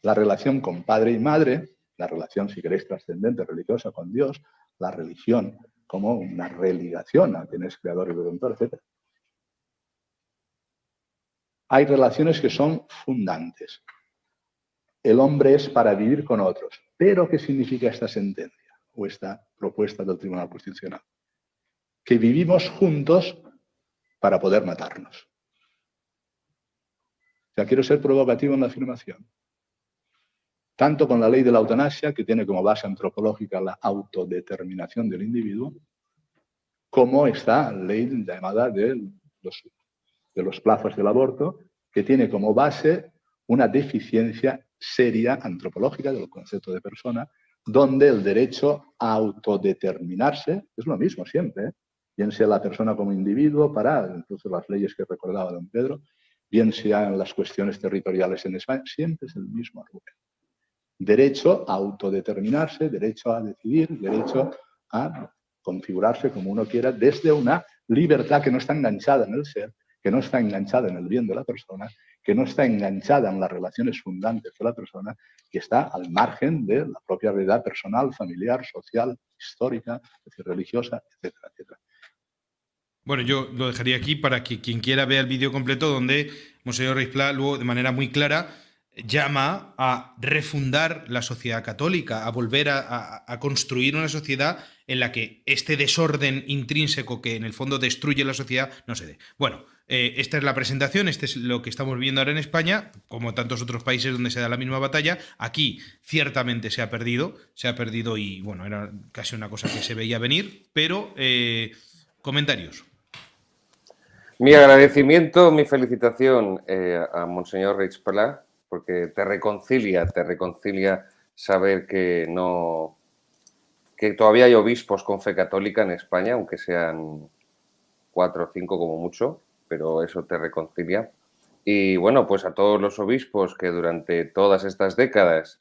La relación con padre y madre, la relación, si queréis, trascendente, religiosa con Dios, la religión como una religación a quien es creador y redentor, etc. Hay relaciones que son fundantes. El hombre es para vivir con otros. Pero, ¿qué significa esta sentencia o esta propuesta del Tribunal Constitucional? Que vivimos juntos para poder matarnos. O quiero ser provocativo en la afirmación. Tanto con la ley de la eutanasia, que tiene como base antropológica la autodeterminación del individuo, como esta ley llamada de los, de los plazos del aborto, que tiene como base una deficiencia seria antropológica del concepto de persona, donde el derecho a autodeterminarse es lo mismo siempre. ¿eh? bien sea la persona como individuo, para entonces las leyes que recordaba don Pedro, bien sean las cuestiones territoriales en España, siempre es el mismo argumento. Derecho a autodeterminarse, derecho a decidir, derecho a configurarse como uno quiera desde una libertad que no está enganchada en el ser, que no está enganchada en el bien de la persona que no está enganchada en las relaciones fundantes de la persona, que está al margen de la propia realidad personal, familiar, social, histórica, religiosa, etcétera, etcétera.
Bueno, yo lo dejaría aquí para que quien quiera vea el vídeo completo donde Monseñor Rizpla, luego de manera muy clara llama a refundar la sociedad católica, a volver a, a, construir una sociedad en la que este desorden intrínseco que en el fondo destruye la sociedad no se dé. Bueno, eh, esta es la presentación, este es lo que estamos viendo ahora en España, como tantos otros países donde se da la misma batalla. Aquí ciertamente se ha perdido, se ha perdido y bueno, era casi una cosa que se veía venir, pero eh, comentarios.
Mi agradecimiento, mi felicitación eh, a Monseñor Reich porque te reconcilia, te reconcilia saber que no que todavía hay obispos con fe católica en España, aunque sean cuatro o cinco como mucho, pero eso te reconcilia. Y bueno, pues a todos los obispos que durante todas estas décadas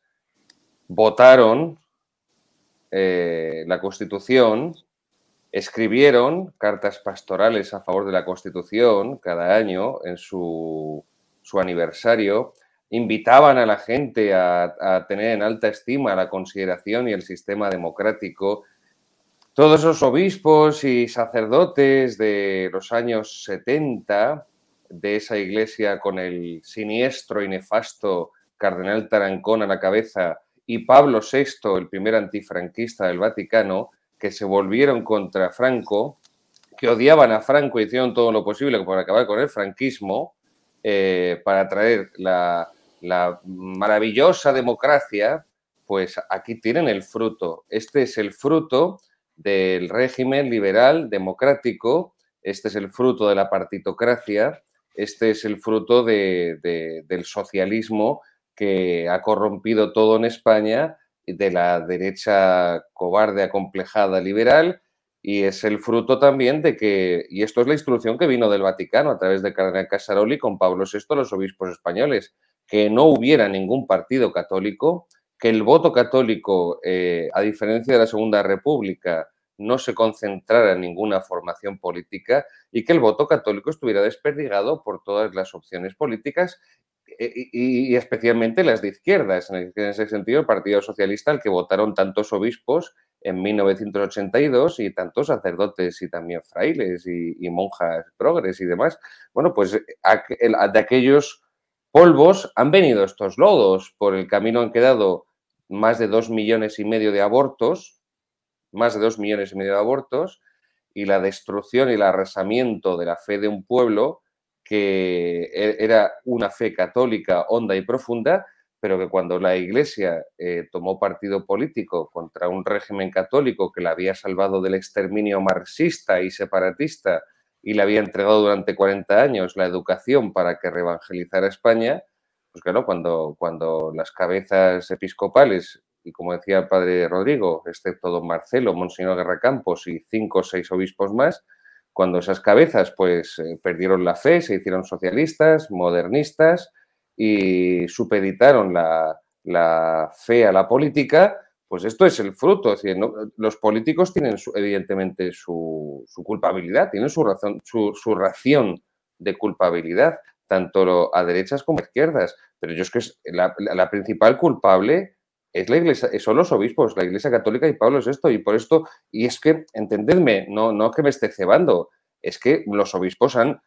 votaron eh, la Constitución, escribieron cartas pastorales a favor de la Constitución cada año en su, aniversario, invitaban a la gente a, tener en alta estima la consideración y el sistema democrático todos los obispos y sacerdotes de los años 70 de esa iglesia con el siniestro y nefasto cardenal Tarancón a la cabeza y Pablo VI, el primer antifranquista del Vaticano, que se volvieron contra Franco, que odiaban a Franco y hicieron todo lo posible por acabar con el franquismo, eh, para traer la, la maravillosa democracia, pues aquí tienen el fruto. Este es el fruto del régimen liberal democrático, este es el fruto de la partitocracia, este es el fruto del socialismo que ha corrompido todo en España, de la derecha cobarde, acomplejada, liberal, y es el fruto también de que, y esto es la instrucción que vino del Vaticano a través de Cardenal Casaroli con Pablo VI, los obispos españoles, que no hubiera ningún partido católico, que el voto católico, eh, a diferencia de la Segunda República, no se concentrara en ninguna formación política y que el voto católico estuviera desperdigado por todas las opciones políticas eh, y, especialmente las de izquierdas. En ese sentido, el Partido Socialista, al que votaron tantos obispos en 1982 y tantos sacerdotes y también frailes y, monjas progres y demás, bueno, pues eh, de aquellos polvos han venido estos lodos. Por el camino han quedado más de dos millones y medio de abortos, más de dos millones y medio de abortos, y la destrucción y el arrasamiento de la fe de un pueblo que e-, era una fe católica honda y profunda, pero que cuando la Iglesia eh, tomó partido político contra un régimen católico que la había salvado del exterminio marxista y separatista y le había entregado durante 40 años la educación para que a España, pues claro, cuando, cuando las cabezas episcopales, y como decía el padre Rodrigo, excepto don Marcelo, Monseñor Guerra Campos y cinco o seis obispos más, cuando esas cabezas pues eh, perdieron la fe, se hicieron socialistas, modernistas y supeditaron la, la fe a la política, pues esto es el fruto. Es Los políticos tienen evidentemente su, culpabilidad, tienen su, razón, su, su ración de culpabilidad, tanto a derechas como a izquierdas. Pero yo es que la, principal culpable es la iglesia, son los obispos, la iglesia católica y Pablo es esto, y por esto, y es que, entendedme, no, no que me esté cebando, es que los obispos han,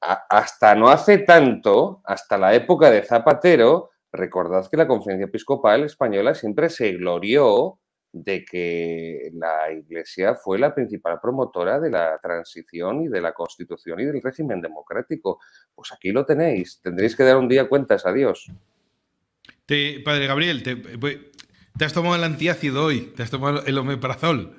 hasta no hace tanto, hasta la época de Zapatero, Recordad que la Conferencia Episcopal Española siempre se glorió de que la Iglesia fue la principal promotora de la transición y de la Constitución y del régimen democrático. Pues aquí lo tenéis. Tendréis que dar un día cuentas a Dios.
Te, padre Gabriel, pues, te, has tomado el antiácido hoy, te has tomado el omeprazol.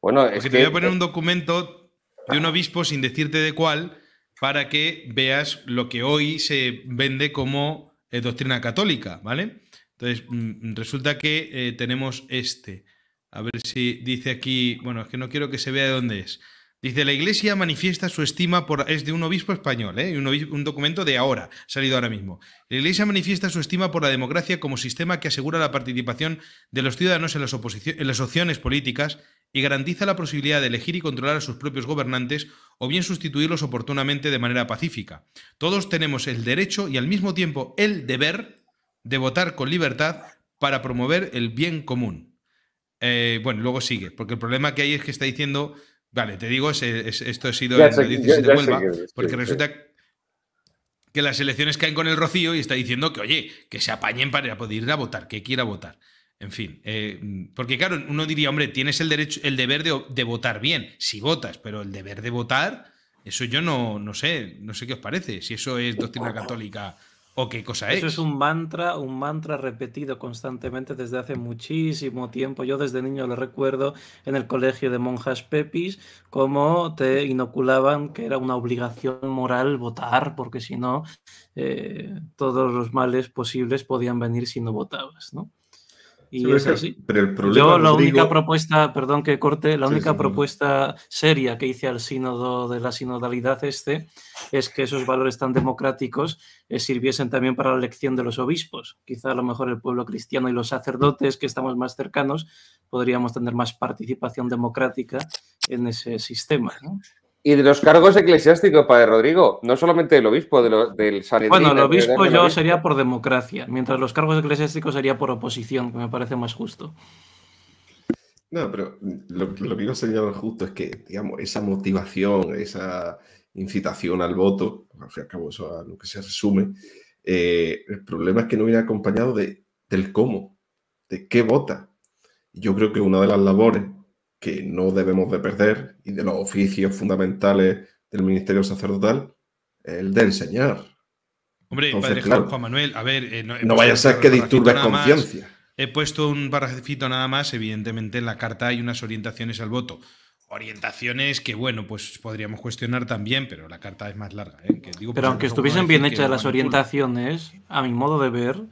Bueno, te voy a poner un
documento de un obispo sin decirte de cuál para que veas lo que hoy se vende como eh, doctrina católica, ¿vale? Entonces, mm, mm, resulta que eh, tenemos este. A ver si dice aquí, bueno, es que no quiero que se vea de dónde es. Dice, la Iglesia manifiesta su estima por... Es de un obispo español, ¿eh? un, documento de ahora, salido ahora mismo. La Iglesia manifiesta su estima por la democracia como sistema que asegura la participación de los ciudadanos en las, en las opciones políticas y garantiza la posibilidad de elegir y controlar a sus propios gobernantes o bien sustituirlos oportunamente de manera pacífica. Todos tenemos el derecho y al mismo tiempo el deber de votar con libertad para promover el bien común. Eh, bueno, luego sigue, porque el problema que hay es que está diciendo, vale, te digo, esto ha sido 17 porque resulta que las elecciones caen con el rocío y está diciendo que, oye, que se apañen para poder ir a votar, que quiera votar. En fin, eh, porque claro, uno diría, hombre, tienes el derecho, el deber de, votar bien, si votas, pero el deber de votar, eso yo no, no sé, no sé qué os parece, si eso es doctrina católica o qué cosa es. Eso es
un mantra, un mantra repetido constantemente desde hace muchísimo tiempo. Yo desde niño lo recuerdo en el colegio de monjas Pepis, cómo te inoculaban que era una obligación moral votar, porque si no, eh, todos los males posibles podían venir si no votabas, ¿no? Pero el problema, Yo la única propuesta, perdón que corte, la única propuesta seria que hice al sínodo de la sinodalidad este es que esos valores tan democráticos eh, sirviesen también para la elección de los obispos. Quizá a lo mejor el pueblo cristiano y los sacerdotes que estamos más cercanos podríamos tener más participación democrática en ese sistema. ¿no?
Y de los cargos eclesiásticos, Padre Rodrigo, no solamente el obispo, de del Sanedrín. Bueno, el obispo yo
sería por democracia, mientras los cargos eclesiásticos sería por oposición, que me parece más justo.
No, pero lo, lo que yo señalo justo es que, digamos, esa motivación, esa incitación al voto, al fin y al cabo eso a lo que se resume, eh, el problema es que no viene acompañado de, del cómo, de qué vota. Yo creo que una de las labores que no debemos de perder y de los oficios fundamentales del ministerio sacerdotal, el de enseñar.
Hombre, padre Juan Manuel, a ver, eh, no, vayas vaya a ser que disturbes conciencia. He puesto un barrajecito nada más, evidentemente en la carta hay unas orientaciones al voto. Orientaciones que, bueno, pues podríamos cuestionar también, pero la carta es más larga. ¿eh? pero aunque estuviesen bien hechas las
orientaciones, a mi modo de ver,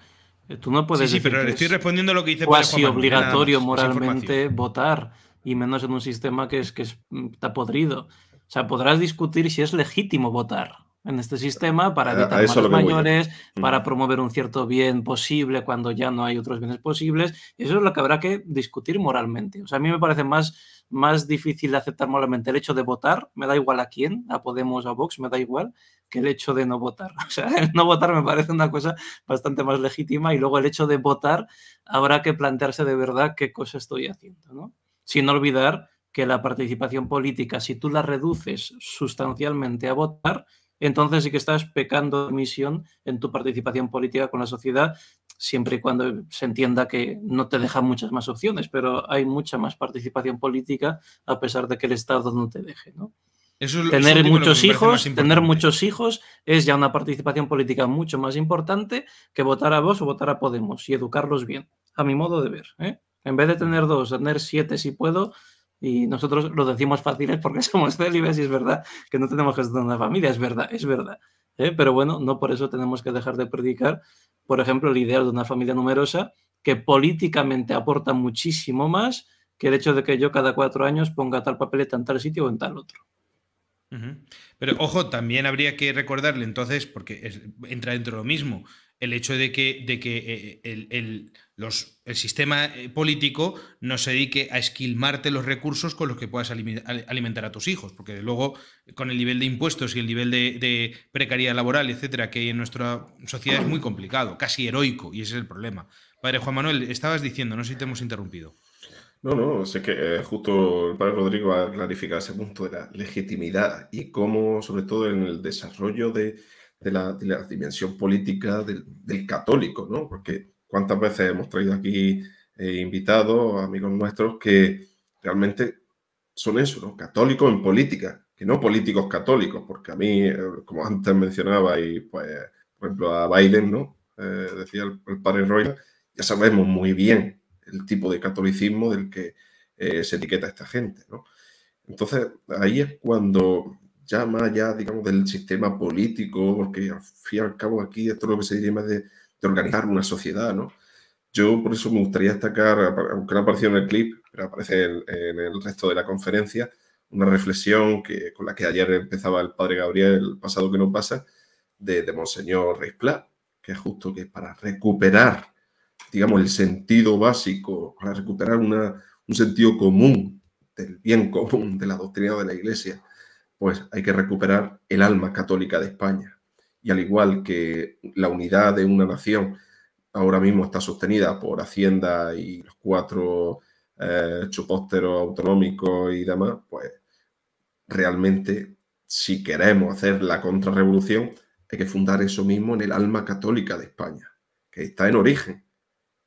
eh, tú no puedes. Sí, pero le estoy respondiendo lo que dice Juan obligatorio moralmente votar y menos en un sistema que, es, que está mm, podrido. O sea, podrás discutir si es legítimo votar en este sistema para evitar a, a mayores, mm. para promover un cierto bien posible cuando ya no hay otros bienes posibles. Eso es lo que habrá que discutir moralmente. O sea, a mí me parece más, más difícil de aceptar moralmente el hecho de votar, me da igual a quién, a Podemos o a Vox, me da igual, que el hecho de no votar. [laughs] O sea, el no votar me parece una cosa bastante más legítima y luego el hecho de votar habrá que plantearse de verdad qué cosa estoy haciendo, ¿no? sin olvidar que la participación política, si tú la reduces sustancialmente a votar, entonces sí que estás pecando de misión en tu participación política con la sociedad, siempre y cuando se entienda que no te deja muchas más opciones, pero hay mucha más participación política a pesar de que el Estado no te deje, ¿no? es tener muchos hijos, tener muchos hijos es ya una participación política mucho más importante que votar a vos o votar a Podemos y educarlos bien, a mi modo de ver. ¿eh? en vez de tener dos, tener siete si puedo, y nosotros lo decimos fáciles porque [laughs] somos célibes y es verdad que no tenemos que estar en una familia, es verdad, es verdad. ¿eh? Pero bueno, no por eso tenemos que dejar de predicar, por ejemplo, el ideal de una familia numerosa que políticamente aporta muchísimo más que el hecho de que yo cada cuatro años ponga tal papeleta en tal sitio o en tal otro.
Pero ojo, también habría que recordarle entonces, porque entra dentro lo mismo, el hecho de que, de que eh, el el sistema eh, político no se dedique a esquilmarte los recursos con los que puedas alimentar a tus hijos, porque luego con el nivel de impuestos y el nivel de, precariedad laboral, etcétera, que hay en nuestra sociedad es muy complicado, casi heroico, y ese es el problema. Padre Juan Manuel, estabas diciendo, no sé si te hemos interrumpido.
No, no, sé que eh, justo el padre Rodrigo ha clarificado ese punto de la legitimidad y cómo, sobre todo en el desarrollo de, la, dimensión política del, del católico, ¿no? Porque cuántas veces hemos traído aquí eh, invitados, amigos nuestros, que realmente son eso, los Católicos en política, que no políticos católicos, porque a mí, eh, como antes mencionaba, y pues, por ejemplo, a Biden, ¿no? Eh, decía el, padre Roy, ya sabemos muy bien el tipo de catolicismo del que se etiqueta esta gente, ¿no? Entonces, ahí es cuando ya más allá, digamos, del sistema político, porque al fin y al cabo aquí esto es lo que se diría más de de organizar una sociedad, ¿no? Yo por eso me gustaría destacar, aunque no apareció en el clip, pero aparece en, el resto de la conferencia, una reflexión que, con la que ayer empezaba el padre Gabriel, el pasado que no pasa, de, de Monseñor Reisplá, que es justo que para recuperar, digamos, el sentido básico, para recuperar un sentido común del bien común, de la doctrina de la Iglesia, pues hay que recuperar el alma católica de España y al igual que la unidad de una nación ahora mismo está sostenida por Hacienda y los cuatro eh, chupósteros autonómicos y demás, pues realmente si queremos hacer la contrarrevolución hay que fundar eso mismo en el alma católica de España, que está en origen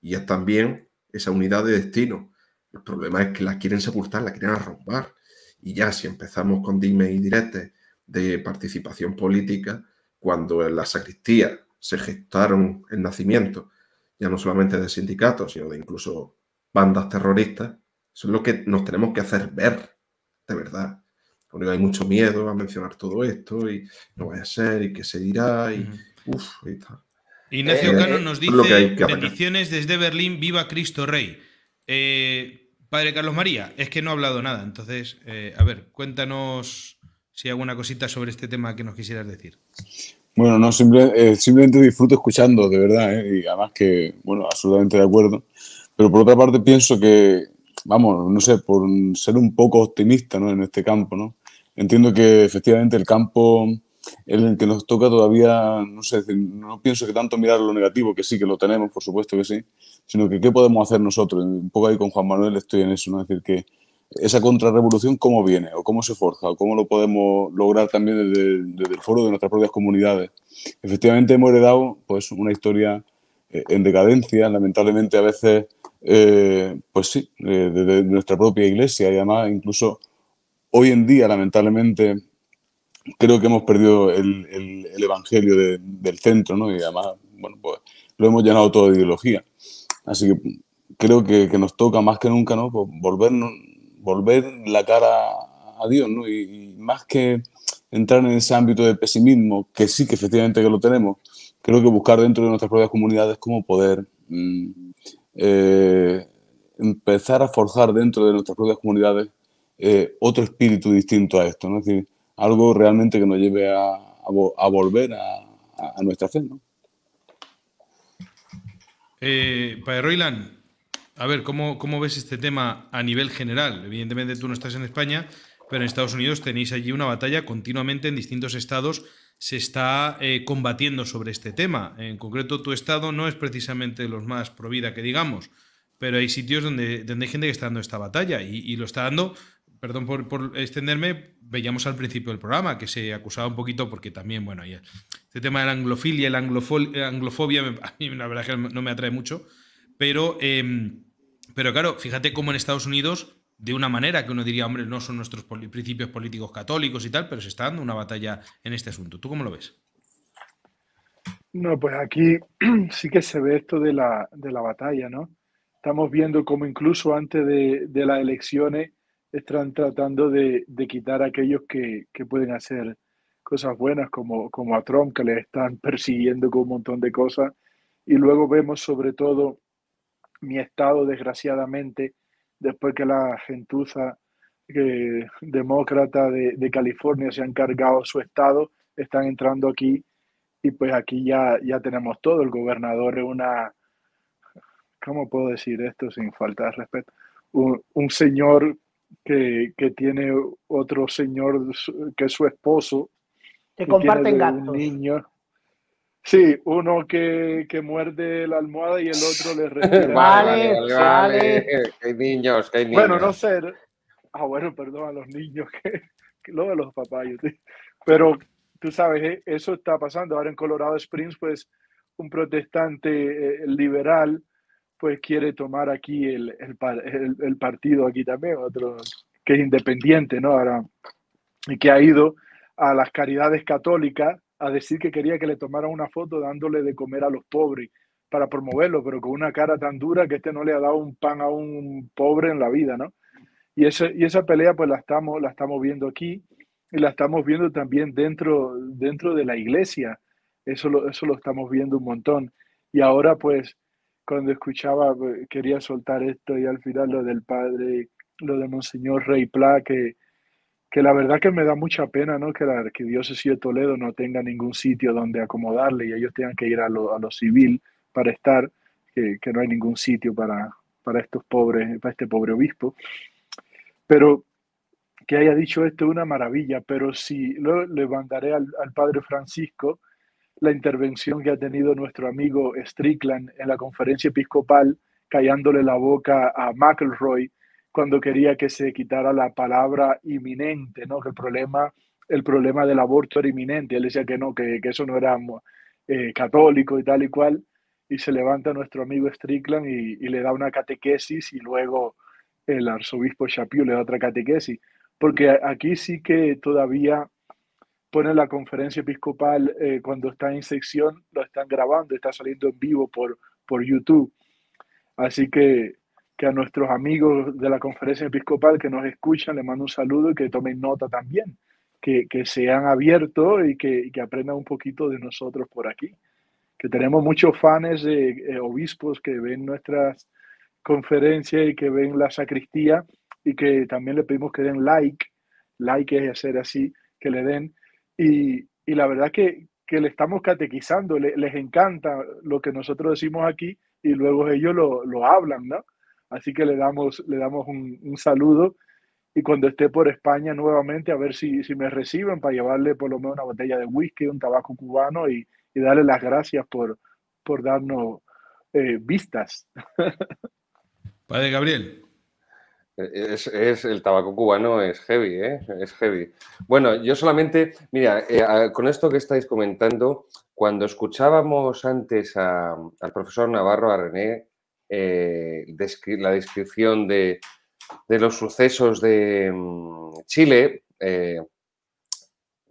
y es también esa unidad de destino. El problema es que la quieren sepultar, la quieren arrombar. Y ya si empezamos con dime y directes de participación política, cuando en la sacristía se gestaron el nacimiento, ya no solamente de sindicatos, sino de incluso bandas terroristas, eso es lo que nos tenemos que hacer ver, de verdad. Porque hay mucho miedo a mencionar todo esto y no vaya a ser y qué se dirá y uff,
Ignacio eh, Cano nos dice, bendiciones desde Berlín, viva Cristo Rey. Eh, padre Carlos María, es que no ha hablado nada, entonces, eh, a ver, cuéntanos si hay alguna cosita sobre este tema que nos quisieras decir.
Bueno, no, eh, simplemente disfruto escuchando, de verdad, eh, y además que, bueno, absolutamente de acuerdo. Pero por otra parte pienso que, vamos, no sé, por ser un poco optimista ¿no? en este campo, ¿no? Entiendo que efectivamente el campo en el que nos toca todavía, no sé, no pienso que tanto mirar lo negativo, que sí, que lo tenemos, por supuesto que sí, sino que qué podemos hacer nosotros. Un poco ahí con Juan Manuel estoy en eso, ¿no? Es decir, que esa contrarrevolución cómo viene o cómo se forja o cómo lo podemos lograr también desde, el foro de nuestras propias comunidades. Efectivamente hemos heredado pues una historia eh, en decadencia, lamentablemente a veces, eh, pues sí, eh, desde de nuestra propia iglesia y además incluso hoy en día lamentablemente creo que hemos perdido el, evangelio del centro ¿no? y además pues, lo hemos llenado todo de ideología. Así que creo que, nos toca más que nunca ¿no? Pues, volvernos volver la cara a Dios, ¿no? Y, más que entrar en ese ámbito de pesimismo, que sí que efectivamente que lo tenemos, creo que buscar dentro de nuestras propias comunidades cómo poder mm, eh, empezar a forjar dentro de nuestras propias comunidades eh, otro espíritu distinto a esto, ¿no? Es decir, algo realmente que nos lleve a, volver a, nuestra fe, ¿no?
Eh, Padre Roiland, a ver, ¿cómo, ¿cómo ves este tema a nivel general? Evidentemente tú no estás en España, pero en Estados Unidos tenéis allí una batalla continuamente en distintos estados se está eh, combatiendo sobre este tema. En concreto, tu estado no es precisamente los más pro vida que digamos, pero hay sitios donde, hay gente que está dando esta batalla y, lo está dando, perdón por, extenderme, veíamos al principio del programa que se acusaba un poquito porque también, bueno, este tema de la anglofilia y la eh, anglofobia, [laughs] a mí la verdad que no me atrae mucho, pero... Em, pero claro, fíjate cómo en Estados Unidos, de una manera que uno diría, hombre, no son nuestros principios políticos católicos y tal, pero se está dando una batalla en este asunto. ¿Tú cómo lo ves?
No, pues aquí [clears throat] sí que se ve esto de la, batalla, ¿no? Estamos viendo cómo incluso antes de, las elecciones están tratando de, quitar a aquellos que, pueden hacer cosas buenas, como, como a Trump, que le están persiguiendo con un montón de cosas. Y luego vemos sobre todo mi estado, desgraciadamente, después que la gentuza eh, demócrata de, California se ha encargado su estado, están entrando aquí y pues aquí ya, ya tenemos todo. El gobernador es una, ¿cómo puedo decir esto sin falta de respeto? Un, señor que, que, tiene otro señor que es su esposo.
Que comparten gatos.
Un niño, Sí, uno que, que, muerde la almohada y el otro le [laughs] respira. vale, vale,
Hay niños, hay niños. Bueno, no
ser. Ah, bueno, perdón, a los niños, [laughs] que, lo de los papayos. Pero tú sabes, eh, eso está pasando. Ahora en Colorado Springs, pues un protestante eh, liberal, pues quiere tomar aquí el, el, el, el, partido aquí también, otro que es independiente, ¿no? Ahora, y que ha ido a las caridades católicas a decir que quería que le tomara una foto dándole de comer a los pobres para promoverlo, pero con una cara tan dura que este no le ha dado un pan a un pobre en la vida, ¿no? Y, y esa pelea pues la estamos, la estamos viendo aquí y la estamos viendo también dentro, dentro de la iglesia. Eso lo, eso lo estamos viendo un montón. Y ahora pues cuando escuchaba, pues, quería soltar esto y al final lo del padre, lo de Monseñor Rey Pla, que, que la verdad que me da mucha pena ¿no? que la arquidiócesis de Toledo no tenga ningún sitio donde acomodarle y ellos tengan que ir a lo, civil para estar, que, no hay ningún sitio para, para, estos pobres, para este pobre obispo. Pero que haya dicho esto es una maravilla, pero si le mandaré al, al padre Francisco la intervención que ha tenido nuestro amigo Strickland en la conferencia episcopal, callándole la boca a McElroy cuando quería que se quitara la palabra inminente, ¿no? el problema, el problema del aborto era inminente. Él decía que no, que, eso no era eh, católico y tal y cual. Y se levanta nuestro amigo Strickland y, le da una catequesis y luego el arzobispo Shapiro le da otra catequesis. Porque aquí sí que todavía pone la conferencia episcopal eh, cuando está en sección, lo están grabando, está saliendo en vivo por, por YouTube. Así que que a nuestros amigos de la conferencia episcopal que nos escuchan, les mando un saludo y que tomen nota también, que, que sean abiertos y que, que, aprendan un poquito de nosotros por aquí, que tenemos muchos fans de eh, eh, obispos que ven nuestras conferencias y que ven la sacristía y que también le pedimos que den like, like es hacer así, que le den y, y la verdad que, que le estamos catequizando, les encanta lo que nosotros decimos aquí y luego ellos lo, lo hablan, ¿no? Así que le damos, le damos un, un saludo y cuando esté por España nuevamente a ver si, si, me reciben para llevarle por lo menos una botella de whisky, un tabaco cubano y, y darle las gracias por, por darnos eh, vistas. [laughs]
Padre Gabriel.
Eh, es, es, el tabaco cubano es heavy, ¿eh? es heavy. Bueno, yo solamente, mira, eh, con esto que estáis comentando, cuando escuchábamos antes a, al profesor Navarro, a René, eh, la descripción de, los sucesos de mm, Chile, eh,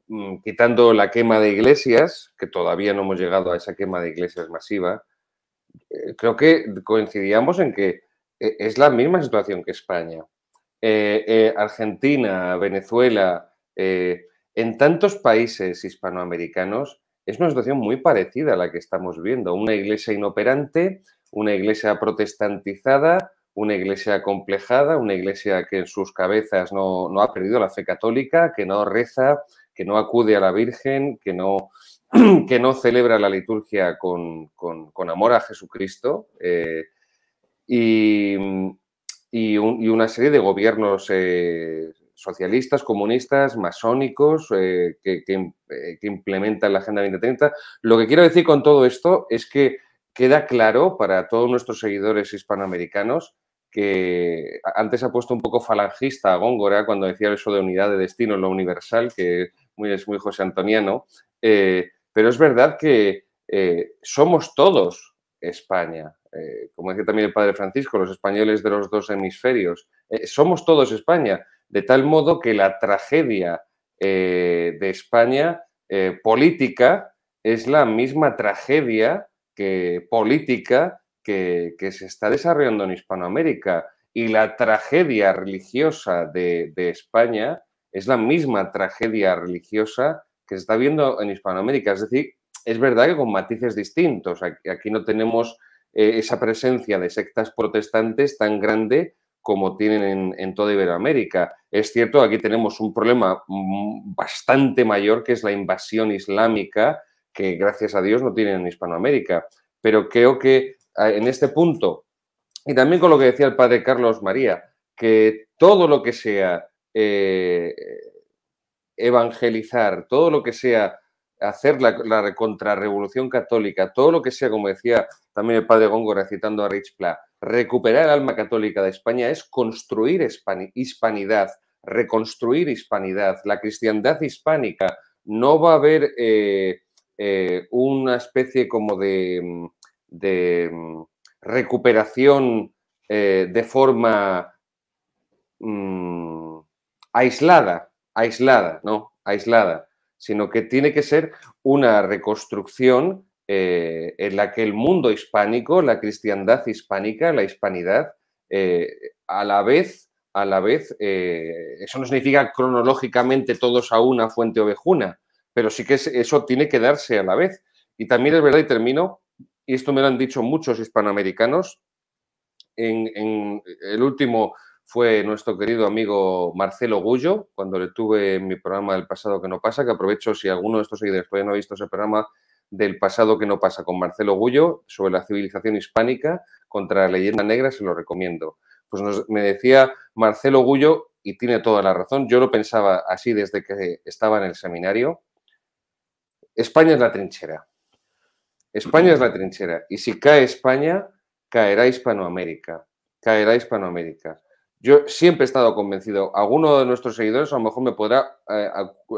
mm, quitando la quema de iglesias, que todavía no hemos llegado a esa quema de iglesias masiva, eh, creo que coincidíamos en que es la misma situación que España. Argentina, Venezuela, en tantos países hispanoamericanos es una situación muy parecida a la que estamos viendo. Una iglesia inoperante, una iglesia protestantizada, una iglesia complejada, una iglesia que en sus cabezas no, no ha perdido la fe católica, que no reza, que no acude a la Virgen, que no, [clears throat] que no celebra la liturgia con, amor a Jesucristo. Eh, y, una serie de gobiernos eh, socialistas, comunistas, masónicos, eh, que, que implementan la Agenda 2030. Lo que quiero decir con todo esto es que queda claro para todos nuestros seguidores hispanoamericanos que antes ha puesto un poco falangista a Góngora cuando decía eso de unidad de destino, lo universal, que es muy José Antoniano, eh, pero es verdad que eh, somos todos España. Eh, como decía también el padre Francisco, los españoles de los dos hemisferios, somos todos España, de tal modo que la tragedia de España política es la misma tragedia política que, se está desarrollando en Hispanoamérica. Y la tragedia religiosa de, España es la misma tragedia religiosa que se está viendo en Hispanoamérica. Es decir, es verdad que con matices distintos. Aquí no tenemos eh, esa presencia de sectas protestantes tan grande como tienen en, en, toda Iberoamérica. Es cierto, aquí tenemos un problema mm, bastante mayor que es la invasión islámica que gracias a Dios no tienen en Hispanoamérica. Pero creo que en este punto, y también con lo que decía el padre Carlos María, que todo lo que sea eh, evangelizar, todo lo que sea hacer la, contrarrevolución católica, todo lo que sea, como decía también el padre Gongo citando a Rich Pla, recuperar el alma católica de España es construir hispanidad, reconstruir hispanidad, la cristiandad hispánica. No va a haber eh, eh, una especie como de, mm, mm, recuperación eh, de forma mm, aislada, aislada, ¿no? Aislada, sino que tiene que ser una reconstrucción eh, en la que el mundo hispánico, la cristiandad hispánica, la hispanidad, a la vez, a la vez, eso no significa cronológicamente todos a una fuente ovejuna, pero sí que eso tiene que darse a la vez. Y también es verdad, y termino, y esto me lo han dicho muchos hispanoamericanos, en, el último fue nuestro querido amigo Marcelo Gullo, cuando le tuve en mi programa El pasado que no pasa, que aprovecho si alguno de estos seguidores todavía no ha visto ese programa del pasado que no pasa con Marcelo Gullo sobre la civilización hispánica contra la leyenda negra, se lo recomiendo. Pues me decía Marcelo Gullo, y tiene toda la razón, yo lo pensaba así desde que estaba en el seminario, España es la trinchera. España es la trinchera. Y si cae España, caerá Hispanoamérica. Caerá Hispanoamérica. Yo siempre he estado convencido, alguno de nuestros seguidores a lo mejor me podrá eh,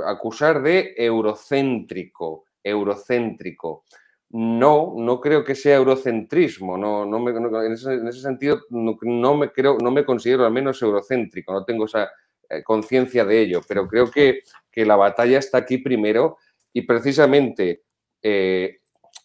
acusar de eurocéntrico, eurocéntrico. No, no creo que sea eurocentrismo, no, no, me, en, ese, sentido no, me creo, no me considero al menos eurocéntrico, no tengo esa eh, conciencia de ello, pero creo que, que la batalla está aquí primero y precisamente eh,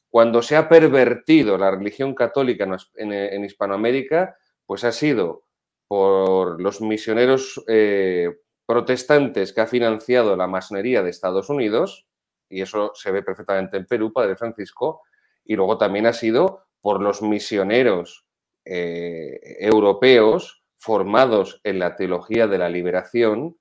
cuando se ha pervertido la religión católica en, Hispanoamérica, pues ha sido por los misioneros eh, protestantes que ha financiado la masonería de Estados Unidos, y eso se ve perfectamente en Perú, Padre Francisco, y luego también ha sido por los misioneros eh, europeos formados en la teología de la liberación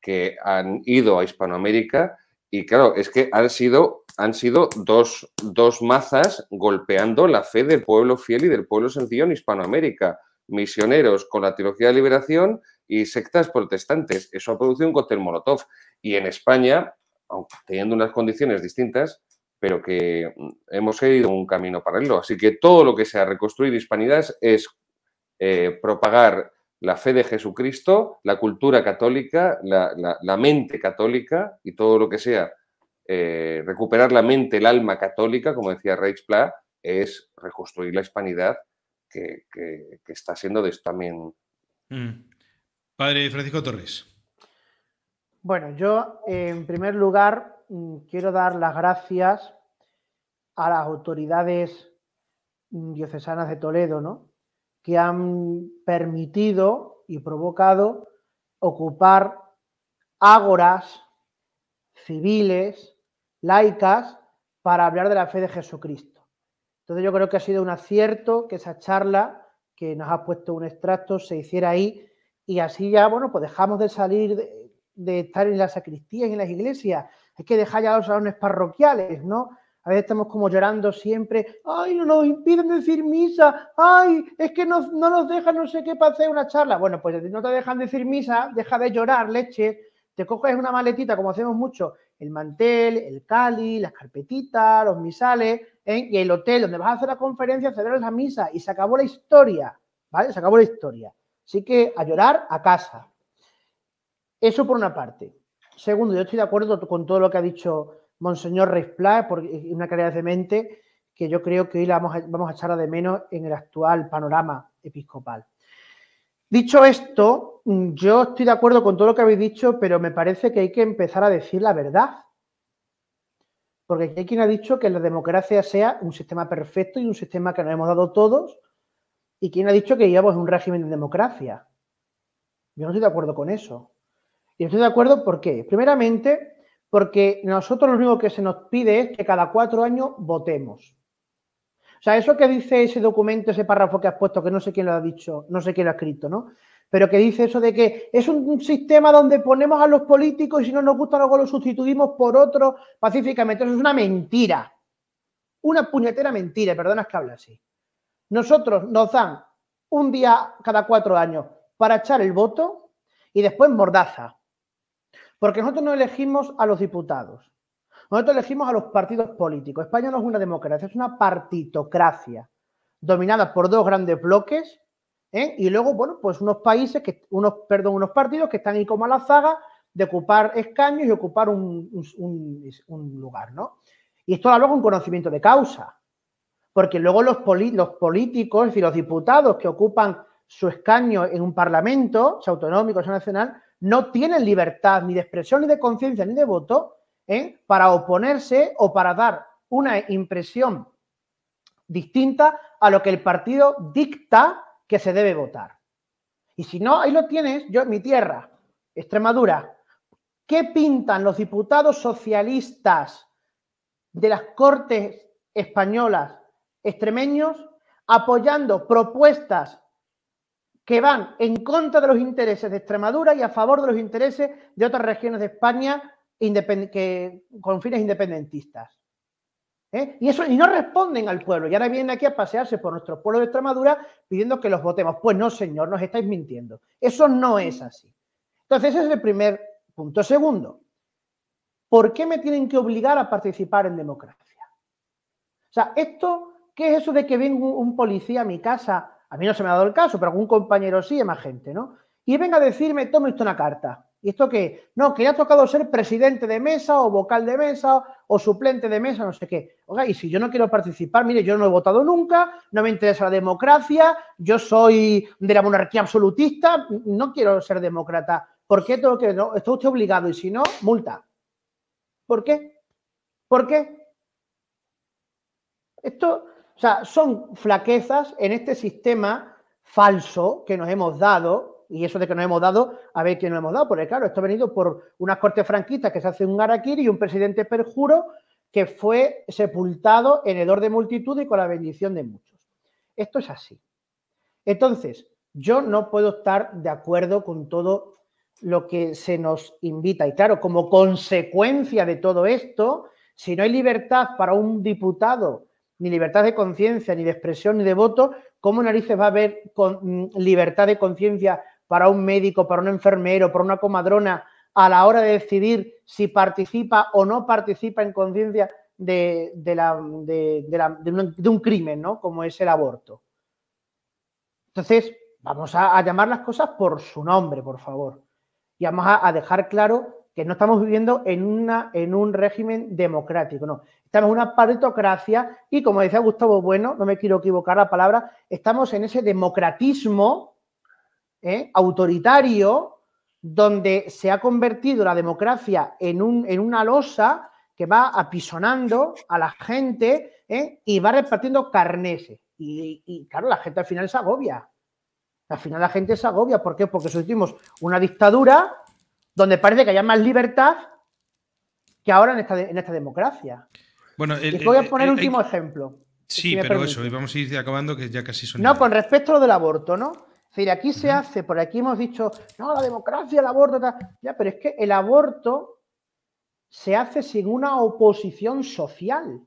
que han ido a Hispanoamérica y claro, es que han sido, han sido dos, dos mazas golpeando la fe del pueblo fiel y del pueblo sencillo en Hispanoamérica. Misioneros con la teología de liberación y sectas protestantes. Eso ha producido un cóctel molotov. Y en España, aunque teniendo unas condiciones distintas, pero que mm, hemos seguido un camino paralelo. Así que todo lo que sea reconstruir hispanidad es eh, propagar la fe de Jesucristo, la cultura católica, la, mente católica y todo lo que sea. Eh, recuperar la mente, el alma católica, como decía pla es reconstruir la hispanidad que, está siendo de también.
Mm. Padre Francisco Torres.
Bueno, yo en primer lugar mm, quiero dar las gracias a las autoridades mm, diocesanas de Toledo, ¿no? que han permitido y provocado ocupar ágoras civiles, laicas, para hablar de la fe de Jesucristo. Entonces yo creo que ha sido un acierto que esa charla que nos ha puesto un extracto se hiciera ahí y así ya, bueno, pues dejamos de salir, de, estar en las sacristías y en las iglesias. Hay que dejar ya los salones parroquiales, ¿no? A veces estamos como llorando siempre, ay, no nos impiden decir misa, ay, es que no, nos dejan no sé qué para hacer una charla. Bueno, pues no te dejan decir misa, deja de llorar, leche, te coges una maletita, como hacemos mucho, el mantel, el cali, las carpetitas, los misales, ¿eh? y el hotel donde vas a hacer la conferencia, celebras la misa y se acabó la historia, ¿vale? Se acabó la historia. Así que a llorar a casa. Eso por una parte. Segundo, yo estoy de acuerdo con todo lo que ha dicho Monseñor Reisplá, por eh, una calidad de mente que yo creo que hoy vamos a, vamos a echar de menos en el actual panorama episcopal. Dicho esto, mm, yo estoy de acuerdo con todo lo que habéis dicho, pero me parece que hay que empezar a decir la verdad. Porque hay quien ha dicho que la democracia sea un sistema perfecto y un sistema que nos hemos dado todos, y quien ha dicho que a un régimen de democracia. Yo no estoy de acuerdo con eso. Y estoy de acuerdo porque, primeramente, porque nosotros lo único que se nos pide es que cada cuatro años votemos. O sea, eso que dice ese documento, ese párrafo que has puesto, que no sé quién lo ha dicho, no sé quién lo ha escrito, ¿no? Pero que dice eso de que es un sistema donde ponemos a los políticos y si no nos gusta luego lo sustituimos por otro pacíficamente. Eso es una mentira. Una puñetera mentira, perdona es que hable así. Nosotros nos dan un día cada cuatro años para echar el voto y después mordaza. Porque nosotros no elegimos a los diputados, nosotros elegimos a los partidos políticos. España no es una democracia, es una partitocracia dominada por dos grandes bloques ¿eh? y luego, bueno, pues unos países, que, unos, perdón, unos partidos que están ahí como a la zaga de ocupar escaños y ocupar un, lugar, ¿no? Y esto luego un conocimiento de causa, porque luego los, los políticos y los diputados que ocupan su escaño en un parlamento, sea autonómico, sea nacional, no tienen libertad ni de expresión, ni de conciencia, ni de voto ¿eh? para oponerse o para dar una impresión distinta a lo que el partido dicta que se debe votar. Y si no, ahí lo tienes, yo en mi tierra, Extremadura. ¿Qué pintan los diputados socialistas de las Cortes españolas extremeños apoyando propuestas que van en contra de los intereses de Extremadura y a favor de los intereses de otras regiones de España con fines independentistas. ¿eh? Y, eso, y no responden al pueblo. Y ahora vienen aquí a pasearse por nuestro pueblo de Extremadura pidiendo que los votemos. Pues no, señor, nos estáis mintiendo. Eso no es así. Entonces, ese es el primer punto. Segundo, ¿por qué me tienen que obligar a participar en democracia? O sea, esto, ¿qué es eso de que venga un policía a mi casa a mí no se me ha dado el caso, pero algún compañero sí es más gente, ¿no? Y venga a decirme, tome esto una carta. ¿Y esto qué? No, que le ha tocado ser presidente de mesa o vocal de mesa o suplente de mesa, no sé qué. Oiga, y si yo no quiero participar, mire, yo no he votado nunca, no me interesa la democracia, yo soy de la monarquía absolutista, no quiero ser demócrata. ¿Por qué tengo que.? No, obligado y si no, multa. ¿Por qué? ¿Por qué? Esto o sea, son flaquezas en este sistema falso que nos hemos dado, y eso de que nos hemos dado, a ver quién nos hemos dado, porque claro, esto ha venido por unas cortes franquistas que se hace un araquiri y un presidente perjuro que fue sepultado en hedor de multitud y con la bendición de muchos. Esto es así. Entonces, yo no puedo estar de acuerdo con todo lo que se nos invita. Y claro, como consecuencia de todo esto, si no hay libertad para un diputado ni libertad de conciencia, ni de expresión, ni de voto, ¿cómo narices va a haber con, mm, libertad de conciencia para un médico, para un enfermero, para una comadrona, a la hora de decidir si participa o no participa en conciencia de, un, crimen, ¿no? Como es el aborto. Entonces, vamos a, llamar las cosas por su nombre, por favor. Y vamos a dejar claro que no estamos viviendo en, una, en un régimen democrático, no. Estamos en una paritocracia y, como decía Gustavo Bueno, no me quiero equivocar la palabra, estamos en ese democratismo ¿eh? autoritario donde se ha convertido la democracia en, un, en una losa que va apisonando a la gente ¿eh? y va repartiendo carneses. Y, claro, la gente al final se agobia. Al final la gente se agobia. ¿Por qué? Porque sufrimos una dictadura donde parece que haya más libertad que ahora en esta, democracia.
Bueno, voy a poner el, último
ejemplo. Sí, pero eso,
y vamos a ir acabando que ya casi son. No, con
respecto a lo del aborto, ¿no? Es decir, aquí se hace, por aquí hemos dicho, no, la democracia, el aborto, tal. Ya, pero es que el aborto se hace sin una oposición social.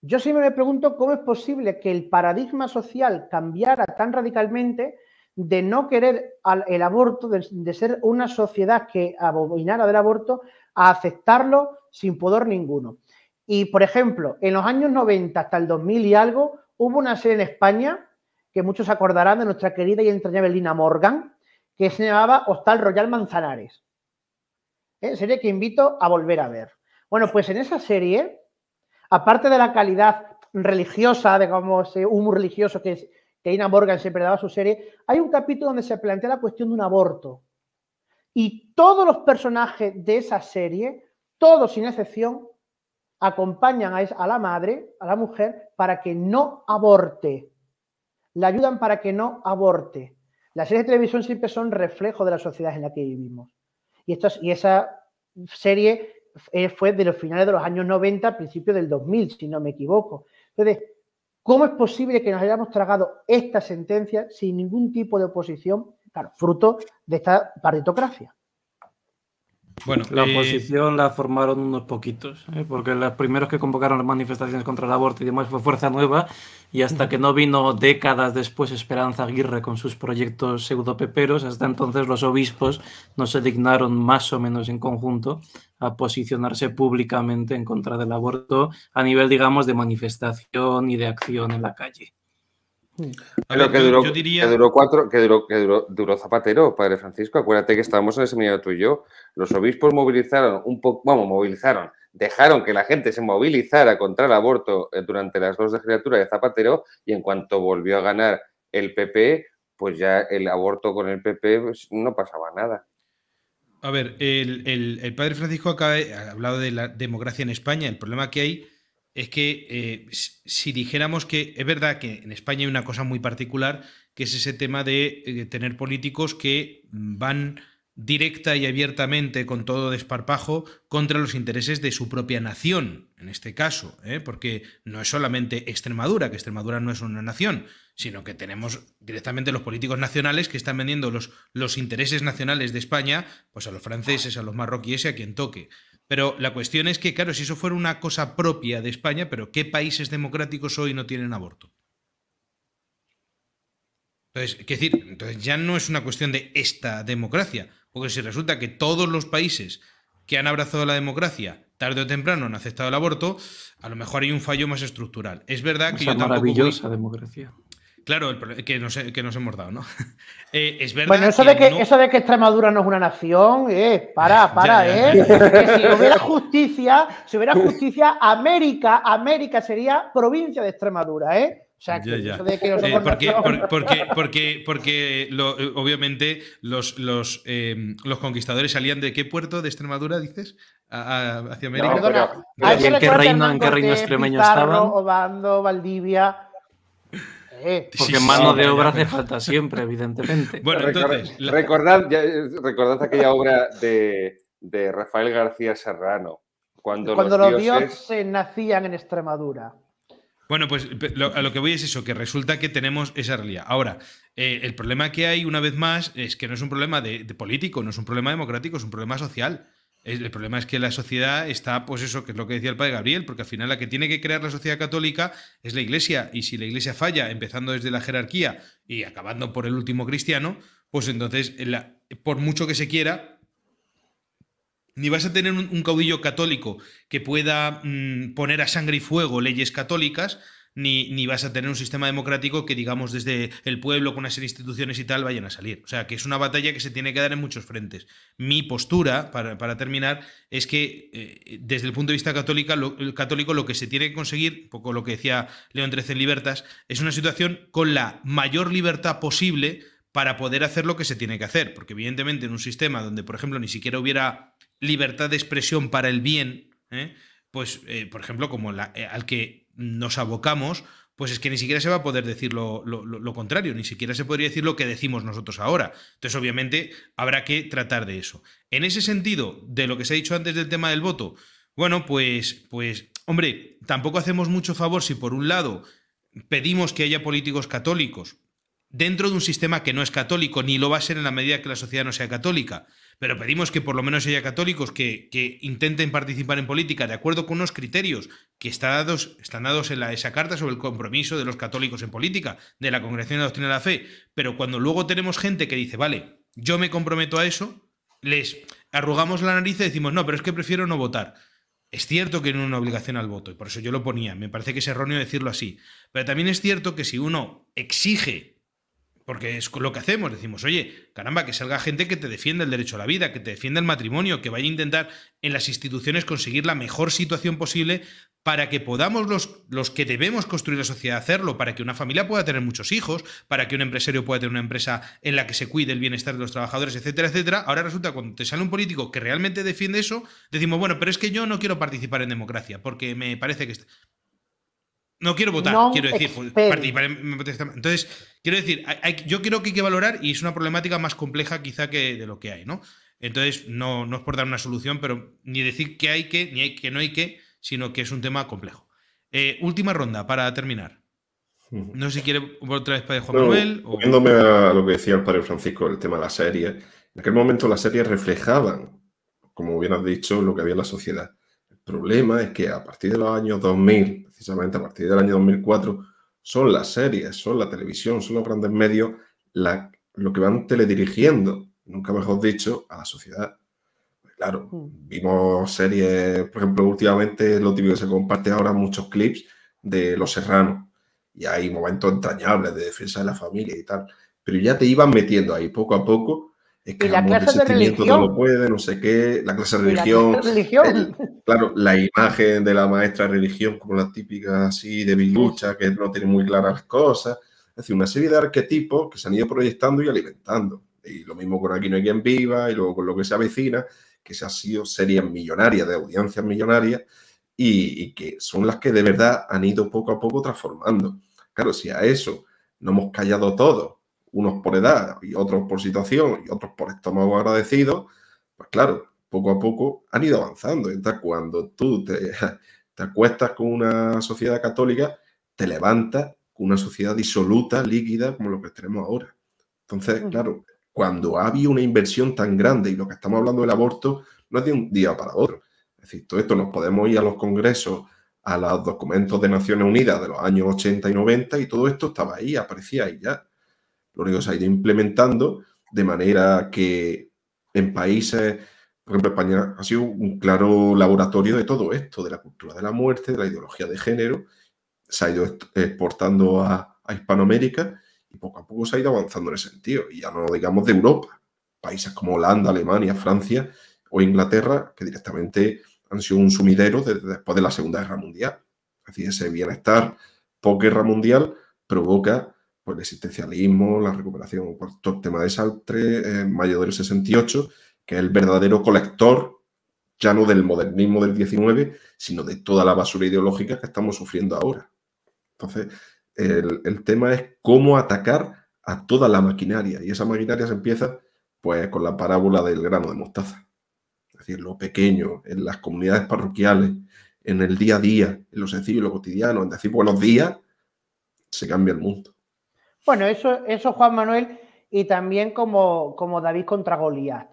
Yo siempre me pregunto cómo es posible que el paradigma social cambiara tan radicalmente de no querer el aborto, de, ser una sociedad que abominara del aborto, a aceptarlo sin poder ninguno. Y, por ejemplo, en los años 90 hasta el 2000 y algo, hubo una serie en España, que muchos acordarán de nuestra querida y entrañable Lina Morgan, que se llamaba Hostal Royal Manzanares. ¿Eh? Serie que invito a volver a ver. Bueno, pues en esa serie, aparte de la calidad religiosa, de como humo religioso que es que Morgan siempre daba su serie, hay un capítulo donde se plantea la cuestión de un aborto. Y todos los personajes de esa serie, todos sin excepción, acompañan a la madre, a la mujer, para que no aborte. La ayudan para que no aborte. Las series de televisión siempre son reflejo de la sociedad en la que vivimos. Y, y esa serie eh, fue de los finales de los años 90, principios del 2000, si no me equivoco. Entonces, ¿Cómo es posible que nos hayamos tragado esta sentencia sin ningún tipo de oposición? Claro, fruto de esta paritocracia.
Bueno, la eh, oposición la formaron unos poquitos, ¿eh? porque los primeros que convocaron las manifestaciones contra el aborto y demás fue Fuerza Nueva, y hasta que no vino décadas después Esperanza Aguirre con sus proyectos pseudopeperos, hasta entonces los obispos no se dignaron más o menos en conjunto a posicionarse públicamente en contra del aborto a nivel, digamos, de manifestación y de acción en la calle. Mm. A que, duró, diría...
que duró cuatro, que que duró, Zapatero, padre Francisco. Acuérdate que estábamos en el seminario tú y yo. Los obispos movilizaron un poco, vamos, movilizaron, dejaron que la gente se movilizara contra el aborto eh, durante las dos criatura de Zapatero y en cuanto volvió a ganar el PP, pues ya el aborto con el PP pues, no pasaba nada.
A ver, el, padre Francisco acaba, ha hablado de la democracia en España. El problema que hay es que eh, si dijéramos que es verdad que en España hay una cosa muy particular, que es ese tema de eh, tener políticos que mm, van directa y abiertamente, con todo desparpajo, contra los intereses de su propia nación, en este caso, ¿eh? porque no es solamente Extremadura, que Extremadura no es una nación, sino que tenemos directamente los políticos nacionales que están vendiendo los, intereses nacionales de España pues a los franceses, a los marroquíes y a quien toque. Pero la cuestión es que, claro, si eso fuera una cosa propia de España, pero ¿qué países democráticos hoy no tienen aborto? Entonces, decir, entonces ya no es una cuestión de esta democracia, porque si resulta que todos los países que han abrazado la democracia tarde o temprano han aceptado el aborto, a lo mejor hay un fallo más estructural. Es verdad que yo tampoco maravillosa
democracia.
Claro, que, nos, que nos hemos dado, ¿no? [laughs] Eh, es verdad. Bueno, eso,
de que, Extremadura no es una nación, eh, para, [laughs] para, ¿eh? [laughs] si hubiera justicia, si hubiera justicia, América, América sería provincia de Extremadura, ¿eh? O sea, eso de que eh, no porque,
porque, porque, porque, obviamente los, los, em, los conquistadores salían de qué puerto de Extremadura, dices? hacia
América. ¿En qué reino, en qué reino extremeño estaban?
Obando, Valdivia porque mano de obra hace
falta siempre, evidentemente. Bueno, entonces.
Recordad, recordad aquella obra de, Rafael García Serrano. Cuando, los, dioses...
se nacían en Extremadura.
Bueno, pues lo, a lo que voy es eso, que resulta que tenemos esa realidad. Ahora, eh, el problema que hay, una vez más, es que no es un problema de, político, no es un problema democrático, es un problema social. El problema es que la sociedad está, pues eso, que es lo que decía el padre Gabriel, porque al final la que tiene que crear la sociedad católica es la iglesia, y si la iglesia falla, empezando desde la jerarquía y acabando por el último cristiano, pues entonces, eh, por mucho que se quiera, ni vas a tener un, caudillo católico que pueda mm, poner a sangre y fuego leyes católicas, ni, vas a tener un sistema democrático que, digamos, desde el pueblo, con de instituciones y tal, vayan a salir. O sea, que es una batalla que se tiene que dar en muchos frentes. Mi postura, para, terminar, es que eh, desde el punto de vista católica, católico lo que se tiene que conseguir, un poco lo que decía León XIII en Libertas, es una situación con la mayor libertad posible para poder hacer lo que se tiene que hacer. Porque evidentemente en un sistema donde, por ejemplo, ni siquiera hubiera libertad de expresión para el bien, ¿eh? pues, eh, por ejemplo, como la, al que nos abocamos, pues es que ni siquiera se va a poder decir lo, contrario, ni siquiera se podría decir lo que decimos nosotros ahora. Entonces, obviamente, habrá que tratar de eso. En ese sentido, de lo que se ha dicho antes del tema del voto, bueno, pues, pues, hombre, tampoco hacemos mucho favor si por un lado pedimos que haya políticos católicos dentro de un sistema que no es católico, ni lo va a ser en la medida que la sociedad no sea católica pero pedimos que por lo menos haya católicos que, intenten participar en política de acuerdo con unos criterios que están dados, están dados en esa carta sobre el compromiso de los católicos en política, de la Congregación de la Doctrina de la Fe. Pero cuando luego tenemos gente que dice, vale, yo me comprometo a eso, les arrugamos la nariz y decimos, no, pero es que prefiero no votar. Es cierto que no una obligación al voto, y por eso yo lo ponía, me parece que es erróneo decirlo así. Pero también es cierto que si uno exige porque es lo que hacemos, decimos, oye, caramba, que salga gente que te defienda el derecho a la vida, que te defienda el matrimonio, que vaya a intentar en las instituciones conseguir la mejor situación posible para que podamos los, los que debemos construir la sociedad hacerlo, para que una familia pueda tener muchos hijos, para que un empresario pueda tener una empresa en la que se cuide el bienestar de los trabajadores, etcétera, etcétera. Ahora resulta cuando te sale un político que realmente defiende eso, decimos, bueno, pero es que yo no quiero participar en democracia, porque me parece que... No quiero votar, quiero decir, pues, Entonces, quiero decir, yo creo que hay que valorar y es una problemática más compleja quizá que de lo que hay, ¿no? Entonces, no, no es por dar una solución, pero ni decir que hay que, ni hay, que no hay que, sino que es un tema complejo. Eh, última ronda para terminar. No sé si quiere otra vez para Juan Manuel. O...
a lo que decía el padre Francisco, el tema de la serie. En aquel momento las series reflejaban, como bien has dicho, lo que había en la sociedad. El problema es que a partir de los años 2000, precisamente a partir del año 2004, son las series, son la televisión, son los grandes medios la, lo que van teledirigiendo, nunca mejor dicho, a la sociedad. Claro, mm. vimos series, por ejemplo, últimamente lo típico que se comparte ahora muchos clips de Los Serranos y hay momentos entrañables de defensa de la familia y tal, pero ya te iban metiendo ahí poco a poco es que y la clase de religión. puede, no sé qué, la clase de religión. La claro, la imagen de la maestra religión como la típica así de bilucha, que no tiene muy claras las cosas. Es decir, una serie de arquetipos que se han ido proyectando y alimentando. Y lo mismo con Aquí no hay quien viva y luego con lo que se avecina, que se ha sido series millonarias, de audiencias millonarias, y, y que son las que de verdad han ido poco a poco transformando. Claro, si a eso no hemos callado todo unos por edad y otros por situación y otros por estómago agradecido, pues claro, poco a poco han ido avanzando. Entonces, cuando tú te, [laughs] te acuestas con una sociedad católica, te levantas con una sociedad disoluta, líquida, como lo que tenemos ahora. Entonces, claro, cuando ha habido una inversión tan grande y lo que estamos hablando del aborto no es de un día para otro. Es decir, todo esto nos podemos ir a los congresos, a los documentos de Naciones Unidas de los años 80 y 90 y todo esto estaba ahí, aparecía ahí ya. Lo único que se ha ido implementando de manera que en países, por ejemplo, España ha sido un claro laboratorio de todo esto, de la cultura de la muerte, de la ideología de género, se ha ido exportando a, Hispanoamérica y poco a poco se ha ido avanzando en ese sentido. Y ya no digamos de Europa, países como Holanda, Alemania, Francia o Inglaterra, que directamente han sido un sumidero desde después de la Segunda Guerra Mundial. Es ese bienestar posguerra mundial provoca por el existencialismo, la recuperación por todo el tema de Sartre, en eh, mayo del 68, que es el verdadero colector, ya no del modernismo del 19, sino de toda la basura ideológica que estamos sufriendo ahora. Entonces, el, el tema es cómo atacar a toda la maquinaria, y esa maquinaria se empieza pues con la parábola del grano de mostaza. Es decir, lo pequeño, en las comunidades parroquiales, en el día a día, en lo sencillo y lo cotidiano, en decir buenos días, se cambia el mundo.
Bueno, eso, eso Juan Manuel, y también como, David contra Goliat,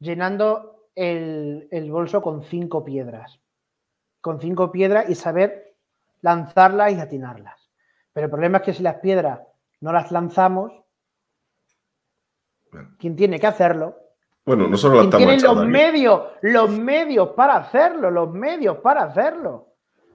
llenando el, bolso con cinco piedras, con cinco piedras y saber lanzarlas y atinarlas. Pero el problema es que si las piedras no las lanzamos, ¿quién tiene que hacerlo?
Bueno, nosotros las estamos tiene los
medios, los medios para hacerlo, los medios para hacerlo.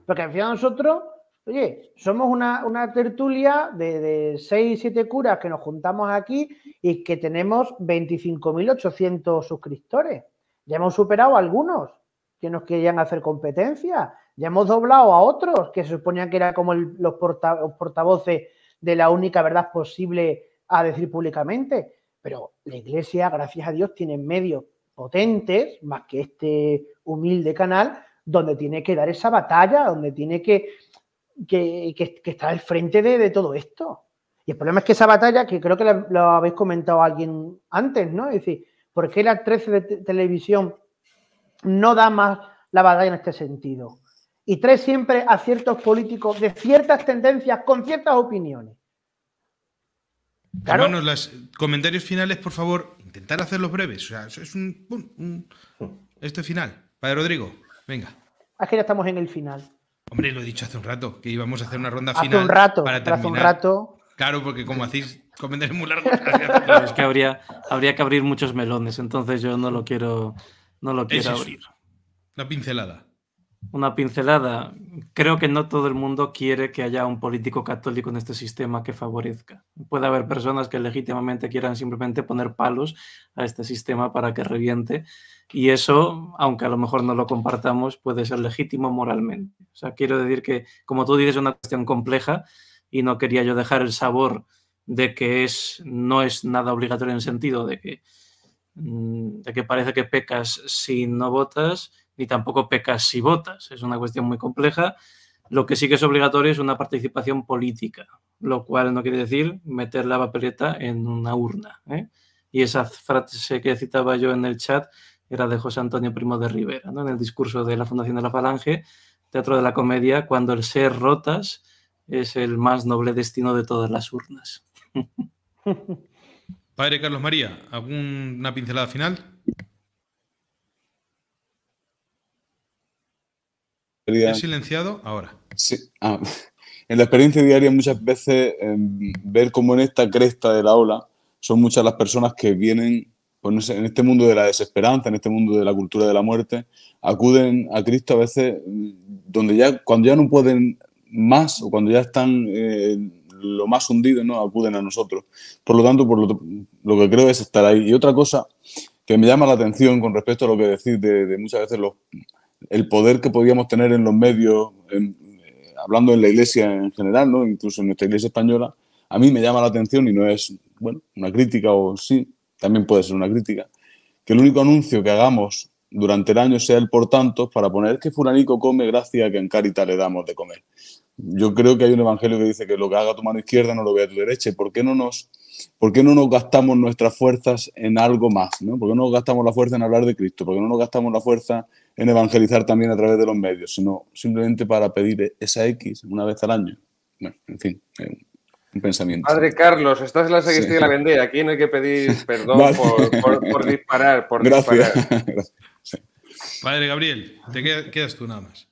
Porque al final nosotros Oye, somos una, tertulia de, seis, 6, curas que nos juntamos aquí y que tenemos 25.800 suscriptores. Ya hemos superado a algunos que nos querían hacer competencia. Ya hemos doblado a otros que se suponían que eran como los portavoces de la única verdad posible a decir públicamente. Pero la Iglesia, gracias a Dios, tiene medios potentes, más que este humilde canal, donde tiene que dar esa batalla, donde tiene que que, está al frente de, todo esto. Y el problema es que esa batalla, que creo que lo habéis comentado alguien antes, ¿no? Es decir, ¿por qué la 13 de televisión no da más la batalla en este sentido? Y trae siempre a ciertos políticos de ciertas tendencias con ciertas opiniones.
Claro. los comentarios finales, por favor, intentar hacerlos breves. O sea, es
un,
este final. Padre Rodrigo, venga.
Es que ya estamos en el final.
Hombre, lo he dicho hace un rato, que íbamos a hacer una ronda final. rato, para terminar. Hace un rato. Claro, porque como hacéis comentarios muy largos. [laughs] es que
habría, habría que abrir muchos melones, entonces yo no lo quiero, no lo quiero abrir.
Una pincelada
una pincelada. Creo que no todo el mundo quiere que haya un político católico en este sistema que favorezca. Puede haber personas que legítimamente quieran simplemente poner palos a este sistema para que reviente y eso, aunque a lo mejor no lo compartamos, puede ser legítimo moralmente. O sea, quiero decir que, como tú dices, es una cuestión compleja y no quería yo dejar el sabor de que es, no es nada obligatorio en el sentido de que, mm, de que parece que pecas si no votas, ni tampoco pecas si votas. Es una cuestión muy compleja. Lo que sí que es obligatorio es una participación política, lo cual no quiere decir meter la papeleta en una urna. ¿eh? Y esa frase que citaba yo en el chat era de José Antonio Primo de Rivera, en el discurso de la Fundación de la Falange, Teatro de la Comedia, cuando el ser rotas es el más noble destino de todas las urnas. [laughs]
Padre Carlos María, ¿alguna pincelada final? ¿He silenciado
ahora? Sí. Ah, en la experiencia diaria muchas veces em, ver cómo en esta cresta de la ola son muchas las personas que vienen pues en este mundo de la desesperanza, en este mundo de la cultura de la muerte, acuden a Cristo a veces mm, donde ya, cuando ya no pueden más o cuando ya están eh, lo más hundidos, ¿no? acuden a nosotros. Por lo tanto, por lo, que creo es estar ahí. Y otra cosa que me llama la atención con respecto a lo que decís de, de muchas veces los, el poder que podíamos tener en los medios, eh, hablando en la iglesia en general, ¿no? incluso en nuestra iglesia española, a mí me llama la atención y no es, bueno, una crítica o sí, también puede ser una crítica, que el único anuncio que hagamos durante el año sea el por tanto para poner que Furanico come gracias a que en carita le damos de comer. Yo creo que hay un evangelio que dice que lo que haga tu mano izquierda no lo vea tu derecha. ¿Por qué no nos, por qué no nos gastamos nuestras fuerzas en algo más? ¿Por qué no nos gastamos la fuerza en hablar de Cristo? ¿Por qué no nos gastamos la fuerza en evangelizar también a través de los medios, sino simplemente para pedir esa X una vez al año. Bueno, en fin, eh, un pensamiento.
Padre Carlos, estás en la sacristía de la vendera. Aquí no hay que pedir [laughs] perdón por, disparar. [laughs] Padre
Gabriel, te quedas, tú nada más.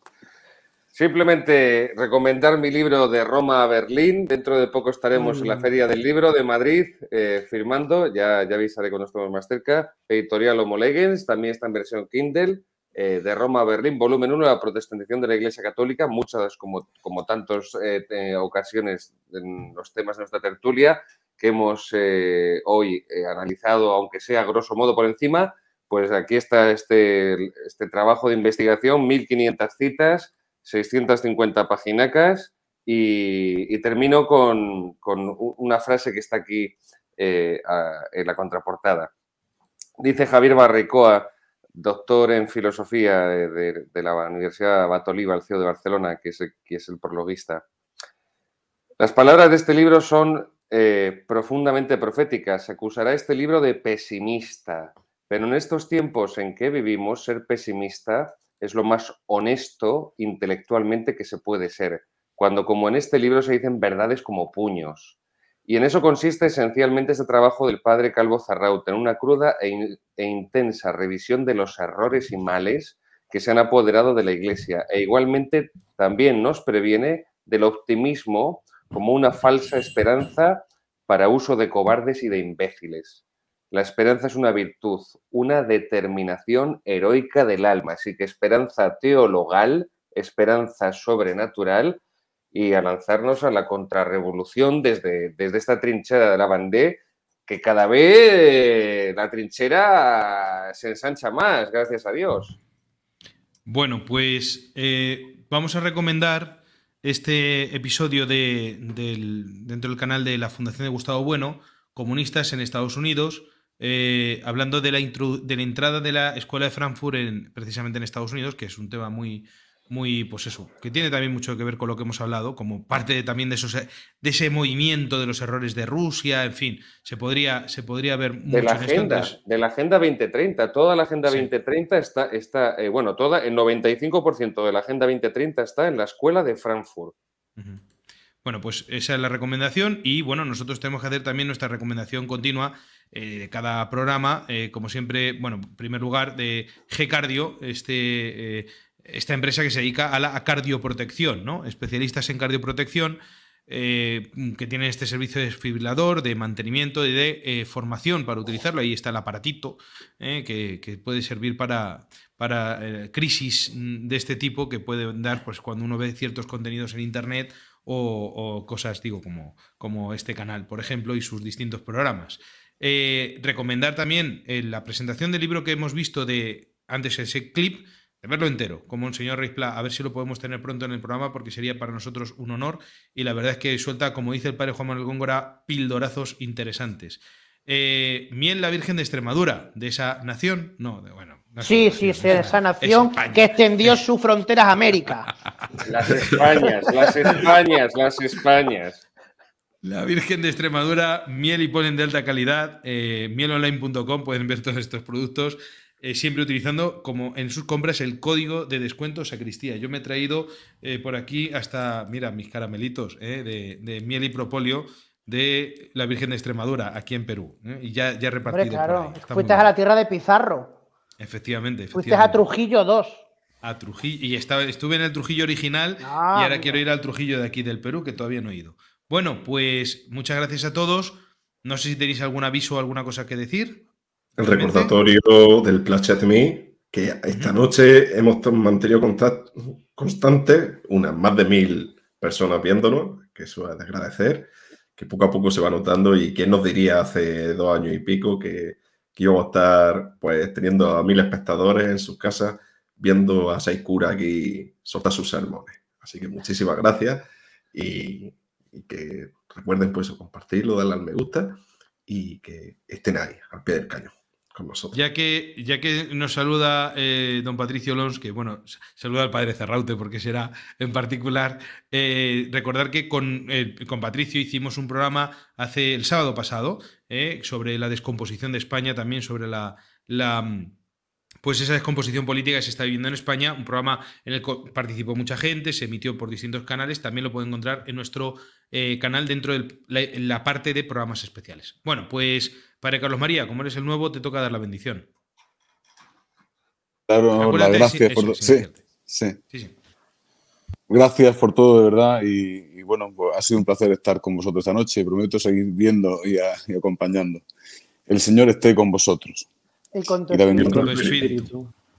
Simplemente recomendar mi libro de Roma a Berlín. Dentro de poco estaremos en la mm. Feria del Libro de Madrid eh, firmando. Ya, ya avisaré con estemos más cerca. Editorial Homolegens, también está en versión Kindle. Eh, de Roma a Berlín, volumen 1, la protestación de la Iglesia Católica, muchas como, como tantas eh, ocasiones en los temas de nuestra tertulia que hemos eh, hoy analizado, aunque sea grosso modo por encima, pues aquí está este, este trabajo de investigación, 1.500 citas, 650 paginacas y, termino con, una frase que está aquí en la contraportada. Dice Javier Barrecoa doctor en filosofía de, la Universidad Batolí Balceo de Barcelona, que es, el prologuista. Las palabras de este libro son eh, profundamente proféticas. Se acusará este libro de pesimista, pero en estos tiempos en que vivimos, ser pesimista es lo más honesto intelectualmente que se puede ser, cuando como en este libro se dicen verdades como puños. Y en eso consiste esencialmente este trabajo del padre Calvo Zarrauta, en una cruda e, e, intensa revisión de los errores y males que se han apoderado de la Iglesia. E igualmente también nos previene del optimismo como una falsa esperanza para uso de cobardes y de imbéciles. La esperanza es una virtud, una determinación heroica del alma, así que esperanza teologal, esperanza sobrenatural y a lanzarnos a la contrarrevolución desde, desde esta trinchera de la bandé, que cada vez la trinchera se ensancha más, gracias a Dios.
Bueno, pues eh, vamos a recomendar este episodio dentro del canal de la Fundación de Gustavo Bueno, Comunistas en Estados Unidos, eh, hablando de la, de la, entrada de la Escuela de Frankfurt precisamente en Estados Unidos, que es un tema muy, muy, pues eso, que tiene también mucho que ver con lo que hemos hablado, como parte también de, esos, de ese movimiento de los errores de Rusia, en fin, se podría, se podría ver mucho de la agenda, eh,
De la Agenda 2030, toda la Agenda 2030 está, está bueno, toda, el 95% de la Agenda 2030 está en la escuela de Frankfurt.
Bueno, pues esa es la recomendación y bueno, nosotros tenemos que hacer también nuestra recomendación continua eh, de cada programa, eh, como siempre, bueno, en primer lugar de G-Cardio, este esta empresa que se dedica a la cardioprotección, ¿no? Especialistas en cardioprotección eh, que tienen este servicio de desfibrilador, de mantenimiento y de eh, formación para utilizarlo. Ahí está el aparatito eh, que, puede servir para, para crisis de este tipo que puede dar pues, cuando uno ve ciertos contenidos en Internet o, cosas, digo, como, como este canal, por ejemplo, y sus distintos programas. recomendar también la presentación del libro que hemos visto de antes ese clip verlo entero, como el señor Rispla, a ver si lo podemos tener pronto en el programa porque sería para nosotros un honor y la verdad es que suelta, como dice el padre Juan Manuel Góngora, pildorazos interesantes. Eh, miel la Virgen de Extremadura, de esa nación, no, bueno.
sí, sí, de esa nación que extendió sus fronteras a América.
[laughs] Las Españas, las Españas, las Españas. La Virgen de Extremadura, miel y polen de alta calidad, eh, mielonline.com, pueden ver todos estos productos. Eh, siempre utilizando como en sus compras el código de descuento sacristía. Yo me he traído eh, por aquí hasta, mira, mis caramelitos eh, de, miel y propolio de la Virgen de Extremadura, aquí en Perú. Y ya, ya repartido. claro, fuiste a
la tierra de Pizarro.
Efectivamente, Fuiste a
Trujillo 2.
A Trujillo, y estaba, estuve en el Trujillo original y ah, ahora quiero ir al Trujillo de aquí del Perú, que todavía no he ido. Bueno, pues muchas gracias a todos. No sé si tenéis algún aviso o alguna cosa que decir.
El recordatorio del Platch Me, que esta noche hemos mantenido constante, unas más de mil personas viéndonos, que eso es de agradecer, que poco a poco se va notando y que nos diría hace dos años y pico que, que íbamos a estar pues teniendo a mil espectadores en sus casas viendo a seis curas aquí soltar sus sermones. Así que muchísimas gracias y, que recuerden pues compartirlo, darle al me gusta y que estén ahí, al pie del caño
ya que, ya que nos saluda eh, don Patricio Lons, que bueno, saluda al padre Cerraute porque será en particular, eh, recordar que con, eh, con, Patricio hicimos un programa hace el sábado pasado sobre la descomposición de España, también sobre la mm, pues esa descomposición política que se está viviendo en España, un programa en el que participó mucha gente, se emitió por distintos canales, también lo pueden encontrar en nuestro eh, canal dentro de la, parte de programas especiales. Bueno, pues Padre Carlos María, como eres el nuevo, te toca dar la bendición.
Claro, gracias por... Sí, sí. Gracias por todo, de verdad, y, bueno, pues ha sido un placer estar con vosotros esta noche. Prometo seguir viendo y acompañando. El Señor esté con vosotros.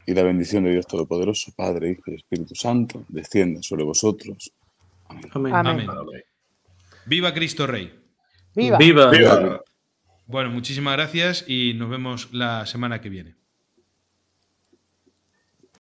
Y la bendición, de Dios Todopoderoso, Padre, Hijo y Espíritu Santo, descienda sobre vosotros.
Amén.
Viva Cristo Rey. Viva. Bueno, muchísimas gracias y nos vemos la semana que viene.